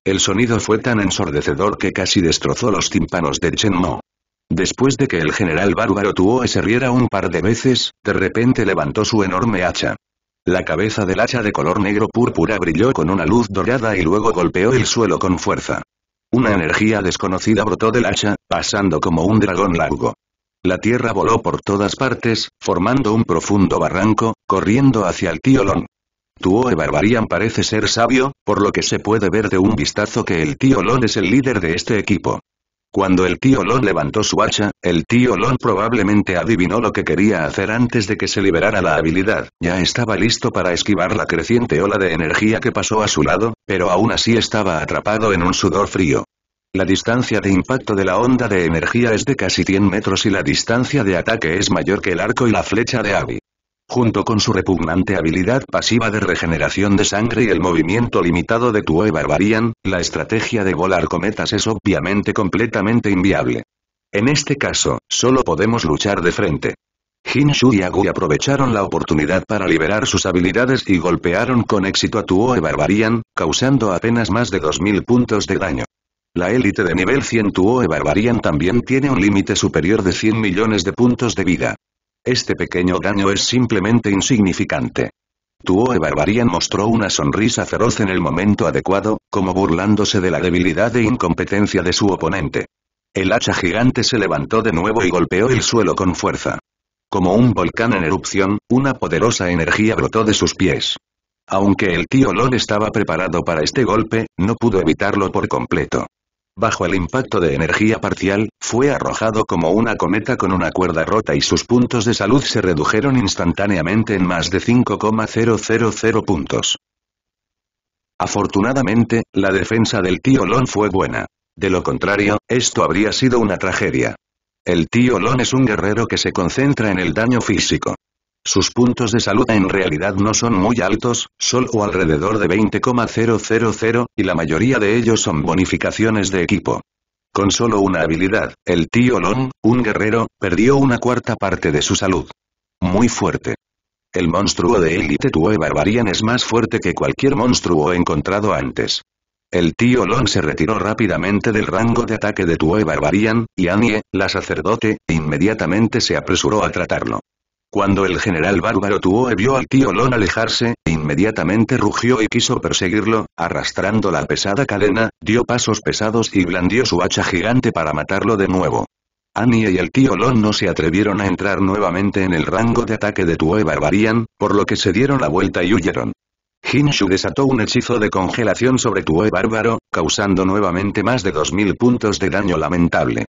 El sonido fue tan ensordecedor que casi destrozó los tímpanos de Chen Mo. Después de que el general bárbaro Tuoe se riera un par de veces, de repente levantó su enorme hacha. La cabeza del hacha de color negro púrpura brilló con una luz dorada y luego golpeó el suelo con fuerza. Una energía desconocida brotó del hacha, pasando como un dragón largo. La tierra voló por todas partes, formando un profundo barranco, corriendo hacia el tío Tuo Tuoe Barbarian parece ser sabio, por lo que se puede ver de un vistazo que el tío Lon es el líder de este equipo. Cuando el tío Lon levantó su hacha, el tío Lon probablemente adivinó lo que quería hacer antes de que se liberara la habilidad, ya estaba listo para esquivar la creciente ola de energía que pasó a su lado, pero aún así estaba atrapado en un sudor frío. La distancia de impacto de la onda de energía es de casi 100 metros y la distancia de ataque es mayor que el arco y la flecha de Abby. Junto con su repugnante habilidad pasiva de regeneración de sangre y el movimiento limitado de e Barbarian, la estrategia de volar cometas es obviamente completamente inviable. En este caso, solo podemos luchar de frente. Hinshu y Agui aprovecharon la oportunidad para liberar sus habilidades y golpearon con éxito a e Barbarian, causando apenas más de 2000 puntos de daño. La élite de nivel 100 e Barbarian también tiene un límite superior de 100 millones de puntos de vida. Este pequeño daño es simplemente insignificante. Tuoe Barbarian mostró una sonrisa feroz en el momento adecuado, como burlándose de la debilidad e incompetencia de su oponente. El hacha gigante se levantó de nuevo y golpeó el suelo con fuerza. Como un volcán en erupción, una poderosa energía brotó de sus pies. Aunque el tío Lol estaba preparado para este golpe, no pudo evitarlo por completo. Bajo el impacto de energía parcial, fue arrojado como una cometa con una cuerda rota y sus puntos de salud se redujeron instantáneamente en más de 5,000 puntos. Afortunadamente, la defensa del tío Lon fue buena. De lo contrario, esto habría sido una tragedia. El tío Lon es un guerrero que se concentra en el daño físico. Sus puntos de salud en realidad no son muy altos, solo alrededor de 20,000, y la mayoría de ellos son bonificaciones de equipo. Con solo una habilidad, el tío Long, un guerrero, perdió una cuarta parte de su salud. Muy fuerte. El monstruo de élite Tue Barbarian es más fuerte que cualquier monstruo encontrado antes. El tío Long se retiró rápidamente del rango de ataque de Tue Barbarian, y Annie, la sacerdote, inmediatamente se apresuró a tratarlo. Cuando el general bárbaro Tuoe vio al tío Lon alejarse, inmediatamente rugió y quiso perseguirlo, arrastrando la pesada cadena, dio pasos pesados y blandió su hacha gigante para matarlo de nuevo. Annie y el tío Lon no se atrevieron a entrar nuevamente en el rango de ataque de Tuoe Barbarian, por lo que se dieron la vuelta y huyeron. Hinshu desató un hechizo de congelación sobre Tuoe Bárbaro, causando nuevamente más de 2000 puntos de daño lamentable.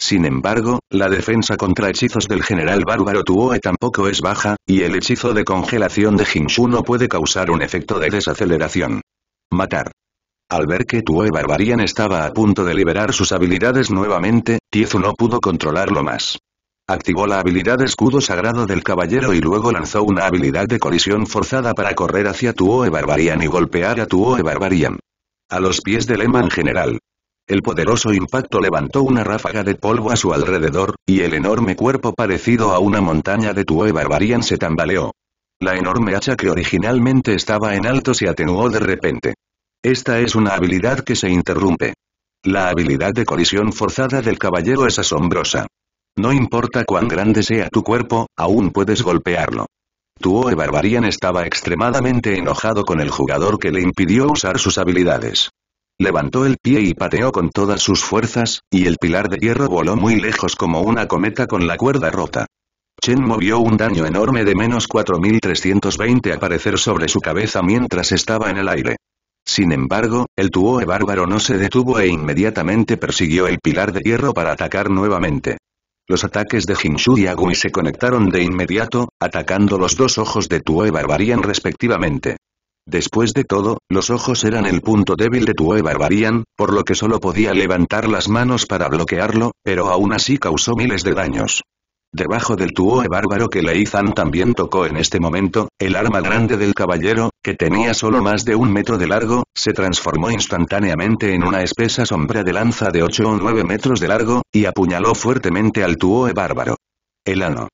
Sin embargo, la defensa contra hechizos del general bárbaro Tuoe tampoco es baja, y el hechizo de congelación de Jinshu no puede causar un efecto de desaceleración. Matar. Al ver que Tuoe Barbarian estaba a punto de liberar sus habilidades nuevamente, Tiezu no pudo controlarlo más. Activó la habilidad Escudo Sagrado del Caballero y luego lanzó una habilidad de colisión forzada para correr hacia Tuoe Barbarian y golpear a Tuoe Barbarian. A los pies del Eman General, el poderoso impacto levantó una ráfaga de polvo a su alrededor, y el enorme cuerpo parecido a una montaña de Tue Barbarian se tambaleó. La enorme hacha que originalmente estaba en alto se atenuó de repente. Esta es una habilidad que se interrumpe. La habilidad de colisión forzada del caballero es asombrosa. No importa cuán grande sea tu cuerpo, aún puedes golpearlo. Tuoe Barbarian estaba extremadamente enojado con el jugador que le impidió usar sus habilidades levantó el pie y pateó con todas sus fuerzas, y el pilar de hierro voló muy lejos como una cometa con la cuerda rota. Chen movió un daño enorme de menos 4320 aparecer sobre su cabeza mientras estaba en el aire. Sin embargo, el tuoe bárbaro no se detuvo e inmediatamente persiguió el pilar de hierro para atacar nuevamente. Los ataques de Jinshu y Agui se conectaron de inmediato, atacando los dos ojos de Tuoe Barbarían respectivamente. Después de todo, los ojos eran el punto débil de Tue Barbarian, por lo que solo podía levantar las manos para bloquearlo, pero aún así causó miles de daños. Debajo del Tuoe bárbaro que Leizan también tocó en este momento, el arma grande del caballero, que tenía solo más de un metro de largo, se transformó instantáneamente en una espesa sombra de lanza de 8 o 9 metros de largo, y apuñaló fuertemente al Tuoe bárbaro. El ano.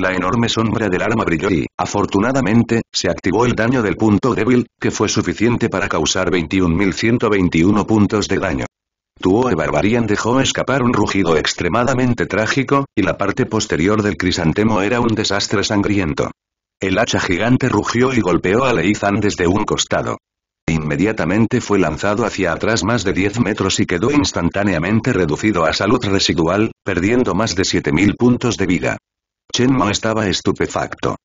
La enorme sombra del arma brilló y, afortunadamente, se activó el daño del punto débil, que fue suficiente para causar 21.121 puntos de daño. e Barbarian dejó escapar un rugido extremadamente trágico, y la parte posterior del crisantemo era un desastre sangriento. El hacha gigante rugió y golpeó a Leizan desde un costado. Inmediatamente fue lanzado hacia atrás más de 10 metros y quedó instantáneamente reducido a salud residual, perdiendo más de 7.000 puntos de vida. Ma estaba estupefacto.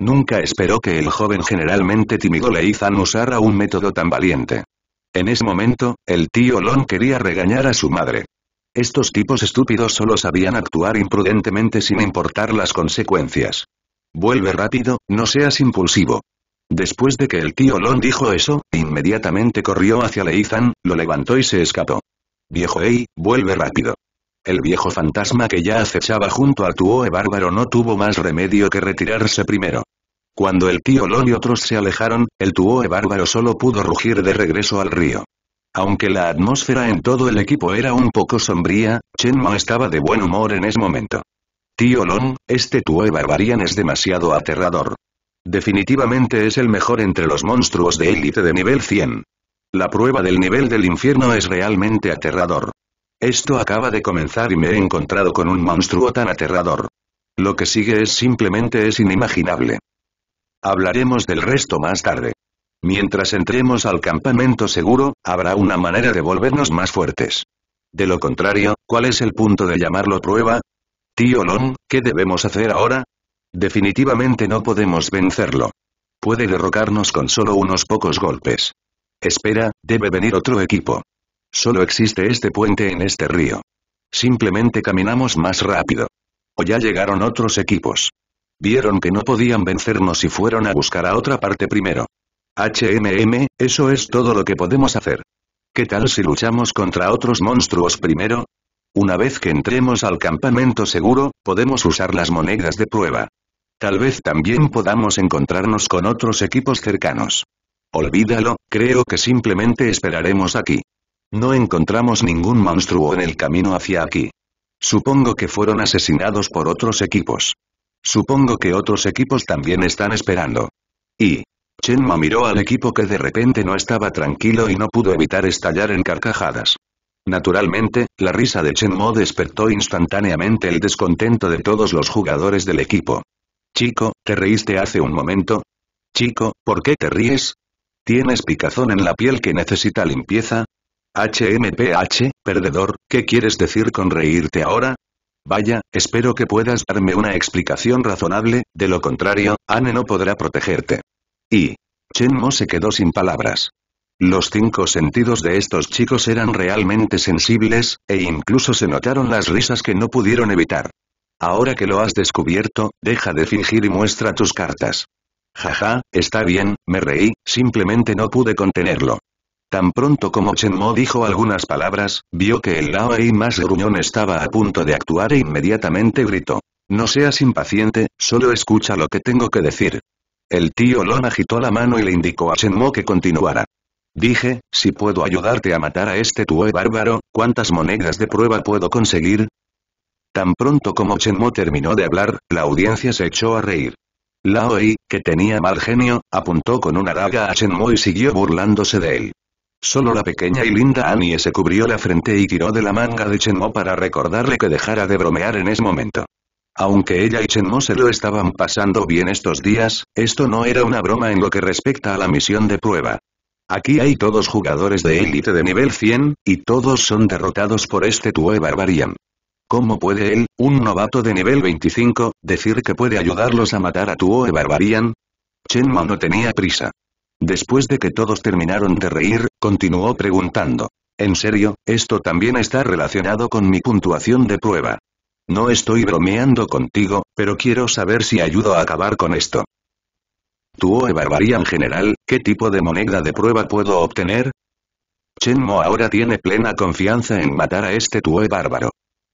Nunca esperó que el joven generalmente tímido Leizan usara un método tan valiente. En ese momento, el tío Lon quería regañar a su madre. Estos tipos estúpidos solo sabían actuar imprudentemente sin importar las consecuencias. Vuelve rápido, no seas impulsivo. Después de que el tío Lon dijo eso, inmediatamente corrió hacia Leizan, lo levantó y se escapó. Viejo Ei, vuelve rápido. El viejo fantasma que ya acechaba junto al Tuoe bárbaro no tuvo más remedio que retirarse primero. Cuando el tío Lon y otros se alejaron, el Tuoe bárbaro solo pudo rugir de regreso al río. Aunque la atmósfera en todo el equipo era un poco sombría, Mo estaba de buen humor en ese momento. Tío Lon, este Tuoe Barbarian es demasiado aterrador. Definitivamente es el mejor entre los monstruos de élite de nivel 100. La prueba del nivel del infierno es realmente aterrador. Esto acaba de comenzar y me he encontrado con un monstruo tan aterrador. Lo que sigue es simplemente es inimaginable. Hablaremos del resto más tarde. Mientras entremos al campamento seguro, habrá una manera de volvernos más fuertes. De lo contrario, ¿cuál es el punto de llamarlo prueba? Tío Long, ¿qué debemos hacer ahora? Definitivamente no podemos vencerlo. Puede derrocarnos con solo unos pocos golpes. Espera, debe venir otro equipo. Solo existe este puente en este río. Simplemente caminamos más rápido. O ya llegaron otros equipos. Vieron que no podían vencernos y fueron a buscar a otra parte primero. HMM, eso es todo lo que podemos hacer. ¿Qué tal si luchamos contra otros monstruos primero? Una vez que entremos al campamento seguro, podemos usar las monedas de prueba. Tal vez también podamos encontrarnos con otros equipos cercanos. Olvídalo, creo que simplemente esperaremos aquí. No encontramos ningún monstruo en el camino hacia aquí. Supongo que fueron asesinados por otros equipos. Supongo que otros equipos también están esperando. Y... Chenma miró al equipo que de repente no estaba tranquilo y no pudo evitar estallar en carcajadas. Naturalmente, la risa de Mo despertó instantáneamente el descontento de todos los jugadores del equipo. Chico, ¿te reíste hace un momento? Chico, ¿por qué te ríes? ¿Tienes picazón en la piel que necesita limpieza? HMPH, perdedor, ¿qué quieres decir con reírte ahora? Vaya, espero que puedas darme una explicación razonable, de lo contrario, Anne no podrá protegerte. Y. Chen Mo se quedó sin palabras. Los cinco sentidos de estos chicos eran realmente sensibles, e incluso se notaron las risas que no pudieron evitar. Ahora que lo has descubierto, deja de fingir y muestra tus cartas. Jaja, está bien, me reí, simplemente no pude contenerlo. Tan pronto como Chen Mo dijo algunas palabras, vio que el lao y más gruñón estaba a punto de actuar e inmediatamente gritó. No seas impaciente, solo escucha lo que tengo que decir. El tío Lon agitó la mano y le indicó a Chen Mo que continuara. Dije, si puedo ayudarte a matar a este tué bárbaro, ¿cuántas monedas de prueba puedo conseguir? Tan pronto como Chen Mo terminó de hablar, la audiencia se echó a reír. Lao Laoi, que tenía mal genio, apuntó con una daga a Chen Mo y siguió burlándose de él. Solo la pequeña y linda Annie se cubrió la frente y tiró de la manga de Mo para recordarle que dejara de bromear en ese momento. Aunque ella y Chenmo se lo estaban pasando bien estos días, esto no era una broma en lo que respecta a la misión de prueba. Aquí hay todos jugadores de élite de nivel 100, y todos son derrotados por este Tue Barbarian. ¿Cómo puede él, un novato de nivel 25, decir que puede ayudarlos a matar a Tuoe Barbarian? Mo no tenía prisa. Después de que todos terminaron de reír, continuó preguntando. En serio, esto también está relacionado con mi puntuación de prueba. No estoy bromeando contigo, pero quiero saber si ayudo a acabar con esto. Tuo barbaría en general, ¿qué tipo de moneda de prueba puedo obtener? Mo ahora tiene plena confianza en matar a este tue bárbaro.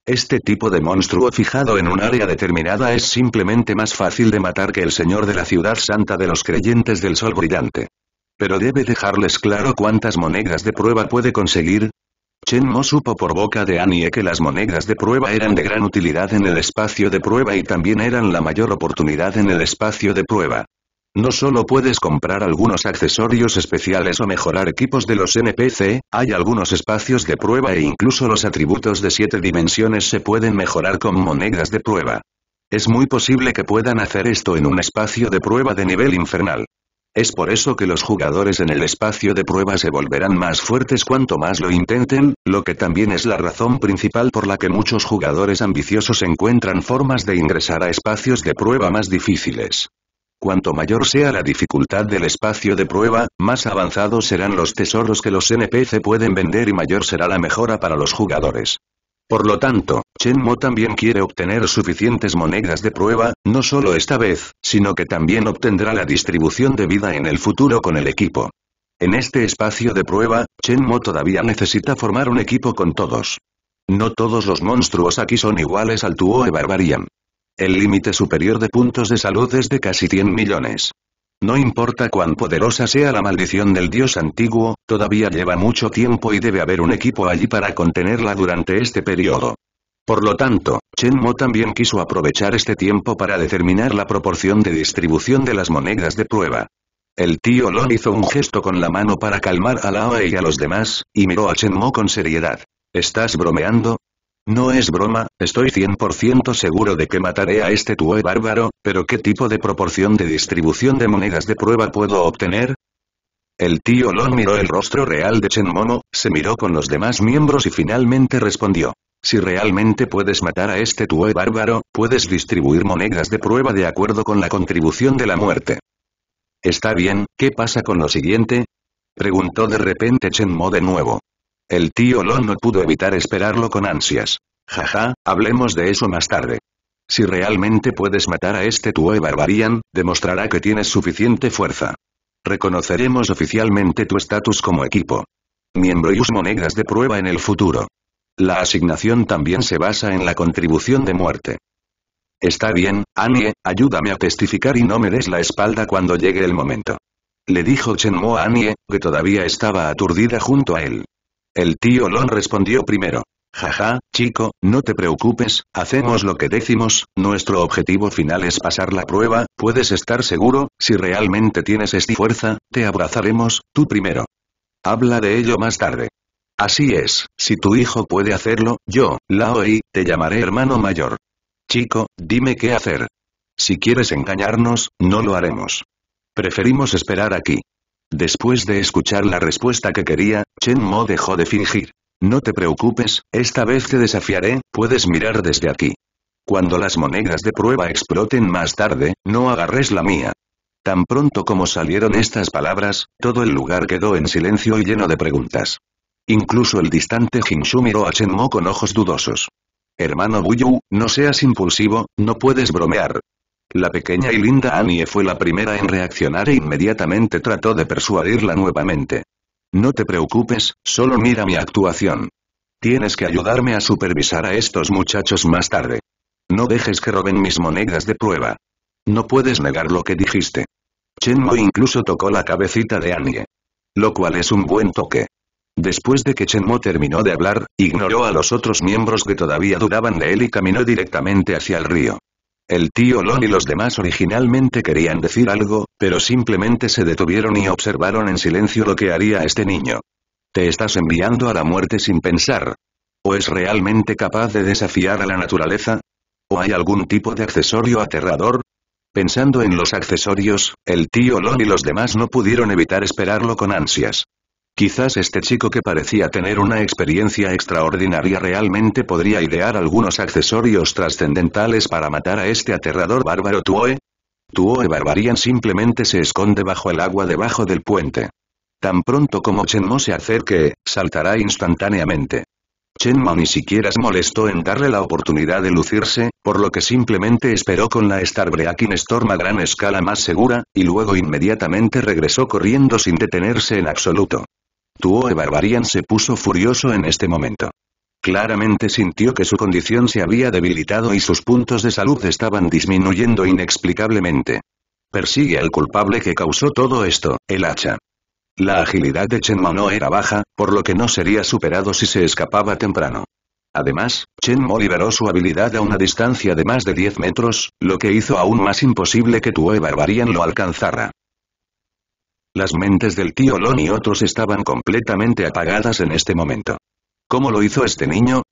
Este tipo de monstruo fijado en un área determinada es simplemente más fácil de matar que el señor de la ciudad santa de los creyentes del sol brillante. Pero debe dejarles claro cuántas monedas de prueba puede conseguir. Chen Mo supo por boca de Annie que las monedas de prueba eran de gran utilidad en el espacio de prueba y también eran la mayor oportunidad en el espacio de prueba. No solo puedes comprar algunos accesorios especiales o mejorar equipos de los NPC, hay algunos espacios de prueba e incluso los atributos de siete dimensiones se pueden mejorar con monedas de prueba. Es muy posible que puedan hacer esto en un espacio de prueba de nivel infernal. Es por eso que los jugadores en el espacio de prueba se volverán más fuertes cuanto más lo intenten, lo que también es la razón principal por la que muchos jugadores ambiciosos encuentran formas de ingresar a espacios de prueba más difíciles. Cuanto mayor sea la dificultad del espacio de prueba, más avanzados serán los tesoros que los NPC pueden vender y mayor será la mejora para los jugadores. Por lo tanto, Mo también quiere obtener suficientes monedas de prueba, no solo esta vez, sino que también obtendrá la distribución de vida en el futuro con el equipo. En este espacio de prueba, Mo todavía necesita formar un equipo con todos. No todos los monstruos aquí son iguales al de Barbarian. El límite superior de puntos de salud es de casi 100 millones. No importa cuán poderosa sea la maldición del dios antiguo, todavía lleva mucho tiempo y debe haber un equipo allí para contenerla durante este periodo. Por lo tanto, Chen Mo también quiso aprovechar este tiempo para determinar la proporción de distribución de las monedas de prueba. El tío Lon hizo un gesto con la mano para calmar a Lao y a los demás, y miró a Chen Mo con seriedad. ¿Estás bromeando? No es broma, estoy 100% seguro de que mataré a este tue bárbaro, pero ¿qué tipo de proporción de distribución de monedas de prueba puedo obtener? El tío Lon miró el rostro real de Chen Momo, se miró con los demás miembros y finalmente respondió. Si realmente puedes matar a este tue bárbaro, puedes distribuir monedas de prueba de acuerdo con la contribución de la muerte. Está bien, ¿qué pasa con lo siguiente? Preguntó de repente Chen Mo de nuevo. El tío Lon no pudo evitar esperarlo con ansias. Jaja, hablemos de eso más tarde. Si realmente puedes matar a este tuo Barbarian, demostrará que tienes suficiente fuerza. Reconoceremos oficialmente tu estatus como equipo. Miembro y monedas de prueba en el futuro. La asignación también se basa en la contribución de muerte. Está bien, Annie, ayúdame a testificar y no me des la espalda cuando llegue el momento. Le dijo Mo a Annie, que todavía estaba aturdida junto a él. El tío Lon respondió primero. Jaja, chico, no te preocupes, hacemos lo que decimos, nuestro objetivo final es pasar la prueba, puedes estar seguro, si realmente tienes esta fuerza, te abrazaremos, tú primero. Habla de ello más tarde. Así es, si tu hijo puede hacerlo, yo, Laoi, te llamaré hermano mayor. Chico, dime qué hacer. Si quieres engañarnos, no lo haremos. Preferimos esperar aquí. Después de escuchar la respuesta que quería, Chen Mo dejó de fingir. No te preocupes, esta vez te desafiaré, puedes mirar desde aquí. Cuando las monedas de prueba exploten más tarde, no agarres la mía. Tan pronto como salieron estas palabras, todo el lugar quedó en silencio y lleno de preguntas. Incluso el distante Jinshu miró a Chen Mo con ojos dudosos. Hermano Buyu, no seas impulsivo, no puedes bromear. La pequeña y linda Annie fue la primera en reaccionar e inmediatamente trató de persuadirla nuevamente. No te preocupes, solo mira mi actuación. Tienes que ayudarme a supervisar a estos muchachos más tarde. No dejes que roben mis monedas de prueba. No puedes negar lo que dijiste. Chen Mo incluso tocó la cabecita de Annie. Lo cual es un buen toque. Después de que Chen Mo terminó de hablar, ignoró a los otros miembros que todavía dudaban de él y caminó directamente hacia el río. El tío Lon y los demás originalmente querían decir algo, pero simplemente se detuvieron y observaron en silencio lo que haría este niño. Te estás enviando a la muerte sin pensar. ¿O es realmente capaz de desafiar a la naturaleza? ¿O hay algún tipo de accesorio aterrador? Pensando en los accesorios, el tío Lon y los demás no pudieron evitar esperarlo con ansias. Quizás este chico que parecía tener una experiencia extraordinaria realmente podría idear algunos accesorios trascendentales para matar a este aterrador bárbaro Tuoe. Tuoe Barbarian simplemente se esconde bajo el agua debajo del puente. Tan pronto como Chenmo se acerque, saltará instantáneamente. Chenmo ni siquiera se molestó en darle la oportunidad de lucirse, por lo que simplemente esperó con la Starbreaking Storm a gran escala más segura, y luego inmediatamente regresó corriendo sin detenerse en absoluto. Tuoe Barbarian se puso furioso en este momento. Claramente sintió que su condición se había debilitado y sus puntos de salud estaban disminuyendo inexplicablemente. Persigue al culpable que causó todo esto, el hacha. La agilidad de Mo no era baja, por lo que no sería superado si se escapaba temprano. Además, Chen Mo liberó su habilidad a una distancia de más de 10 metros, lo que hizo aún más imposible que e Barbarian lo alcanzara. Las mentes del tío Lon y otros estaban completamente apagadas en este momento. ¿Cómo lo hizo este niño?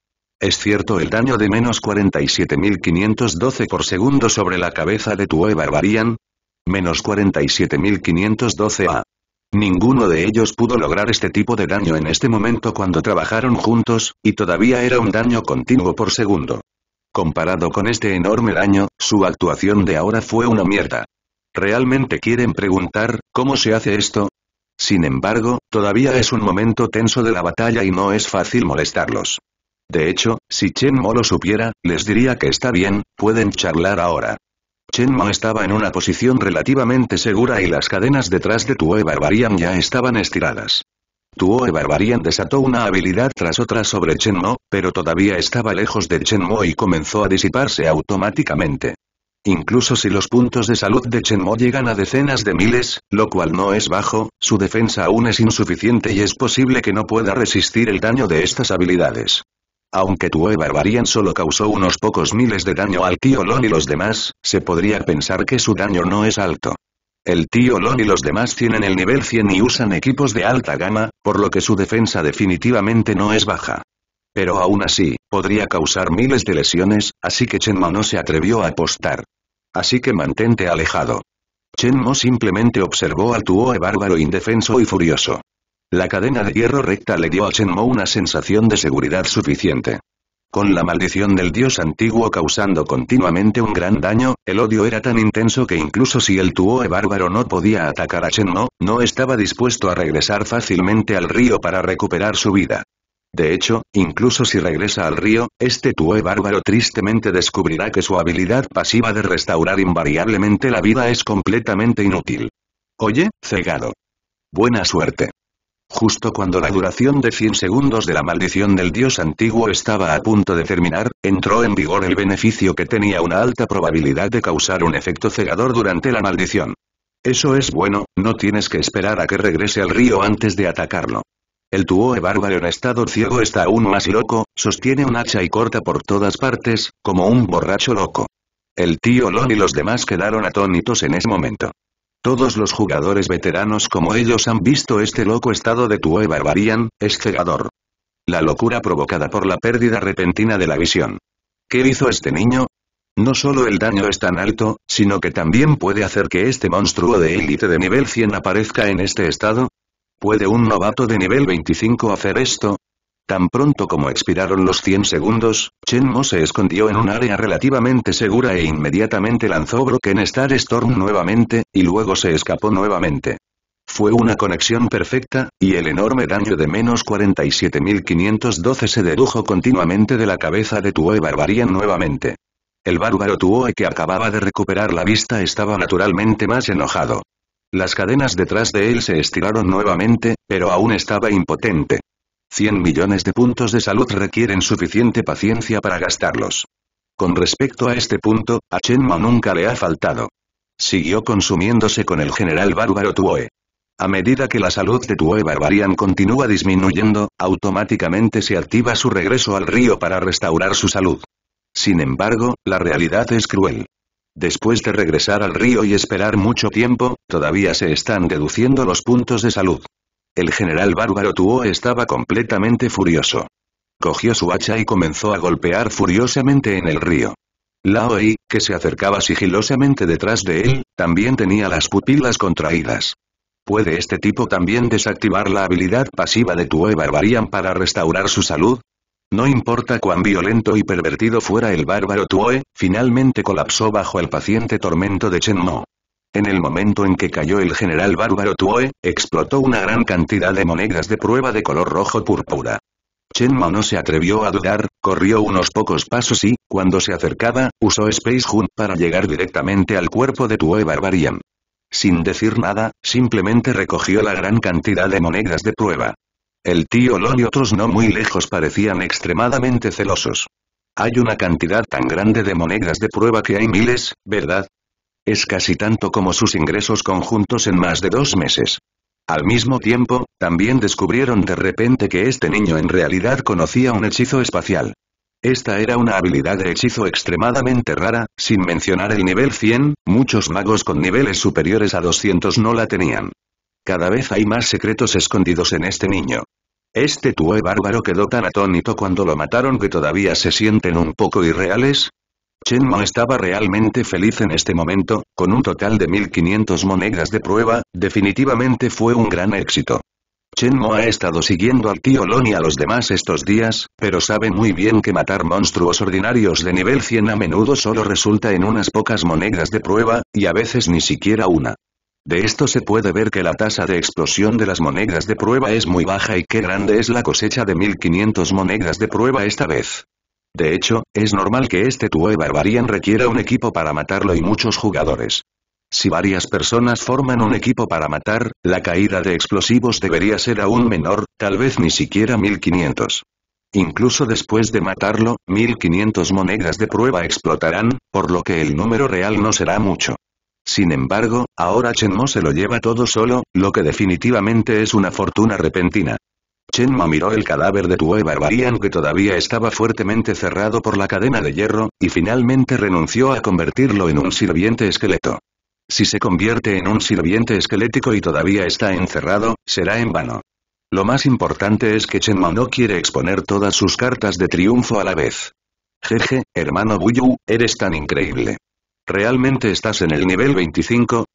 Es cierto el daño de menos 47.512 por segundo sobre la cabeza de tu Barbarian varían. Menos 47.512 a. Ninguno de ellos pudo lograr este tipo de daño en este momento cuando trabajaron juntos, y todavía era un daño continuo por segundo. Comparado con este enorme daño, su actuación de ahora fue una mierda. ¿Realmente quieren preguntar, cómo se hace esto? Sin embargo, todavía es un momento tenso de la batalla y no es fácil molestarlos. De hecho, si Chen Mo lo supiera, les diría que está bien, pueden charlar ahora. Chen Mo estaba en una posición relativamente segura y las cadenas detrás de Tue Barbarian ya estaban estiradas. Tuo Barbarian desató una habilidad tras otra sobre Chen Mo, pero todavía estaba lejos de Chen Mo y comenzó a disiparse automáticamente. Incluso si los puntos de salud de Chenmo llegan a decenas de miles, lo cual no es bajo, su defensa aún es insuficiente y es posible que no pueda resistir el daño de estas habilidades. Aunque Tue e Barbarian solo causó unos pocos miles de daño al tío Lon y los demás, se podría pensar que su daño no es alto. El tío Lon y los demás tienen el nivel 100 y usan equipos de alta gama, por lo que su defensa definitivamente no es baja. Pero aún así, podría causar miles de lesiones, así que Mo no se atrevió a apostar así que mantente alejado. Chen Mo simplemente observó al Tuoe bárbaro indefenso y furioso. La cadena de hierro recta le dio a Chen Mo una sensación de seguridad suficiente. Con la maldición del dios antiguo causando continuamente un gran daño, el odio era tan intenso que incluso si el Tuoe bárbaro no podía atacar a Chen Mo, no estaba dispuesto a regresar fácilmente al río para recuperar su vida. De hecho, incluso si regresa al río, este Tue bárbaro tristemente descubrirá que su habilidad pasiva de restaurar invariablemente la vida es completamente inútil. Oye, cegado. Buena suerte. Justo cuando la duración de 100 segundos de la maldición del dios antiguo estaba a punto de terminar, entró en vigor el beneficio que tenía una alta probabilidad de causar un efecto cegador durante la maldición. Eso es bueno, no tienes que esperar a que regrese al río antes de atacarlo. El tuoe bárbaro en estado ciego está aún más loco, sostiene un hacha y corta por todas partes, como un borracho loco. El tío Lon y los demás quedaron atónitos en ese momento. Todos los jugadores veteranos como ellos han visto este loco estado de tuoe barbarian, es cegador. La locura provocada por la pérdida repentina de la visión. ¿Qué hizo este niño? No solo el daño es tan alto, sino que también puede hacer que este monstruo de élite de nivel 100 aparezca en este estado, ¿Puede un novato de nivel 25 hacer esto? Tan pronto como expiraron los 100 segundos, Chen Mo se escondió en un área relativamente segura e inmediatamente lanzó Broken Star Storm nuevamente, y luego se escapó nuevamente. Fue una conexión perfecta, y el enorme daño de menos 47.512 se dedujo continuamente de la cabeza de Tuoe Barbarian nuevamente. El bárbaro Tuo que acababa de recuperar la vista estaba naturalmente más enojado. Las cadenas detrás de él se estiraron nuevamente, pero aún estaba impotente. 100 millones de puntos de salud requieren suficiente paciencia para gastarlos. Con respecto a este punto, a Chenma nunca le ha faltado. Siguió consumiéndose con el general bárbaro Tuoe. A medida que la salud de Tuoe Barbarian continúa disminuyendo, automáticamente se activa su regreso al río para restaurar su salud. Sin embargo, la realidad es cruel. Después de regresar al río y esperar mucho tiempo, todavía se están deduciendo los puntos de salud. El general bárbaro Tuo estaba completamente furioso. Cogió su hacha y comenzó a golpear furiosamente en el río. Laoi, que se acercaba sigilosamente detrás de él, también tenía las pupilas contraídas. ¿Puede este tipo también desactivar la habilidad pasiva de Tuo Barbarian para restaurar su salud? No importa cuán violento y pervertido fuera el bárbaro Tuoe, finalmente colapsó bajo el paciente tormento de Chen Mo. En el momento en que cayó el general bárbaro Tuoe, explotó una gran cantidad de monedas de prueba de color rojo-púrpura. Chen Mo no se atrevió a dudar, corrió unos pocos pasos y, cuando se acercaba, usó Space Hunt para llegar directamente al cuerpo de Tuoe Barbarian. Sin decir nada, simplemente recogió la gran cantidad de monedas de prueba. El tío Lon y otros no muy lejos parecían extremadamente celosos. Hay una cantidad tan grande de monedas de prueba que hay miles, ¿verdad? Es casi tanto como sus ingresos conjuntos en más de dos meses. Al mismo tiempo, también descubrieron de repente que este niño en realidad conocía un hechizo espacial. Esta era una habilidad de hechizo extremadamente rara, sin mencionar el nivel 100, muchos magos con niveles superiores a 200 no la tenían. Cada vez hay más secretos escondidos en este niño. Este tue bárbaro quedó tan atónito cuando lo mataron que todavía se sienten un poco irreales. Chen Mo estaba realmente feliz en este momento, con un total de 1500 monedas de prueba, definitivamente fue un gran éxito. Chen Mo ha estado siguiendo al tío Lon y a los demás estos días, pero sabe muy bien que matar monstruos ordinarios de nivel 100 a menudo solo resulta en unas pocas monedas de prueba, y a veces ni siquiera una. De esto se puede ver que la tasa de explosión de las monedas de prueba es muy baja y qué grande es la cosecha de 1500 monedas de prueba esta vez. De hecho, es normal que este Tue Barbarian requiera un equipo para matarlo y muchos jugadores. Si varias personas forman un equipo para matar, la caída de explosivos debería ser aún menor, tal vez ni siquiera 1500. Incluso después de matarlo, 1500 monedas de prueba explotarán, por lo que el número real no será mucho. Sin embargo, ahora Chen Mo se lo lleva todo solo, lo que definitivamente es una fortuna repentina. Chen Mo miró el cadáver de Tue Barbarian que todavía estaba fuertemente cerrado por la cadena de hierro, y finalmente renunció a convertirlo en un sirviente esqueleto. Si se convierte en un sirviente esquelético y todavía está encerrado, será en vano. Lo más importante es que Chen Mo no quiere exponer todas sus cartas de triunfo a la vez. Jeje, hermano Buyu, eres tan increíble. ¿Realmente estás en el nivel 25?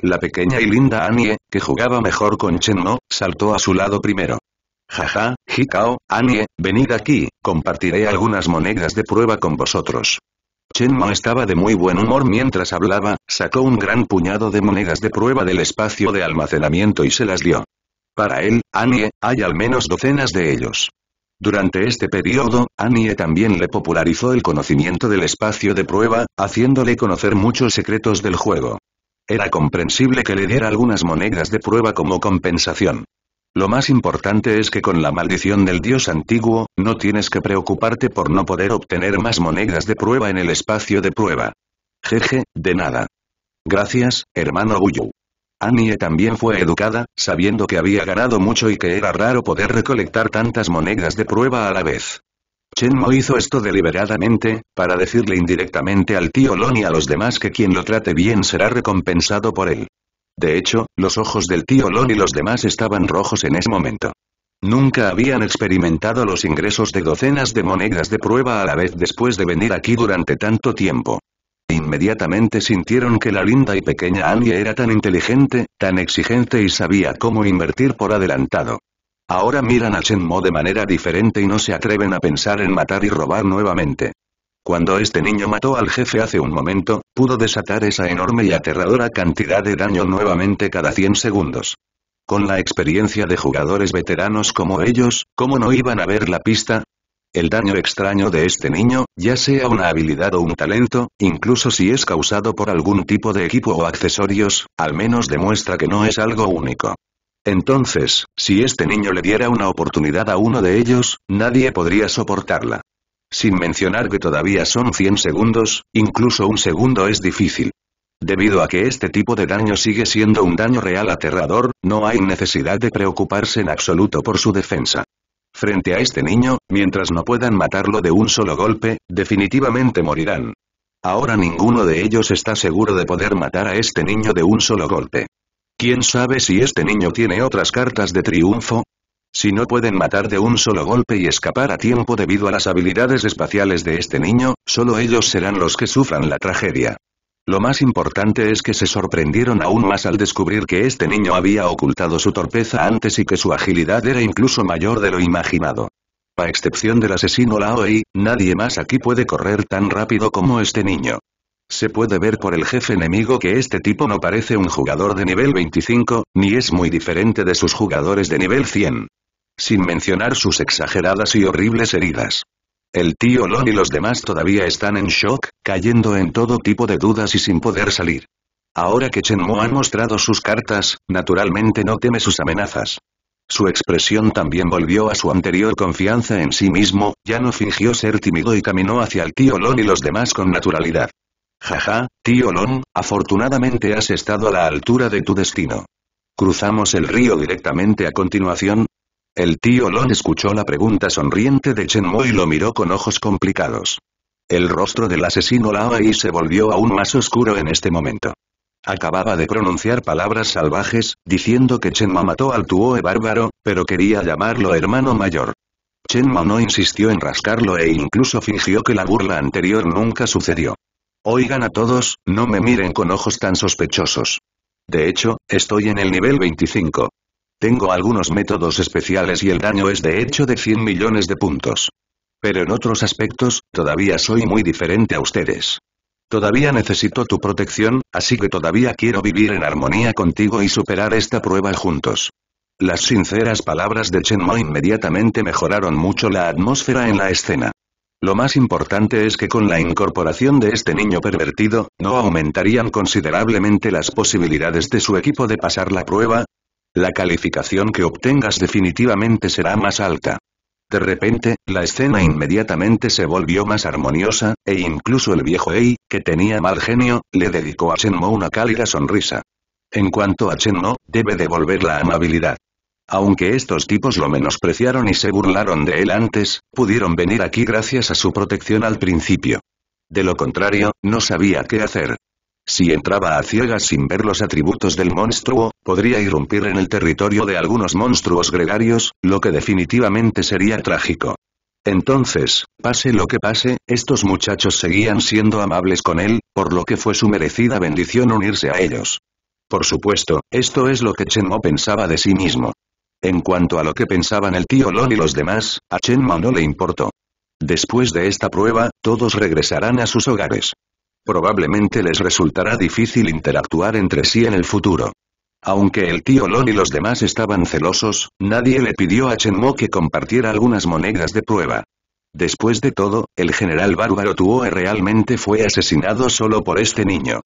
La pequeña y linda Annie, que jugaba mejor con Chen Mo, saltó a su lado primero. Jaja, Hikao, Annie, venid aquí, compartiré algunas monedas de prueba con vosotros. Mo estaba de muy buen humor mientras hablaba, sacó un gran puñado de monedas de prueba del espacio de almacenamiento y se las dio. Para él, Annie, hay al menos docenas de ellos. Durante este periodo, Annie también le popularizó el conocimiento del espacio de prueba, haciéndole conocer muchos secretos del juego. Era comprensible que le diera algunas monedas de prueba como compensación. Lo más importante es que con la maldición del dios antiguo, no tienes que preocuparte por no poder obtener más monedas de prueba en el espacio de prueba. Jeje, de nada. Gracias, hermano Buyu. Annie también fue educada, sabiendo que había ganado mucho y que era raro poder recolectar tantas monedas de prueba a la vez. Chen Mo hizo esto deliberadamente, para decirle indirectamente al tío Lon y a los demás que quien lo trate bien será recompensado por él. De hecho, los ojos del tío Lon y los demás estaban rojos en ese momento. Nunca habían experimentado los ingresos de docenas de monedas de prueba a la vez después de venir aquí durante tanto tiempo inmediatamente sintieron que la linda y pequeña Annie era tan inteligente, tan exigente y sabía cómo invertir por adelantado. Ahora miran a Shenmue de manera diferente y no se atreven a pensar en matar y robar nuevamente. Cuando este niño mató al jefe hace un momento, pudo desatar esa enorme y aterradora cantidad de daño nuevamente cada 100 segundos. Con la experiencia de jugadores veteranos como ellos, ¿cómo no iban a ver la pista? El daño extraño de este niño, ya sea una habilidad o un talento, incluso si es causado por algún tipo de equipo o accesorios, al menos demuestra que no es algo único. Entonces, si este niño le diera una oportunidad a uno de ellos, nadie podría soportarla. Sin mencionar que todavía son 100 segundos, incluso un segundo es difícil. Debido a que este tipo de daño sigue siendo un daño real aterrador, no hay necesidad de preocuparse en absoluto por su defensa frente a este niño, mientras no puedan matarlo de un solo golpe, definitivamente morirán. Ahora ninguno de ellos está seguro de poder matar a este niño de un solo golpe. ¿Quién sabe si este niño tiene otras cartas de triunfo? Si no pueden matar de un solo golpe y escapar a tiempo debido a las habilidades espaciales de este niño, solo ellos serán los que sufran la tragedia. Lo más importante es que se sorprendieron aún más al descubrir que este niño había ocultado su torpeza antes y que su agilidad era incluso mayor de lo imaginado. A excepción del asesino Laoi, nadie más aquí puede correr tan rápido como este niño. Se puede ver por el jefe enemigo que este tipo no parece un jugador de nivel 25, ni es muy diferente de sus jugadores de nivel 100. Sin mencionar sus exageradas y horribles heridas. El tío Lon y los demás todavía están en shock, cayendo en todo tipo de dudas y sin poder salir. Ahora que Chen Mo ha mostrado sus cartas, naturalmente no teme sus amenazas. Su expresión también volvió a su anterior confianza en sí mismo, ya no fingió ser tímido y caminó hacia el tío Lon y los demás con naturalidad. Jaja, tío Lon, afortunadamente has estado a la altura de tu destino. Cruzamos el río directamente a continuación, el tío Lon escuchó la pregunta sonriente de Chen Mo y lo miró con ojos complicados. El rostro del asesino y se volvió aún más oscuro en este momento. Acababa de pronunciar palabras salvajes, diciendo que Chen Chenma mató al Tuoe bárbaro, pero quería llamarlo hermano mayor. Chen Mo no insistió en rascarlo e incluso fingió que la burla anterior nunca sucedió. Oigan a todos, no me miren con ojos tan sospechosos. De hecho, estoy en el nivel 25. Tengo algunos métodos especiales y el daño es de hecho de 100 millones de puntos. Pero en otros aspectos, todavía soy muy diferente a ustedes. Todavía necesito tu protección, así que todavía quiero vivir en armonía contigo y superar esta prueba juntos. Las sinceras palabras de Chen Mo inmediatamente mejoraron mucho la atmósfera en la escena. Lo más importante es que con la incorporación de este niño pervertido, no aumentarían considerablemente las posibilidades de su equipo de pasar la prueba, la calificación que obtengas definitivamente será más alta. De repente, la escena inmediatamente se volvió más armoniosa, e incluso el viejo Ei, que tenía mal genio, le dedicó a Mo una cálida sonrisa. En cuanto a Mo, debe devolver la amabilidad. Aunque estos tipos lo menospreciaron y se burlaron de él antes, pudieron venir aquí gracias a su protección al principio. De lo contrario, no sabía qué hacer. Si entraba a ciegas sin ver los atributos del monstruo, podría irrumpir en el territorio de algunos monstruos gregarios, lo que definitivamente sería trágico. Entonces, pase lo que pase, estos muchachos seguían siendo amables con él, por lo que fue su merecida bendición unirse a ellos. Por supuesto, esto es lo que Chen Mo pensaba de sí mismo. En cuanto a lo que pensaban el tío Lon y los demás, a Chen Mo no le importó. Después de esta prueba, todos regresarán a sus hogares. Probablemente les resultará difícil interactuar entre sí en el futuro. Aunque el tío Lon y los demás estaban celosos, nadie le pidió a Chen Mo que compartiera algunas monedas de prueba. Después de todo, el general bárbaro Tuoe realmente fue asesinado solo por este niño.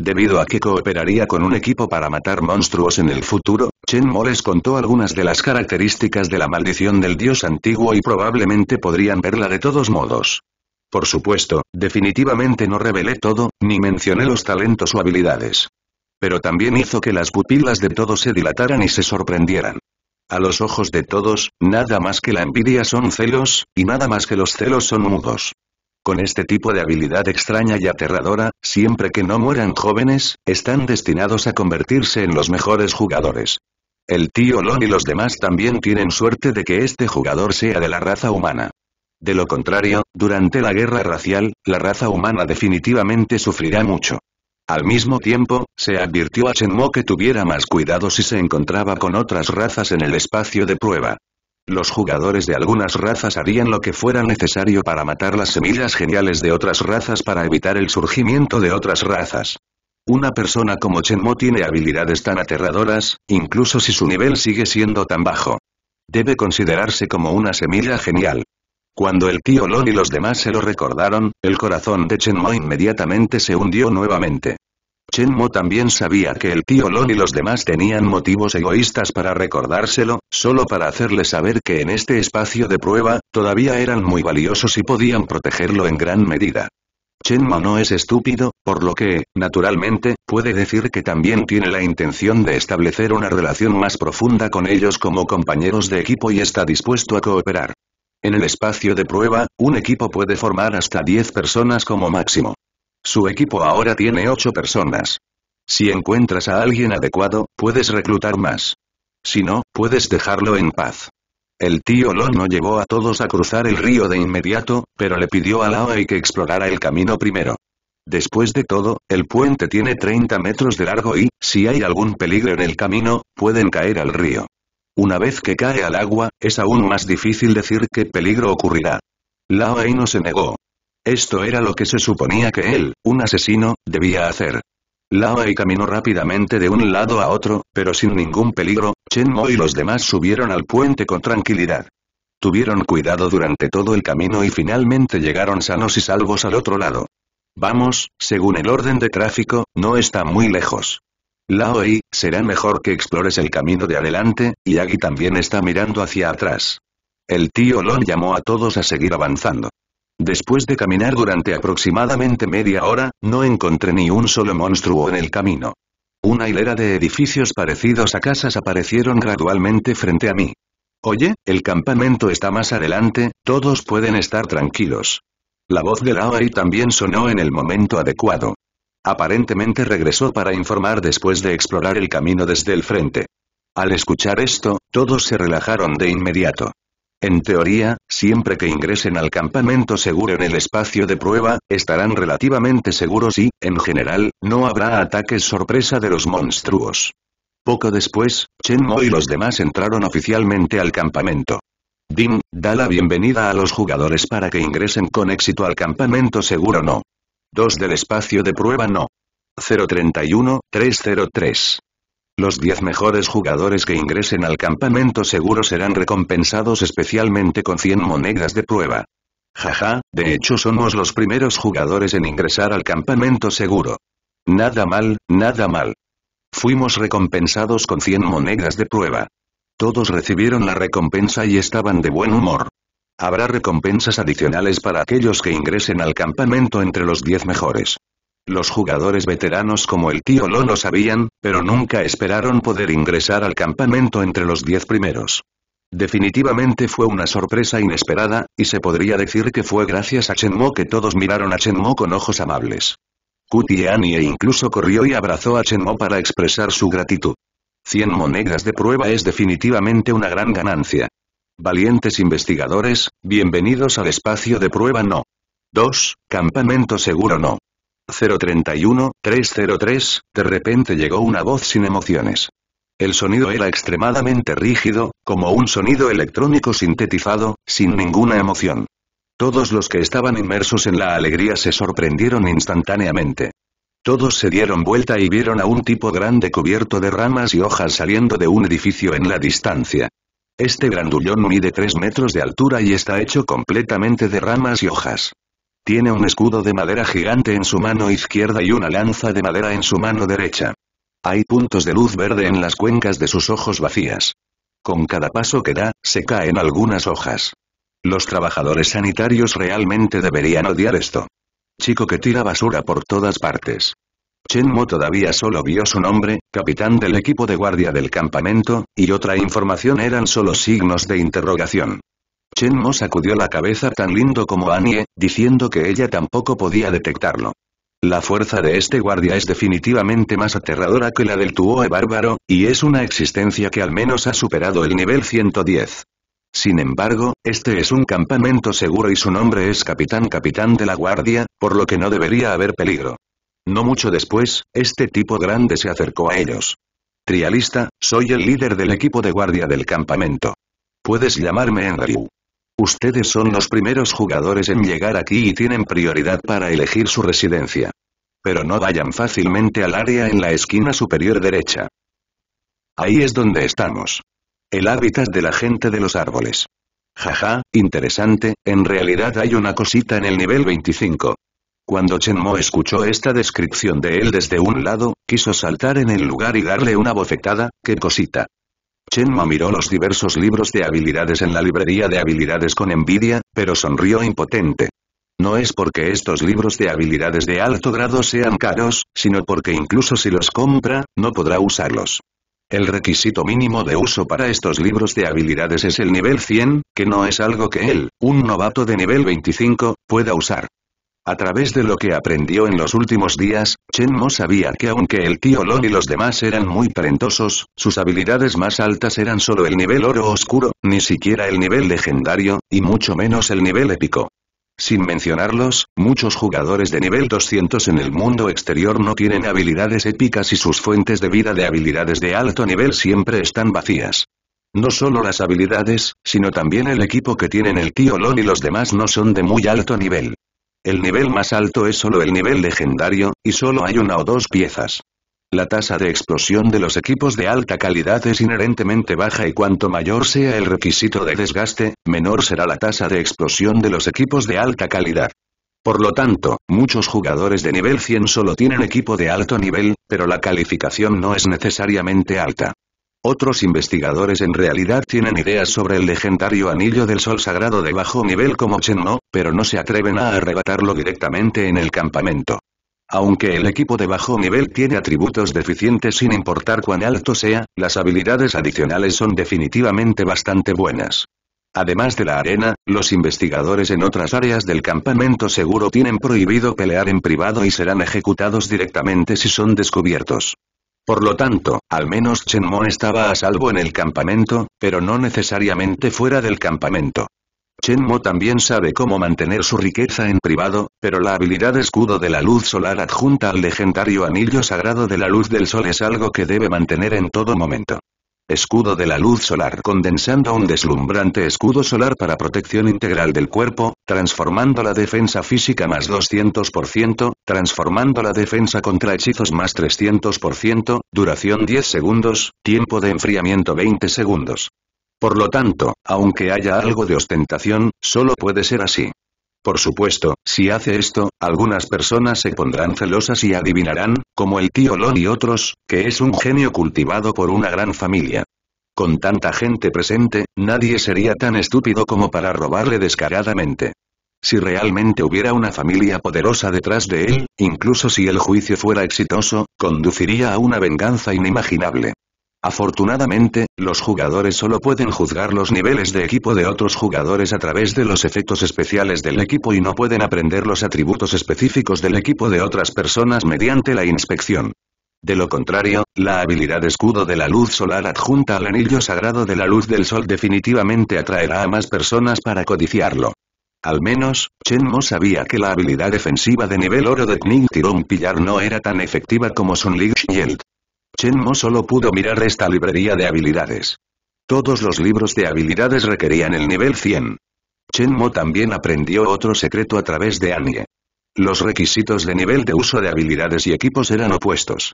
Debido a que cooperaría con un equipo para matar monstruos en el futuro, Chen Mo les contó algunas de las características de la maldición del dios antiguo y probablemente podrían verla de todos modos. Por supuesto, definitivamente no revelé todo, ni mencioné los talentos o habilidades. Pero también hizo que las pupilas de todos se dilataran y se sorprendieran. A los ojos de todos, nada más que la envidia son celos, y nada más que los celos son mudos. Con este tipo de habilidad extraña y aterradora, siempre que no mueran jóvenes, están destinados a convertirse en los mejores jugadores. El tío Lon y los demás también tienen suerte de que este jugador sea de la raza humana. De lo contrario, durante la guerra racial, la raza humana definitivamente sufrirá mucho. Al mismo tiempo, se advirtió a Mo que tuviera más cuidado si se encontraba con otras razas en el espacio de prueba. Los jugadores de algunas razas harían lo que fuera necesario para matar las semillas geniales de otras razas para evitar el surgimiento de otras razas. Una persona como Mo tiene habilidades tan aterradoras, incluso si su nivel sigue siendo tan bajo. Debe considerarse como una semilla genial. Cuando el tío Lon y los demás se lo recordaron, el corazón de Chen Mo inmediatamente se hundió nuevamente. Chen Mo también sabía que el tío Lon y los demás tenían motivos egoístas para recordárselo, solo para hacerle saber que en este espacio de prueba, todavía eran muy valiosos y podían protegerlo en gran medida. Chen Mo no es estúpido, por lo que, naturalmente, puede decir que también tiene la intención de establecer una relación más profunda con ellos como compañeros de equipo y está dispuesto a cooperar. En el espacio de prueba, un equipo puede formar hasta 10 personas como máximo. Su equipo ahora tiene 8 personas. Si encuentras a alguien adecuado, puedes reclutar más. Si no, puedes dejarlo en paz. El tío Lon no llevó a todos a cruzar el río de inmediato, pero le pidió a Laoi que explorara el camino primero. Después de todo, el puente tiene 30 metros de largo y, si hay algún peligro en el camino, pueden caer al río. Una vez que cae al agua, es aún más difícil decir qué peligro ocurrirá. Lao Ei no se negó. Esto era lo que se suponía que él, un asesino, debía hacer. Lao Ei caminó rápidamente de un lado a otro, pero sin ningún peligro, Chen Mo y los demás subieron al puente con tranquilidad. Tuvieron cuidado durante todo el camino y finalmente llegaron sanos y salvos al otro lado. Vamos, según el orden de tráfico, no está muy lejos. Laoi, será mejor que explores el camino de adelante, y Agi también está mirando hacia atrás. El tío Lon llamó a todos a seguir avanzando. Después de caminar durante aproximadamente media hora, no encontré ni un solo monstruo en el camino. Una hilera de edificios parecidos a casas aparecieron gradualmente frente a mí. Oye, el campamento está más adelante, todos pueden estar tranquilos. La voz de Laoi también sonó en el momento adecuado. Aparentemente regresó para informar después de explorar el camino desde el frente. Al escuchar esto, todos se relajaron de inmediato. En teoría, siempre que ingresen al campamento seguro en el espacio de prueba, estarán relativamente seguros y, en general, no habrá ataques sorpresa de los monstruos. Poco después, Chen Mo y los demás entraron oficialmente al campamento. Dim, da la bienvenida a los jugadores para que ingresen con éxito al campamento seguro no. 2 del espacio de prueba no. 031-303. Los 10 mejores jugadores que ingresen al campamento seguro serán recompensados especialmente con 100 monedas de prueba. Jaja, de hecho somos los primeros jugadores en ingresar al campamento seguro. Nada mal, nada mal. Fuimos recompensados con 100 monedas de prueba. Todos recibieron la recompensa y estaban de buen humor. Habrá recompensas adicionales para aquellos que ingresen al campamento entre los 10 mejores. Los jugadores veteranos como el tío Lo lo sabían, pero nunca esperaron poder ingresar al campamento entre los 10 primeros. Definitivamente fue una sorpresa inesperada, y se podría decir que fue gracias a Chenmo que todos miraron a Chenmo con ojos amables. Kuti e incluso corrió y abrazó a Chenmo para expresar su gratitud. 100 monedas de prueba es definitivamente una gran ganancia. Valientes investigadores, bienvenidos al espacio de prueba no. 2. Campamento seguro no. 031-303, de repente llegó una voz sin emociones. El sonido era extremadamente rígido, como un sonido electrónico sintetizado, sin ninguna emoción. Todos los que estaban inmersos en la alegría se sorprendieron instantáneamente. Todos se dieron vuelta y vieron a un tipo grande cubierto de ramas y hojas saliendo de un edificio en la distancia. Este grandullón mide 3 metros de altura y está hecho completamente de ramas y hojas. Tiene un escudo de madera gigante en su mano izquierda y una lanza de madera en su mano derecha. Hay puntos de luz verde en las cuencas de sus ojos vacías. Con cada paso que da, se caen algunas hojas. Los trabajadores sanitarios realmente deberían odiar esto. Chico que tira basura por todas partes. Chen Mo todavía solo vio su nombre, capitán del equipo de guardia del campamento, y otra información eran solo signos de interrogación. Chen Mo sacudió la cabeza tan lindo como Annie, diciendo que ella tampoco podía detectarlo. La fuerza de este guardia es definitivamente más aterradora que la del Tuoe bárbaro, y es una existencia que al menos ha superado el nivel 110. Sin embargo, este es un campamento seguro y su nombre es Capitán Capitán de la Guardia, por lo que no debería haber peligro. No mucho después, este tipo grande se acercó a ellos. Trialista, soy el líder del equipo de guardia del campamento. Puedes llamarme Henry. Ustedes son los primeros jugadores en llegar aquí y tienen prioridad para elegir su residencia. Pero no vayan fácilmente al área en la esquina superior derecha. Ahí es donde estamos. El hábitat de la gente de los árboles. Jaja, interesante, en realidad hay una cosita en el nivel 25. Cuando Chen Mo escuchó esta descripción de él desde un lado, quiso saltar en el lugar y darle una bofetada, qué cosita. Chen Mo miró los diversos libros de habilidades en la librería de habilidades con envidia, pero sonrió impotente. No es porque estos libros de habilidades de alto grado sean caros, sino porque incluso si los compra, no podrá usarlos. El requisito mínimo de uso para estos libros de habilidades es el nivel 100, que no es algo que él, un novato de nivel 25, pueda usar. A través de lo que aprendió en los últimos días, Chen Mo sabía que aunque el tío Lon y los demás eran muy talentosos, sus habilidades más altas eran solo el nivel oro oscuro, ni siquiera el nivel legendario, y mucho menos el nivel épico. Sin mencionarlos, muchos jugadores de nivel 200 en el mundo exterior no tienen habilidades épicas y sus fuentes de vida de habilidades de alto nivel siempre están vacías. No solo las habilidades, sino también el equipo que tienen el tío Lon y los demás no son de muy alto nivel. El nivel más alto es solo el nivel legendario, y solo hay una o dos piezas. La tasa de explosión de los equipos de alta calidad es inherentemente baja y cuanto mayor sea el requisito de desgaste, menor será la tasa de explosión de los equipos de alta calidad. Por lo tanto, muchos jugadores de nivel 100 solo tienen equipo de alto nivel, pero la calificación no es necesariamente alta. Otros investigadores en realidad tienen ideas sobre el legendario Anillo del Sol Sagrado de bajo nivel como Chenno, pero no se atreven a arrebatarlo directamente en el campamento. Aunque el equipo de bajo nivel tiene atributos deficientes sin importar cuán alto sea, las habilidades adicionales son definitivamente bastante buenas. Además de la arena, los investigadores en otras áreas del campamento seguro tienen prohibido pelear en privado y serán ejecutados directamente si son descubiertos. Por lo tanto, al menos Chen Mo estaba a salvo en el campamento, pero no necesariamente fuera del campamento. Chen Mo también sabe cómo mantener su riqueza en privado, pero la habilidad escudo de la luz solar adjunta al legendario anillo sagrado de la luz del sol es algo que debe mantener en todo momento. Escudo de la luz solar condensando un deslumbrante escudo solar para protección integral del cuerpo, transformando la defensa física más 200%, transformando la defensa contra hechizos más 300%, duración 10 segundos, tiempo de enfriamiento 20 segundos. Por lo tanto, aunque haya algo de ostentación, solo puede ser así. Por supuesto, si hace esto, algunas personas se pondrán celosas y adivinarán, como el tío Lon y otros, que es un genio cultivado por una gran familia. Con tanta gente presente, nadie sería tan estúpido como para robarle descaradamente. Si realmente hubiera una familia poderosa detrás de él, incluso si el juicio fuera exitoso, conduciría a una venganza inimaginable. Afortunadamente, los jugadores solo pueden juzgar los niveles de equipo de otros jugadores a través de los efectos especiales del equipo y no pueden aprender los atributos específicos del equipo de otras personas mediante la inspección. De lo contrario, la habilidad escudo de la luz solar adjunta al anillo sagrado de la luz del sol definitivamente atraerá a más personas para codiciarlo. Al menos, Chen Mo sabía que la habilidad defensiva de nivel oro de Kning Tirón Pillar no era tan efectiva como Sun Lich Shield. Chen Mo solo pudo mirar esta librería de habilidades. Todos los libros de habilidades requerían el nivel 100. Chen Mo también aprendió otro secreto a través de Annie. Los requisitos de nivel de uso de habilidades y equipos eran opuestos.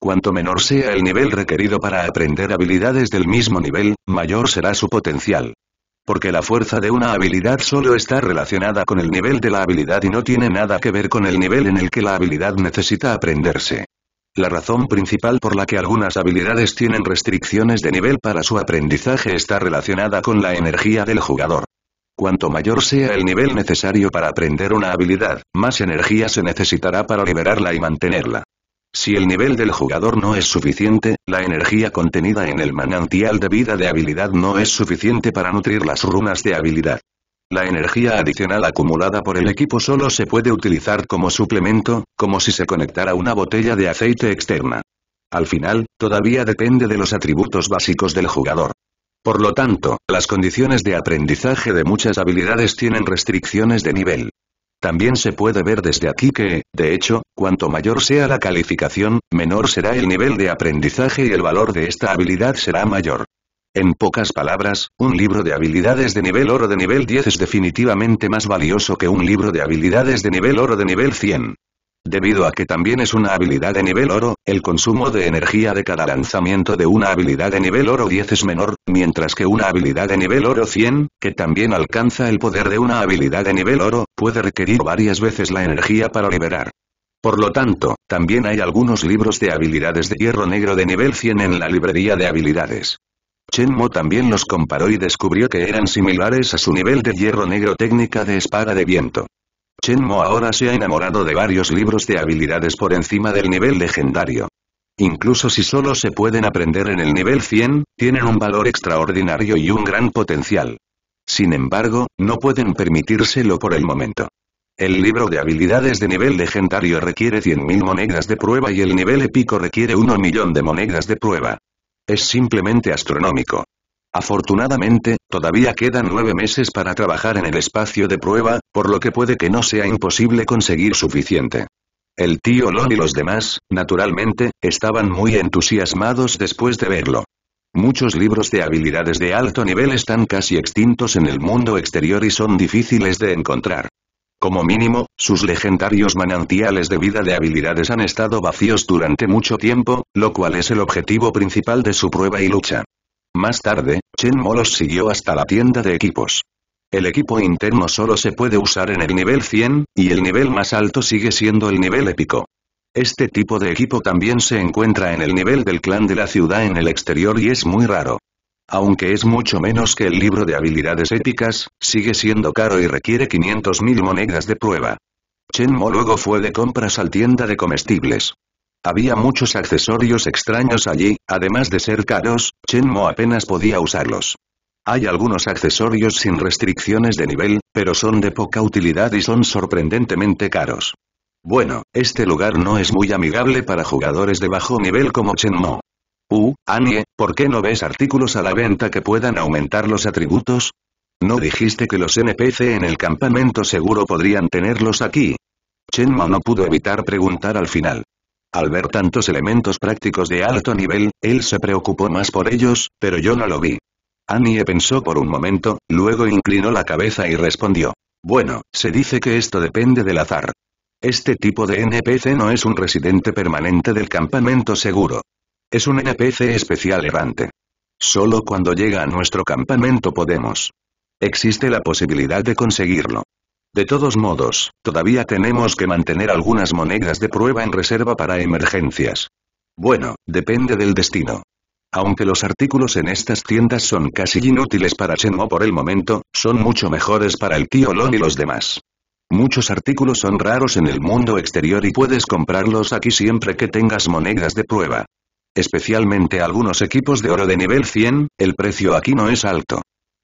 Cuanto menor sea el nivel requerido para aprender habilidades del mismo nivel, mayor será su potencial. Porque la fuerza de una habilidad solo está relacionada con el nivel de la habilidad y no tiene nada que ver con el nivel en el que la habilidad necesita aprenderse. La razón principal por la que algunas habilidades tienen restricciones de nivel para su aprendizaje está relacionada con la energía del jugador. Cuanto mayor sea el nivel necesario para aprender una habilidad, más energía se necesitará para liberarla y mantenerla. Si el nivel del jugador no es suficiente, la energía contenida en el manantial de vida de habilidad no es suficiente para nutrir las runas de habilidad. La energía adicional acumulada por el equipo solo se puede utilizar como suplemento, como si se conectara una botella de aceite externa. Al final, todavía depende de los atributos básicos del jugador. Por lo tanto, las condiciones de aprendizaje de muchas habilidades tienen restricciones de nivel. También se puede ver desde aquí que, de hecho, cuanto mayor sea la calificación, menor será el nivel de aprendizaje y el valor de esta habilidad será mayor. En pocas palabras, un libro de habilidades de nivel oro de nivel 10 es definitivamente más valioso que un libro de habilidades de nivel oro de nivel 100. Debido a que también es una habilidad de nivel oro, el consumo de energía de cada lanzamiento de una habilidad de nivel oro 10 es menor, mientras que una habilidad de nivel oro 100, que también alcanza el poder de una habilidad de nivel oro, puede requerir varias veces la energía para liberar. Por lo tanto, también hay algunos libros de habilidades de hierro negro de nivel 100 en la librería de habilidades. Chen Mo también los comparó y descubrió que eran similares a su nivel de hierro negro técnica de espada de viento. Chen Mo ahora se ha enamorado de varios libros de habilidades por encima del nivel legendario. Incluso si solo se pueden aprender en el nivel 100, tienen un valor extraordinario y un gran potencial. Sin embargo, no pueden permitírselo por el momento. El libro de habilidades de nivel legendario requiere 100.000 monedas de prueba y el nivel épico requiere 1 millón de monedas de prueba. Es simplemente astronómico. Afortunadamente, todavía quedan nueve meses para trabajar en el espacio de prueba, por lo que puede que no sea imposible conseguir suficiente. El tío Lon y los demás, naturalmente, estaban muy entusiasmados después de verlo. Muchos libros de habilidades de alto nivel están casi extintos en el mundo exterior y son difíciles de encontrar. Como mínimo, sus legendarios manantiales de vida de habilidades han estado vacíos durante mucho tiempo, lo cual es el objetivo principal de su prueba y lucha. Más tarde, Chen Molos siguió hasta la tienda de equipos. El equipo interno solo se puede usar en el nivel 100, y el nivel más alto sigue siendo el nivel épico. Este tipo de equipo también se encuentra en el nivel del clan de la ciudad en el exterior y es muy raro. Aunque es mucho menos que el libro de habilidades épicas, sigue siendo caro y requiere 500.000 monedas de prueba. Chen Mo luego fue de compras al tienda de comestibles. Había muchos accesorios extraños allí, además de ser caros, Chen Mo apenas podía usarlos. Hay algunos accesorios sin restricciones de nivel, pero son de poca utilidad y son sorprendentemente caros. Bueno, este lugar no es muy amigable para jugadores de bajo nivel como Chen Mo. Uh, Annie, ¿por qué no ves artículos a la venta que puedan aumentar los atributos? ¿No dijiste que los NPC en el campamento seguro podrían tenerlos aquí? Chenma no pudo evitar preguntar al final. Al ver tantos elementos prácticos de alto nivel, él se preocupó más por ellos, pero yo no lo vi. Annie pensó por un momento, luego inclinó la cabeza y respondió. Bueno, se dice que esto depende del azar. Este tipo de NPC no es un residente permanente del campamento seguro. Es un NPC especial errante. Solo cuando llega a nuestro campamento podemos. Existe la posibilidad de conseguirlo. De todos modos, todavía tenemos que mantener algunas monedas de prueba en reserva para emergencias. Bueno, depende del destino. Aunque los artículos en estas tiendas son casi inútiles para Chenmo por el momento, son mucho mejores para el tío Lon y los demás. Muchos artículos son raros en el mundo exterior y puedes comprarlos aquí siempre que tengas monedas de prueba especialmente algunos equipos de oro de nivel 100, el precio aquí no es alto.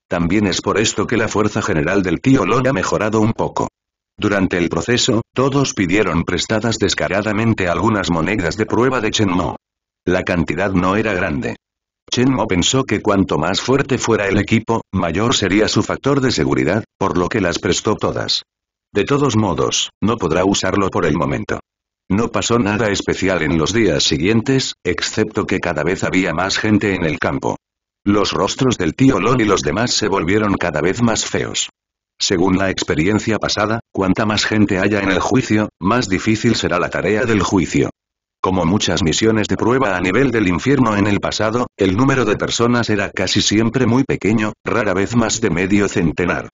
También es por esto que la fuerza general del tío Lon ha mejorado un poco. Durante el proceso, todos pidieron prestadas descaradamente algunas monedas de prueba de Chen Mo. La cantidad no era grande. Chen Mo pensó que cuanto más fuerte fuera el equipo, mayor sería su factor de seguridad, por lo que las prestó todas. De todos modos, no podrá usarlo por el momento. No pasó nada especial en los días siguientes, excepto que cada vez había más gente en el campo. Los rostros del tío Lon y los demás se volvieron cada vez más feos. Según la experiencia pasada, cuanta más gente haya en el juicio, más difícil será la tarea del juicio. Como muchas misiones de prueba a nivel del infierno en el pasado, el número de personas era casi siempre muy pequeño, rara vez más de medio centenar.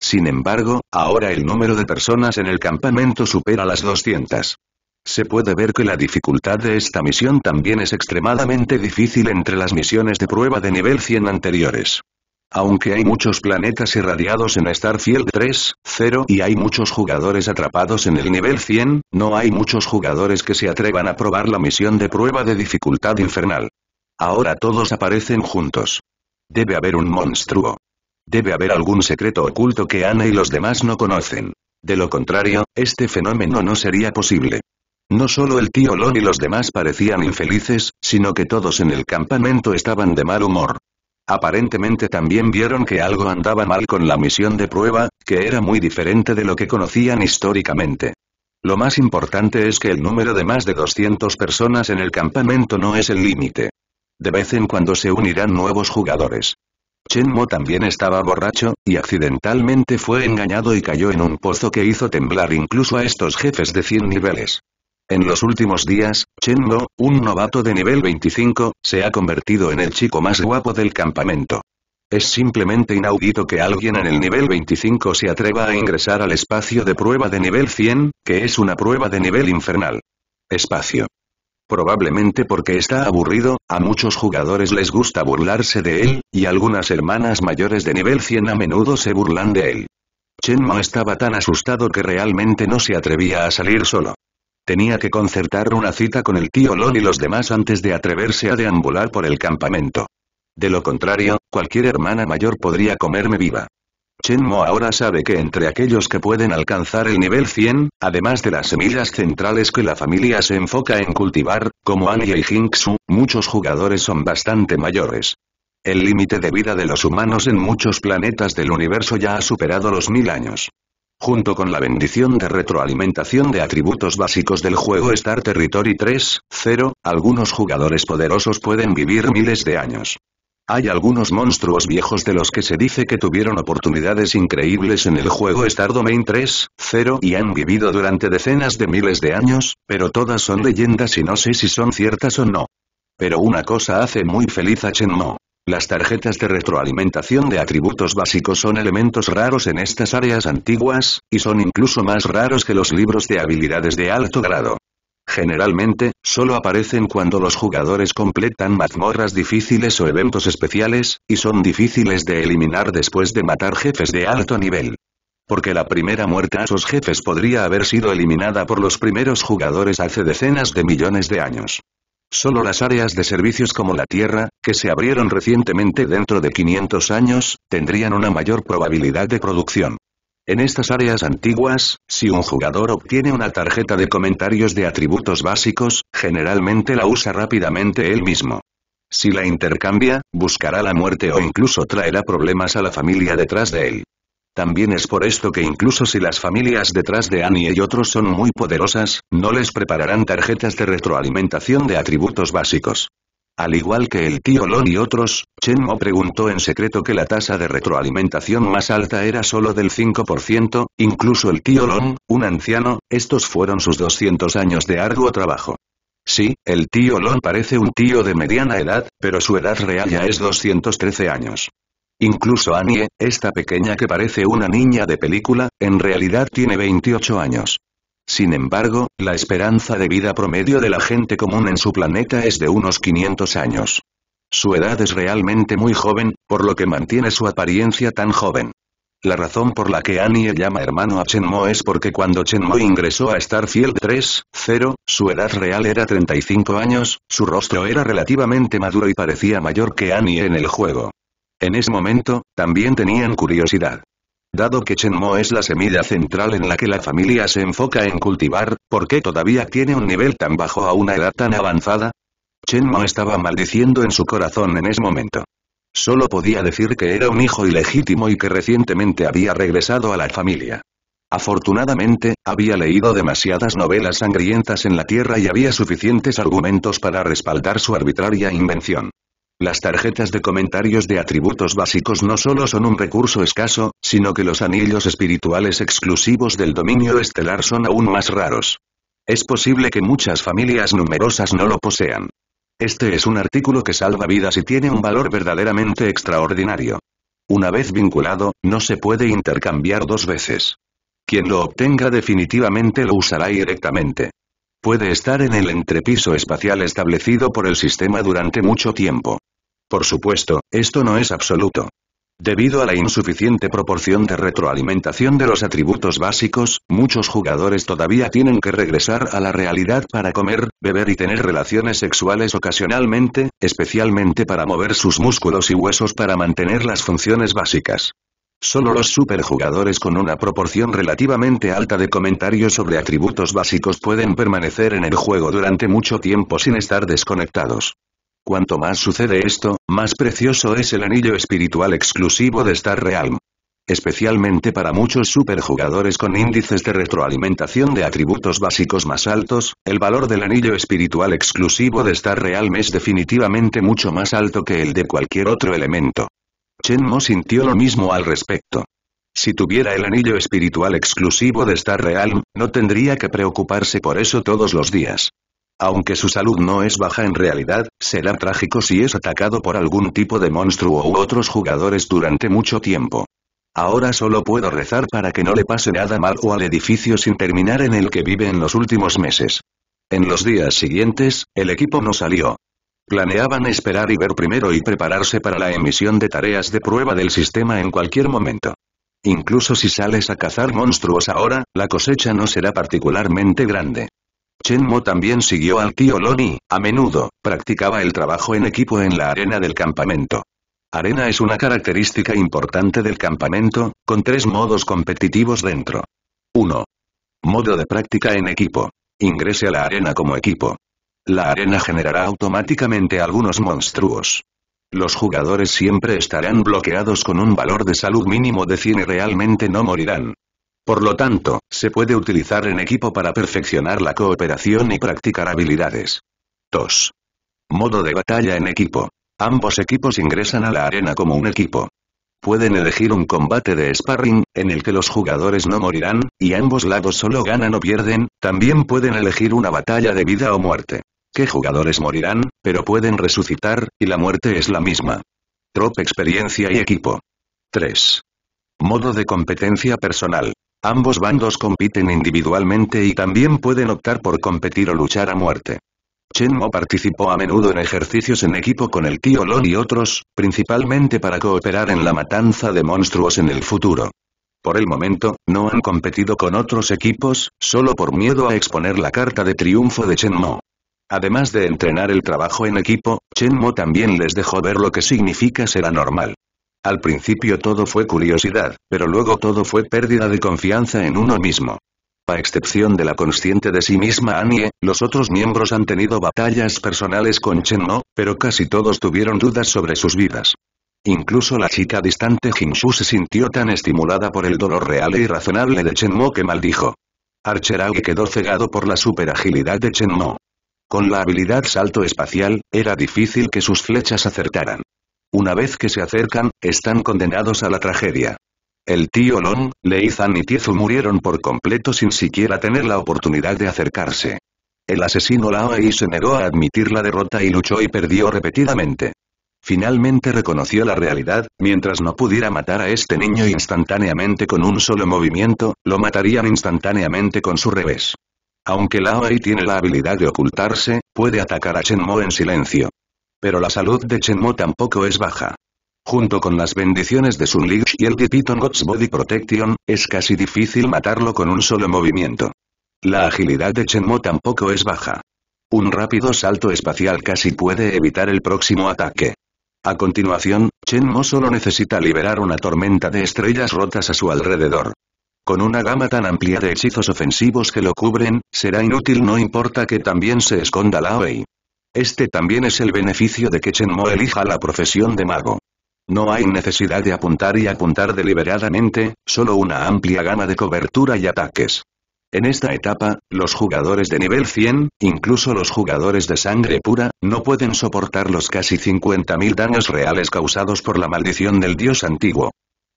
Sin embargo, ahora el número de personas en el campamento supera las 200. Se puede ver que la dificultad de esta misión también es extremadamente difícil entre las misiones de prueba de nivel 100 anteriores. Aunque hay muchos planetas irradiados en Starfield 3, 0 y hay muchos jugadores atrapados en el nivel 100, no hay muchos jugadores que se atrevan a probar la misión de prueba de dificultad infernal. Ahora todos aparecen juntos. Debe haber un monstruo. Debe haber algún secreto oculto que Ana y los demás no conocen. De lo contrario, este fenómeno no sería posible. No solo el tío Lon y los demás parecían infelices, sino que todos en el campamento estaban de mal humor. Aparentemente también vieron que algo andaba mal con la misión de prueba, que era muy diferente de lo que conocían históricamente. Lo más importante es que el número de más de 200 personas en el campamento no es el límite. De vez en cuando se unirán nuevos jugadores. Chen Mo también estaba borracho, y accidentalmente fue engañado y cayó en un pozo que hizo temblar incluso a estos jefes de 100 niveles. En los últimos días, Chen Mo, un novato de nivel 25, se ha convertido en el chico más guapo del campamento. Es simplemente inaudito que alguien en el nivel 25 se atreva a ingresar al espacio de prueba de nivel 100, que es una prueba de nivel infernal. Espacio. Probablemente porque está aburrido, a muchos jugadores les gusta burlarse de él, y algunas hermanas mayores de nivel 100 a menudo se burlan de él. Mo estaba tan asustado que realmente no se atrevía a salir solo. Tenía que concertar una cita con el tío Lon y los demás antes de atreverse a deambular por el campamento. De lo contrario, cualquier hermana mayor podría comerme viva. Chen Mo ahora sabe que entre aquellos que pueden alcanzar el nivel 100, además de las semillas centrales que la familia se enfoca en cultivar, como Anya y Jinxu, muchos jugadores son bastante mayores. El límite de vida de los humanos en muchos planetas del universo ya ha superado los mil años junto con la bendición de retroalimentación de atributos básicos del juego Star Territory 3.0, algunos jugadores poderosos pueden vivir miles de años. Hay algunos monstruos viejos de los que se dice que tuvieron oportunidades increíbles en el juego Star Domain 3.0 y han vivido durante decenas de miles de años, pero todas son leyendas y no sé si son ciertas o no. Pero una cosa hace muy feliz a Chen Mo. Las tarjetas de retroalimentación de atributos básicos son elementos raros en estas áreas antiguas, y son incluso más raros que los libros de habilidades de alto grado. Generalmente, solo aparecen cuando los jugadores completan mazmorras difíciles o eventos especiales, y son difíciles de eliminar después de matar jefes de alto nivel. Porque la primera muerte a esos jefes podría haber sido eliminada por los primeros jugadores hace decenas de millones de años. Solo las áreas de servicios como la Tierra, que se abrieron recientemente dentro de 500 años, tendrían una mayor probabilidad de producción. En estas áreas antiguas, si un jugador obtiene una tarjeta de comentarios de atributos básicos, generalmente la usa rápidamente él mismo. Si la intercambia, buscará la muerte o incluso traerá problemas a la familia detrás de él. También es por esto que incluso si las familias detrás de Annie y otros son muy poderosas, no les prepararán tarjetas de retroalimentación de atributos básicos. Al igual que el tío Lon y otros, Chen Mo preguntó en secreto que la tasa de retroalimentación más alta era solo del 5%, incluso el tío Lon, un anciano, estos fueron sus 200 años de arduo trabajo. Sí, el tío Lon parece un tío de mediana edad, pero su edad real ya es 213 años. Incluso Annie, esta pequeña que parece una niña de película, en realidad tiene 28 años. Sin embargo, la esperanza de vida promedio de la gente común en su planeta es de unos 500 años. Su edad es realmente muy joven, por lo que mantiene su apariencia tan joven. La razón por la que Annie llama hermano a Chenmo es porque cuando Chenmo ingresó a Starfield 3.0, su edad real era 35 años, su rostro era relativamente maduro y parecía mayor que Annie en el juego. En ese momento, también tenían curiosidad. Dado que Chen Mo es la semilla central en la que la familia se enfoca en cultivar, ¿por qué todavía tiene un nivel tan bajo a una edad tan avanzada? Chen Mo estaba maldiciendo en su corazón en ese momento. Solo podía decir que era un hijo ilegítimo y que recientemente había regresado a la familia. Afortunadamente, había leído demasiadas novelas sangrientas en la Tierra y había suficientes argumentos para respaldar su arbitraria invención. Las tarjetas de comentarios de atributos básicos no solo son un recurso escaso, sino que los anillos espirituales exclusivos del dominio estelar son aún más raros. Es posible que muchas familias numerosas no lo posean. Este es un artículo que salva vidas y tiene un valor verdaderamente extraordinario. Una vez vinculado, no se puede intercambiar dos veces. Quien lo obtenga definitivamente lo usará directamente. Puede estar en el entrepiso espacial establecido por el sistema durante mucho tiempo. Por supuesto, esto no es absoluto. Debido a la insuficiente proporción de retroalimentación de los atributos básicos, muchos jugadores todavía tienen que regresar a la realidad para comer, beber y tener relaciones sexuales ocasionalmente, especialmente para mover sus músculos y huesos para mantener las funciones básicas. Solo los superjugadores con una proporción relativamente alta de comentarios sobre atributos básicos pueden permanecer en el juego durante mucho tiempo sin estar desconectados. Cuanto más sucede esto, más precioso es el anillo espiritual exclusivo de Star Realm. Especialmente para muchos superjugadores con índices de retroalimentación de atributos básicos más altos, el valor del anillo espiritual exclusivo de Star Realm es definitivamente mucho más alto que el de cualquier otro elemento. Chen Mo sintió lo mismo al respecto. Si tuviera el anillo espiritual exclusivo de Star Realm, no tendría que preocuparse por eso todos los días. Aunque su salud no es baja en realidad, será trágico si es atacado por algún tipo de monstruo u otros jugadores durante mucho tiempo. Ahora solo puedo rezar para que no le pase nada mal o al edificio sin terminar en el que vive en los últimos meses. En los días siguientes, el equipo no salió. Planeaban esperar y ver primero y prepararse para la emisión de tareas de prueba del sistema en cualquier momento. Incluso si sales a cazar monstruos ahora, la cosecha no será particularmente grande. Chen Mo también siguió al tío Loni, a menudo, practicaba el trabajo en equipo en la arena del campamento. Arena es una característica importante del campamento, con tres modos competitivos dentro. 1. Modo de práctica en equipo. Ingrese a la arena como equipo. La arena generará automáticamente algunos monstruos. Los jugadores siempre estarán bloqueados con un valor de salud mínimo de 100 y realmente no morirán. Por lo tanto, se puede utilizar en equipo para perfeccionar la cooperación y practicar habilidades. 2. Modo de batalla en equipo. Ambos equipos ingresan a la arena como un equipo. Pueden elegir un combate de sparring, en el que los jugadores no morirán, y ambos lados solo ganan o pierden, también pueden elegir una batalla de vida o muerte. ¿Qué jugadores morirán, pero pueden resucitar, y la muerte es la misma? Trop experiencia y equipo. 3. Modo de competencia personal. Ambos bandos compiten individualmente y también pueden optar por competir o luchar a muerte. Chen Mo participó a menudo en ejercicios en equipo con el tío Lon y otros, principalmente para cooperar en la matanza de monstruos en el futuro. Por el momento, no han competido con otros equipos, solo por miedo a exponer la carta de triunfo de Chen Mo. Además de entrenar el trabajo en equipo, Chen Mo también les dejó ver lo que significa ser anormal. Al principio todo fue curiosidad, pero luego todo fue pérdida de confianza en uno mismo. A excepción de la consciente de sí misma Annie, los otros miembros han tenido batallas personales con Chen Mo, pero casi todos tuvieron dudas sobre sus vidas. Incluso la chica distante Jinshu se sintió tan estimulada por el dolor real e irrazonable de Chen Mo que maldijo. que quedó cegado por la superagilidad de Chen Mo. Con la habilidad salto espacial, era difícil que sus flechas acertaran. Una vez que se acercan, están condenados a la tragedia. El tío Long, Leizan y Tiezu murieron por completo sin siquiera tener la oportunidad de acercarse. El asesino Lao Ai se negó a admitir la derrota y luchó y perdió repetidamente. Finalmente reconoció la realidad, mientras no pudiera matar a este niño instantáneamente con un solo movimiento, lo matarían instantáneamente con su revés. Aunque Lao Ai tiene la habilidad de ocultarse, puede atacar a Mo en silencio. Pero la salud de Mo tampoco es baja. Junto con las bendiciones de Sun Lich y el de God's Body Protection, es casi difícil matarlo con un solo movimiento. La agilidad de Mo tampoco es baja. Un rápido salto espacial casi puede evitar el próximo ataque. A continuación, Mo solo necesita liberar una tormenta de estrellas rotas a su alrededor. Con una gama tan amplia de hechizos ofensivos que lo cubren, será inútil no importa que también se esconda la OEI. Este también es el beneficio de que Mo elija la profesión de mago. No hay necesidad de apuntar y apuntar deliberadamente, solo una amplia gama de cobertura y ataques. En esta etapa, los jugadores de nivel 100, incluso los jugadores de sangre pura, no pueden soportar los casi 50.000 daños reales causados por la maldición del dios antiguo.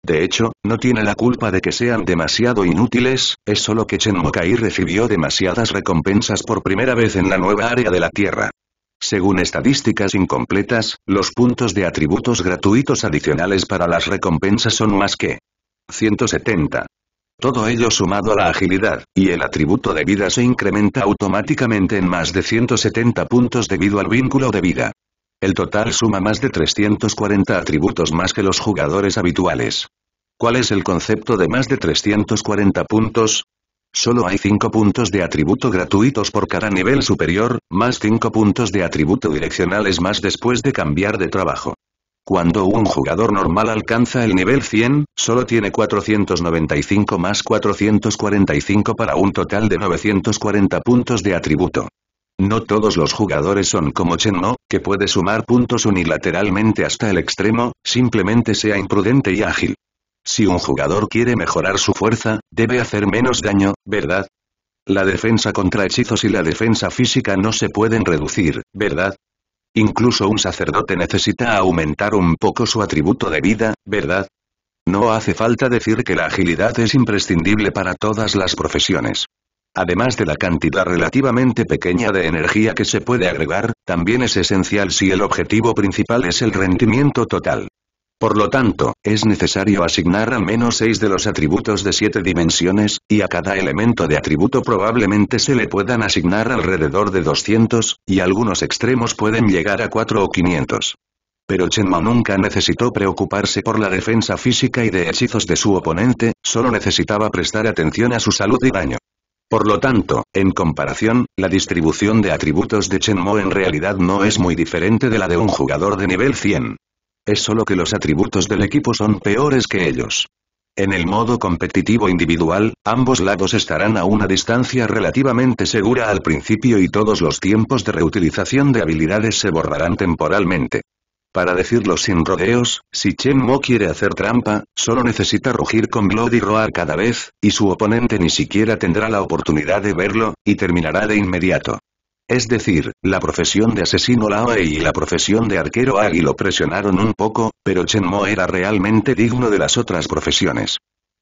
De hecho, no tiene la culpa de que sean demasiado inútiles, es solo que Kai recibió demasiadas recompensas por primera vez en la nueva área de la Tierra. Según estadísticas incompletas, los puntos de atributos gratuitos adicionales para las recompensas son más que 170. Todo ello sumado a la agilidad, y el atributo de vida se incrementa automáticamente en más de 170 puntos debido al vínculo de vida. El total suma más de 340 atributos más que los jugadores habituales. ¿Cuál es el concepto de más de 340 puntos? Solo hay 5 puntos de atributo gratuitos por cada nivel superior, más 5 puntos de atributo direccionales más después de cambiar de trabajo. Cuando un jugador normal alcanza el nivel 100, solo tiene 495 más 445 para un total de 940 puntos de atributo. No todos los jugadores son como No, que puede sumar puntos unilateralmente hasta el extremo, simplemente sea imprudente y ágil. Si un jugador quiere mejorar su fuerza, debe hacer menos daño, ¿verdad? La defensa contra hechizos y la defensa física no se pueden reducir, ¿verdad? Incluso un sacerdote necesita aumentar un poco su atributo de vida, ¿verdad? No hace falta decir que la agilidad es imprescindible para todas las profesiones. Además de la cantidad relativamente pequeña de energía que se puede agregar, también es esencial si el objetivo principal es el rendimiento total. Por lo tanto, es necesario asignar al menos 6 de los atributos de 7 dimensiones, y a cada elemento de atributo probablemente se le puedan asignar alrededor de 200, y algunos extremos pueden llegar a 4 o 500. Pero Mo nunca necesitó preocuparse por la defensa física y de hechizos de su oponente, solo necesitaba prestar atención a su salud y daño. Por lo tanto, en comparación, la distribución de atributos de Chenmo en realidad no es muy diferente de la de un jugador de nivel 100. Es solo que los atributos del equipo son peores que ellos. En el modo competitivo individual, ambos lados estarán a una distancia relativamente segura al principio y todos los tiempos de reutilización de habilidades se borrarán temporalmente. Para decirlo sin rodeos, si Chen Mo quiere hacer trampa, solo necesita rugir con Bloody Roar cada vez, y su oponente ni siquiera tendrá la oportunidad de verlo, y terminará de inmediato. Es decir, la profesión de asesino Laoe y la profesión de arquero Águila presionaron un poco, pero Chen Mo era realmente digno de las otras profesiones.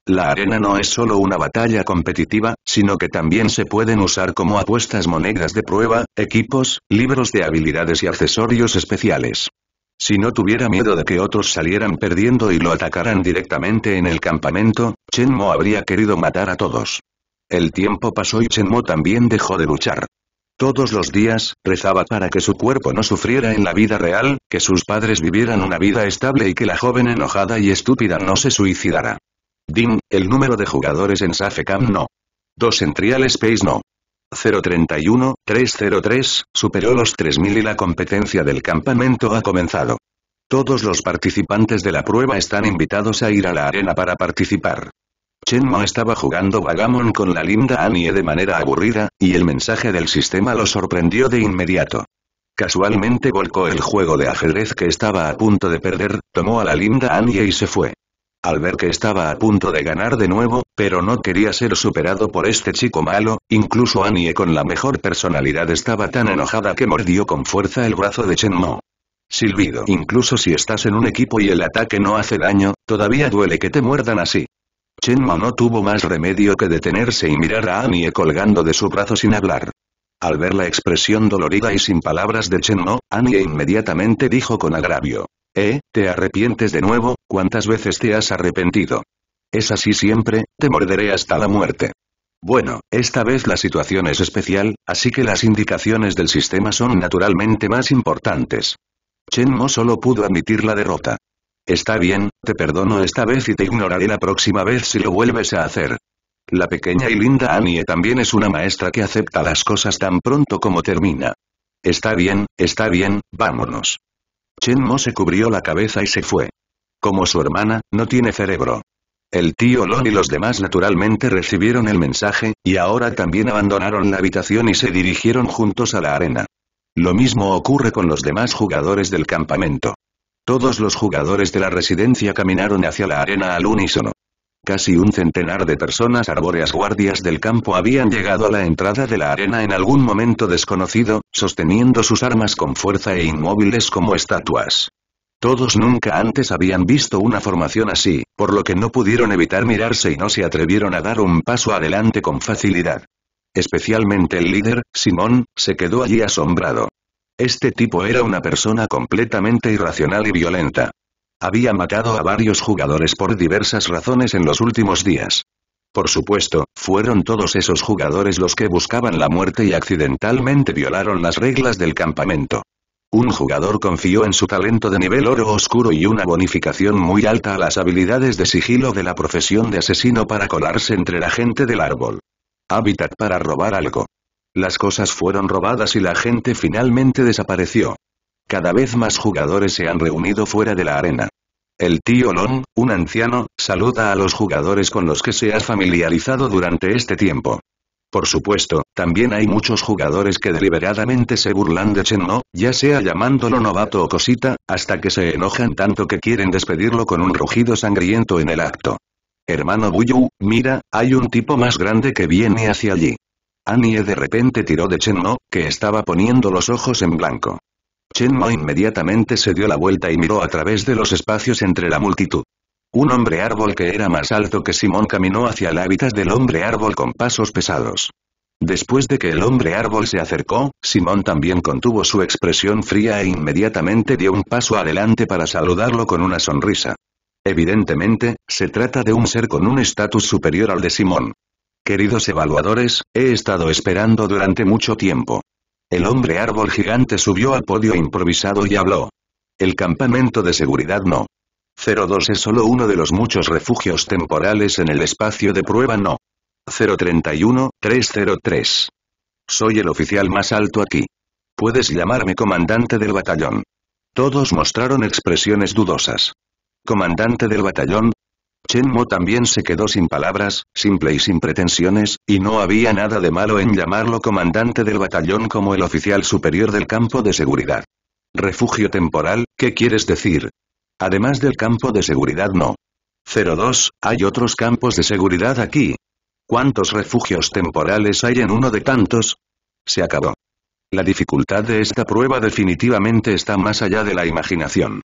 La arena no es solo una batalla competitiva, sino que también se pueden usar como apuestas monedas de prueba, equipos, libros de habilidades y accesorios especiales. Si no tuviera miedo de que otros salieran perdiendo y lo atacaran directamente en el campamento, Chen Mo habría querido matar a todos. El tiempo pasó y Chen Mo también dejó de luchar. Todos los días, rezaba para que su cuerpo no sufriera en la vida real, que sus padres vivieran una vida estable y que la joven enojada y estúpida no se suicidara. DIM, el número de jugadores en Safecam no. Dos en Trial Space no. 031-303, superó los 3.000 y la competencia del campamento ha comenzado. Todos los participantes de la prueba están invitados a ir a la arena para participar. Chen Mo estaba jugando Vagamon con la linda Annie de manera aburrida, y el mensaje del sistema lo sorprendió de inmediato. Casualmente volcó el juego de ajedrez que estaba a punto de perder, tomó a la linda Annie y se fue. Al ver que estaba a punto de ganar de nuevo, pero no quería ser superado por este chico malo, incluso Annie con la mejor personalidad estaba tan enojada que mordió con fuerza el brazo de Chen Mo. Silbido. Incluso si estás en un equipo y el ataque no hace daño, todavía duele que te muerdan así. Mo no tuvo más remedio que detenerse y mirar a Annie colgando de su brazo sin hablar. Al ver la expresión dolorida y sin palabras de Mo, Annie inmediatamente dijo con agravio. ¿Eh? ¿Te arrepientes de nuevo? ¿Cuántas veces te has arrepentido? Es así siempre, te morderé hasta la muerte. Bueno, esta vez la situación es especial, así que las indicaciones del sistema son naturalmente más importantes. Chen Mo solo pudo admitir la derrota. Está bien, te perdono esta vez y te ignoraré la próxima vez si lo vuelves a hacer. La pequeña y linda Annie también es una maestra que acepta las cosas tan pronto como termina. Está bien, está bien, vámonos. Chen Mo se cubrió la cabeza y se fue. Como su hermana, no tiene cerebro. El tío Lon y los demás naturalmente recibieron el mensaje, y ahora también abandonaron la habitación y se dirigieron juntos a la arena. Lo mismo ocurre con los demás jugadores del campamento. Todos los jugadores de la residencia caminaron hacia la arena al unísono. Casi un centenar de personas arbóreas guardias del campo habían llegado a la entrada de la arena en algún momento desconocido, sosteniendo sus armas con fuerza e inmóviles como estatuas. Todos nunca antes habían visto una formación así, por lo que no pudieron evitar mirarse y no se atrevieron a dar un paso adelante con facilidad. Especialmente el líder, Simón, se quedó allí asombrado. Este tipo era una persona completamente irracional y violenta. Había matado a varios jugadores por diversas razones en los últimos días. Por supuesto, fueron todos esos jugadores los que buscaban la muerte y accidentalmente violaron las reglas del campamento. Un jugador confió en su talento de nivel oro oscuro y una bonificación muy alta a las habilidades de sigilo de la profesión de asesino para colarse entre la gente del árbol. Hábitat para robar algo. Las cosas fueron robadas y la gente finalmente desapareció. Cada vez más jugadores se han reunido fuera de la arena. El tío Long, un anciano, saluda a los jugadores con los que se ha familiarizado durante este tiempo. Por supuesto, también hay muchos jugadores que deliberadamente se burlan de Chen No, ya sea llamándolo novato o cosita, hasta que se enojan tanto que quieren despedirlo con un rugido sangriento en el acto. Hermano Buyu, mira, hay un tipo más grande que viene hacia allí. Annie de repente tiró de Chen Mo, que estaba poniendo los ojos en blanco. Chen Mo inmediatamente se dio la vuelta y miró a través de los espacios entre la multitud. Un hombre árbol que era más alto que Simón caminó hacia el hábitat del hombre árbol con pasos pesados. Después de que el hombre árbol se acercó, Simón también contuvo su expresión fría e inmediatamente dio un paso adelante para saludarlo con una sonrisa. Evidentemente, se trata de un ser con un estatus superior al de Simón. Queridos evaluadores, he estado esperando durante mucho tiempo. El hombre árbol gigante subió al podio improvisado y habló. El campamento de seguridad no. 02 es solo uno de los muchos refugios temporales en el espacio de prueba no. 031-303. Soy el oficial más alto aquí. Puedes llamarme comandante del batallón. Todos mostraron expresiones dudosas. Comandante del batallón, Chen Mo también se quedó sin palabras, simple y sin pretensiones, y no había nada de malo en llamarlo comandante del batallón como el oficial superior del campo de seguridad. Refugio temporal, ¿qué quieres decir? Además del campo de seguridad no. 02, hay otros campos de seguridad aquí. ¿Cuántos refugios temporales hay en uno de tantos? Se acabó. La dificultad de esta prueba definitivamente está más allá de la imaginación.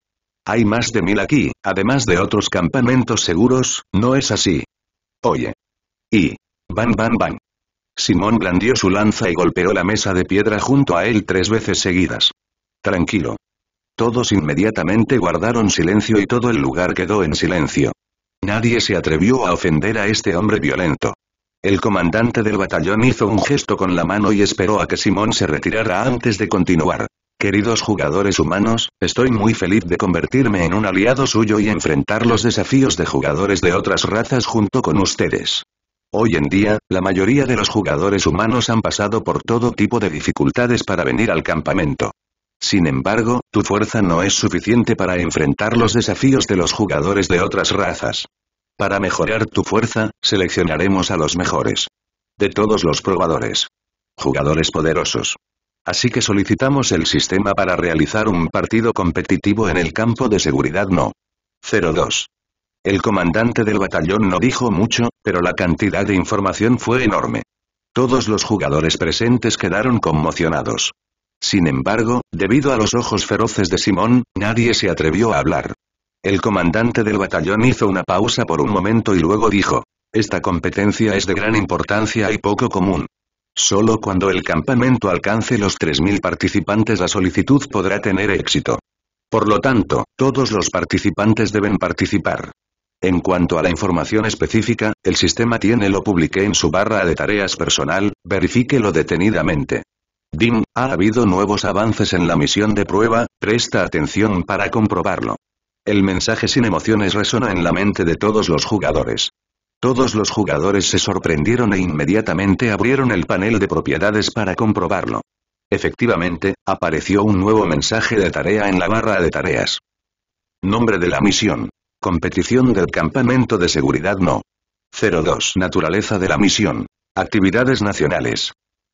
Hay más de mil aquí, además de otros campamentos seguros, ¿no es así? Oye. Y. Van, bam, van. Simón blandió su lanza y golpeó la mesa de piedra junto a él tres veces seguidas. Tranquilo. Todos inmediatamente guardaron silencio y todo el lugar quedó en silencio. Nadie se atrevió a ofender a este hombre violento. El comandante del batallón hizo un gesto con la mano y esperó a que Simón se retirara antes de continuar. Queridos jugadores humanos, estoy muy feliz de convertirme en un aliado suyo y enfrentar los desafíos de jugadores de otras razas junto con ustedes. Hoy en día, la mayoría de los jugadores humanos han pasado por todo tipo de dificultades para venir al campamento. Sin embargo, tu fuerza no es suficiente para enfrentar los desafíos de los jugadores de otras razas. Para mejorar tu fuerza, seleccionaremos a los mejores. De todos los probadores. Jugadores poderosos. Así que solicitamos el sistema para realizar un partido competitivo en el campo de seguridad no. 02. El comandante del batallón no dijo mucho, pero la cantidad de información fue enorme. Todos los jugadores presentes quedaron conmocionados. Sin embargo, debido a los ojos feroces de Simón, nadie se atrevió a hablar. El comandante del batallón hizo una pausa por un momento y luego dijo, Esta competencia es de gran importancia y poco común. Solo cuando el campamento alcance los 3.000 participantes la solicitud podrá tener éxito. Por lo tanto, todos los participantes deben participar. En cuanto a la información específica, el sistema tiene lo publiqué en su barra de tareas personal, verifíquelo detenidamente. DIM, ha habido nuevos avances en la misión de prueba, presta atención para comprobarlo. El mensaje sin emociones resona en la mente de todos los jugadores. Todos los jugadores se sorprendieron e inmediatamente abrieron el panel de propiedades para comprobarlo. Efectivamente, apareció un nuevo mensaje de tarea en la barra de tareas. Nombre de la misión. Competición del campamento de seguridad no. 02. Naturaleza de la misión. Actividades nacionales.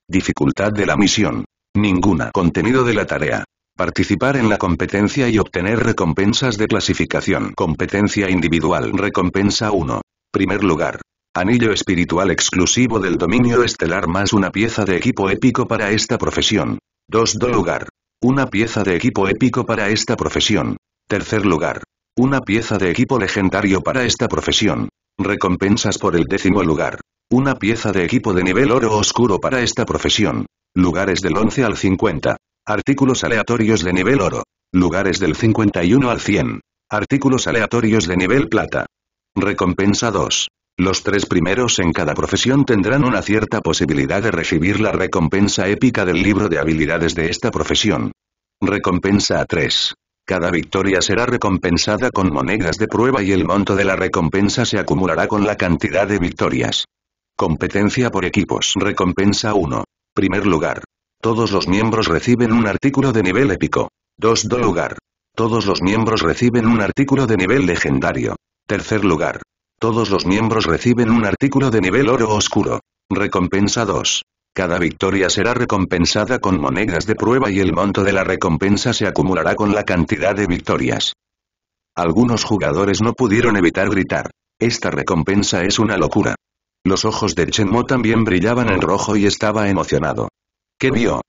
Dificultad de la misión. Ninguna. Contenido de la tarea. Participar en la competencia y obtener recompensas de clasificación. Competencia individual. Recompensa 1. Primer lugar. Anillo espiritual exclusivo del dominio estelar más una pieza de equipo épico para esta profesión. Dos Do lugar. Una pieza de equipo épico para esta profesión. Tercer lugar. Una pieza de equipo legendario para esta profesión. Recompensas por el décimo lugar. Una pieza de equipo de nivel oro oscuro para esta profesión. Lugares del 11 al 50. Artículos aleatorios de nivel oro. Lugares del 51 al 100. Artículos aleatorios de nivel plata. Recompensa 2. Los tres primeros en cada profesión tendrán una cierta posibilidad de recibir la recompensa épica del libro de habilidades de esta profesión. Recompensa 3. Cada victoria será recompensada con monedas de prueba y el monto de la recompensa se acumulará con la cantidad de victorias. Competencia por equipos. Recompensa 1. Primer lugar. Todos los miembros reciben un artículo de nivel épico. 2. Do lugar. Todos los miembros reciben un artículo de nivel legendario. Tercer lugar. Todos los miembros reciben un artículo de nivel oro oscuro. Recompensa 2. Cada victoria será recompensada con monedas de prueba y el monto de la recompensa se acumulará con la cantidad de victorias. Algunos jugadores no pudieron evitar gritar. Esta recompensa es una locura. Los ojos de Chen Mo también brillaban en rojo y estaba emocionado. ¿Qué vio?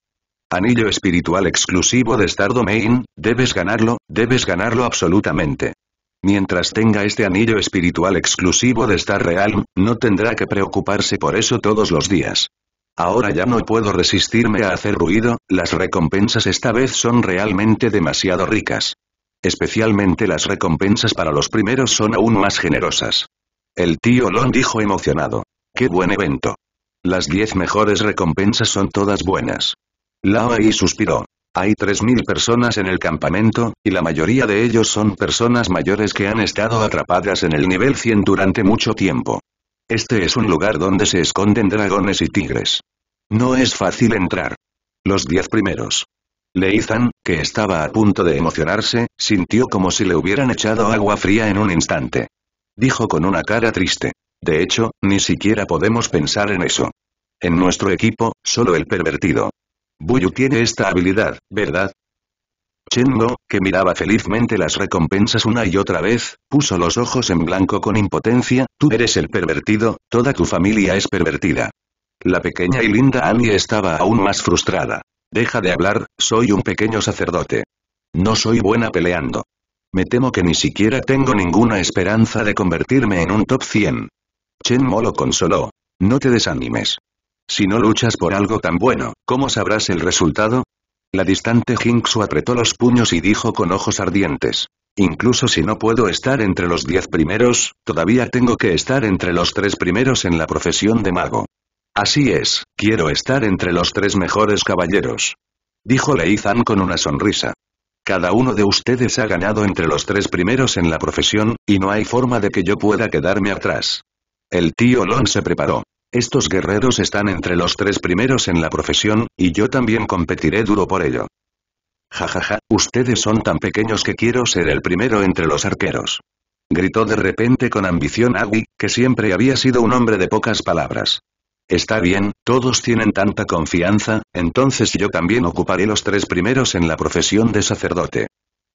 Anillo espiritual exclusivo de Star Domain, debes ganarlo, debes ganarlo absolutamente. Mientras tenga este anillo espiritual exclusivo de estar real, no tendrá que preocuparse por eso todos los días. Ahora ya no puedo resistirme a hacer ruido, las recompensas esta vez son realmente demasiado ricas. Especialmente las recompensas para los primeros son aún más generosas. El tío Lon dijo emocionado. ¡Qué buen evento! Las diez mejores recompensas son todas buenas. Lao suspiró. Hay 3.000 personas en el campamento, y la mayoría de ellos son personas mayores que han estado atrapadas en el nivel 100 durante mucho tiempo. Este es un lugar donde se esconden dragones y tigres. No es fácil entrar. Los 10 primeros. Leizan, que estaba a punto de emocionarse, sintió como si le hubieran echado agua fría en un instante. Dijo con una cara triste. De hecho, ni siquiera podemos pensar en eso. En nuestro equipo, solo el pervertido. Buyu tiene esta habilidad, ¿verdad? Chen Mo, que miraba felizmente las recompensas una y otra vez, puso los ojos en blanco con impotencia, tú eres el pervertido, toda tu familia es pervertida. La pequeña y linda Annie estaba aún más frustrada. Deja de hablar, soy un pequeño sacerdote. No soy buena peleando. Me temo que ni siquiera tengo ninguna esperanza de convertirme en un top 100. Chen Mo lo consoló. No te desanimes. Si no luchas por algo tan bueno, ¿cómo sabrás el resultado? La distante Jinxu apretó los puños y dijo con ojos ardientes. Incluso si no puedo estar entre los diez primeros, todavía tengo que estar entre los tres primeros en la profesión de mago. Así es, quiero estar entre los tres mejores caballeros. Dijo Leizan con una sonrisa. Cada uno de ustedes ha ganado entre los tres primeros en la profesión, y no hay forma de que yo pueda quedarme atrás. El tío Long se preparó. Estos guerreros están entre los tres primeros en la profesión, y yo también competiré duro por ello. Jajaja, ja, ja, ustedes son tan pequeños que quiero ser el primero entre los arqueros. Gritó de repente con ambición Agui, que siempre había sido un hombre de pocas palabras. Está bien, todos tienen tanta confianza, entonces yo también ocuparé los tres primeros en la profesión de sacerdote.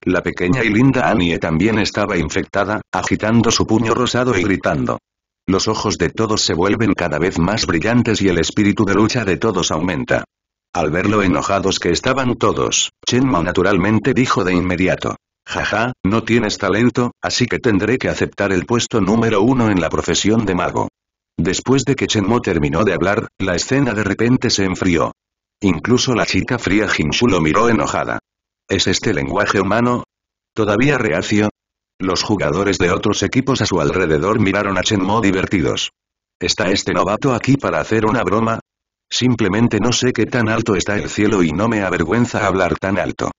La pequeña y linda Annie también estaba infectada, agitando su puño rosado y gritando. Los ojos de todos se vuelven cada vez más brillantes y el espíritu de lucha de todos aumenta. Al ver lo enojados que estaban todos, Chen Mo naturalmente dijo de inmediato. Jaja, no tienes talento, así que tendré que aceptar el puesto número uno en la profesión de mago. Después de que Chen Mo terminó de hablar, la escena de repente se enfrió. Incluso la chica fría Jinshu lo miró enojada. ¿Es este lenguaje humano? Todavía reacio, los jugadores de otros equipos a su alrededor miraron a Mo divertidos. ¿Está este novato aquí para hacer una broma? Simplemente no sé qué tan alto está el cielo y no me avergüenza hablar tan alto.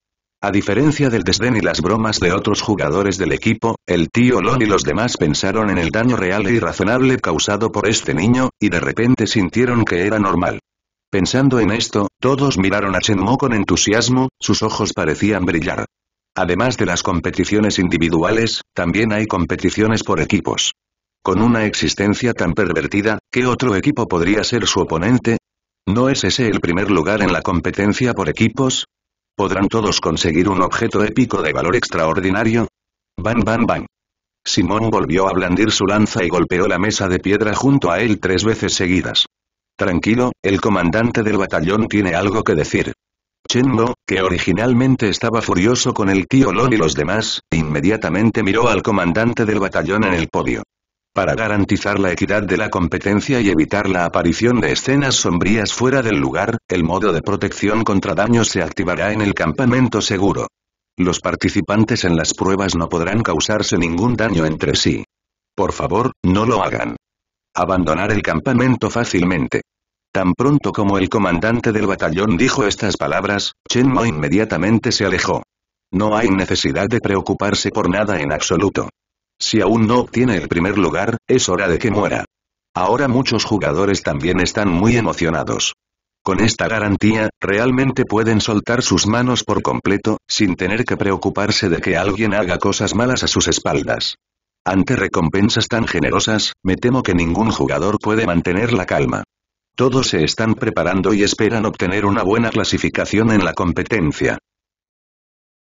A diferencia del desdén y las bromas de otros jugadores del equipo, el tío Lon y los demás pensaron en el daño real e irrazonable causado por este niño, y de repente sintieron que era normal. Pensando en esto, todos miraron a Mo con entusiasmo, sus ojos parecían brillar. Además de las competiciones individuales, también hay competiciones por equipos. Con una existencia tan pervertida, ¿qué otro equipo podría ser su oponente? ¿No es ese el primer lugar en la competencia por equipos? ¿Podrán todos conseguir un objeto épico de valor extraordinario? Bam bam bam. Simón volvió a blandir su lanza y golpeó la mesa de piedra junto a él tres veces seguidas. Tranquilo, el comandante del batallón tiene algo que decir. Chen que originalmente estaba furioso con el tío Lon y los demás, inmediatamente miró al comandante del batallón en el podio. Para garantizar la equidad de la competencia y evitar la aparición de escenas sombrías fuera del lugar, el modo de protección contra daños se activará en el campamento seguro. Los participantes en las pruebas no podrán causarse ningún daño entre sí. Por favor, no lo hagan. Abandonar el campamento fácilmente. Tan pronto como el comandante del batallón dijo estas palabras, Chen Mo inmediatamente se alejó. No hay necesidad de preocuparse por nada en absoluto. Si aún no obtiene el primer lugar, es hora de que muera. Ahora muchos jugadores también están muy emocionados. Con esta garantía, realmente pueden soltar sus manos por completo, sin tener que preocuparse de que alguien haga cosas malas a sus espaldas. Ante recompensas tan generosas, me temo que ningún jugador puede mantener la calma. Todos se están preparando y esperan obtener una buena clasificación en la competencia.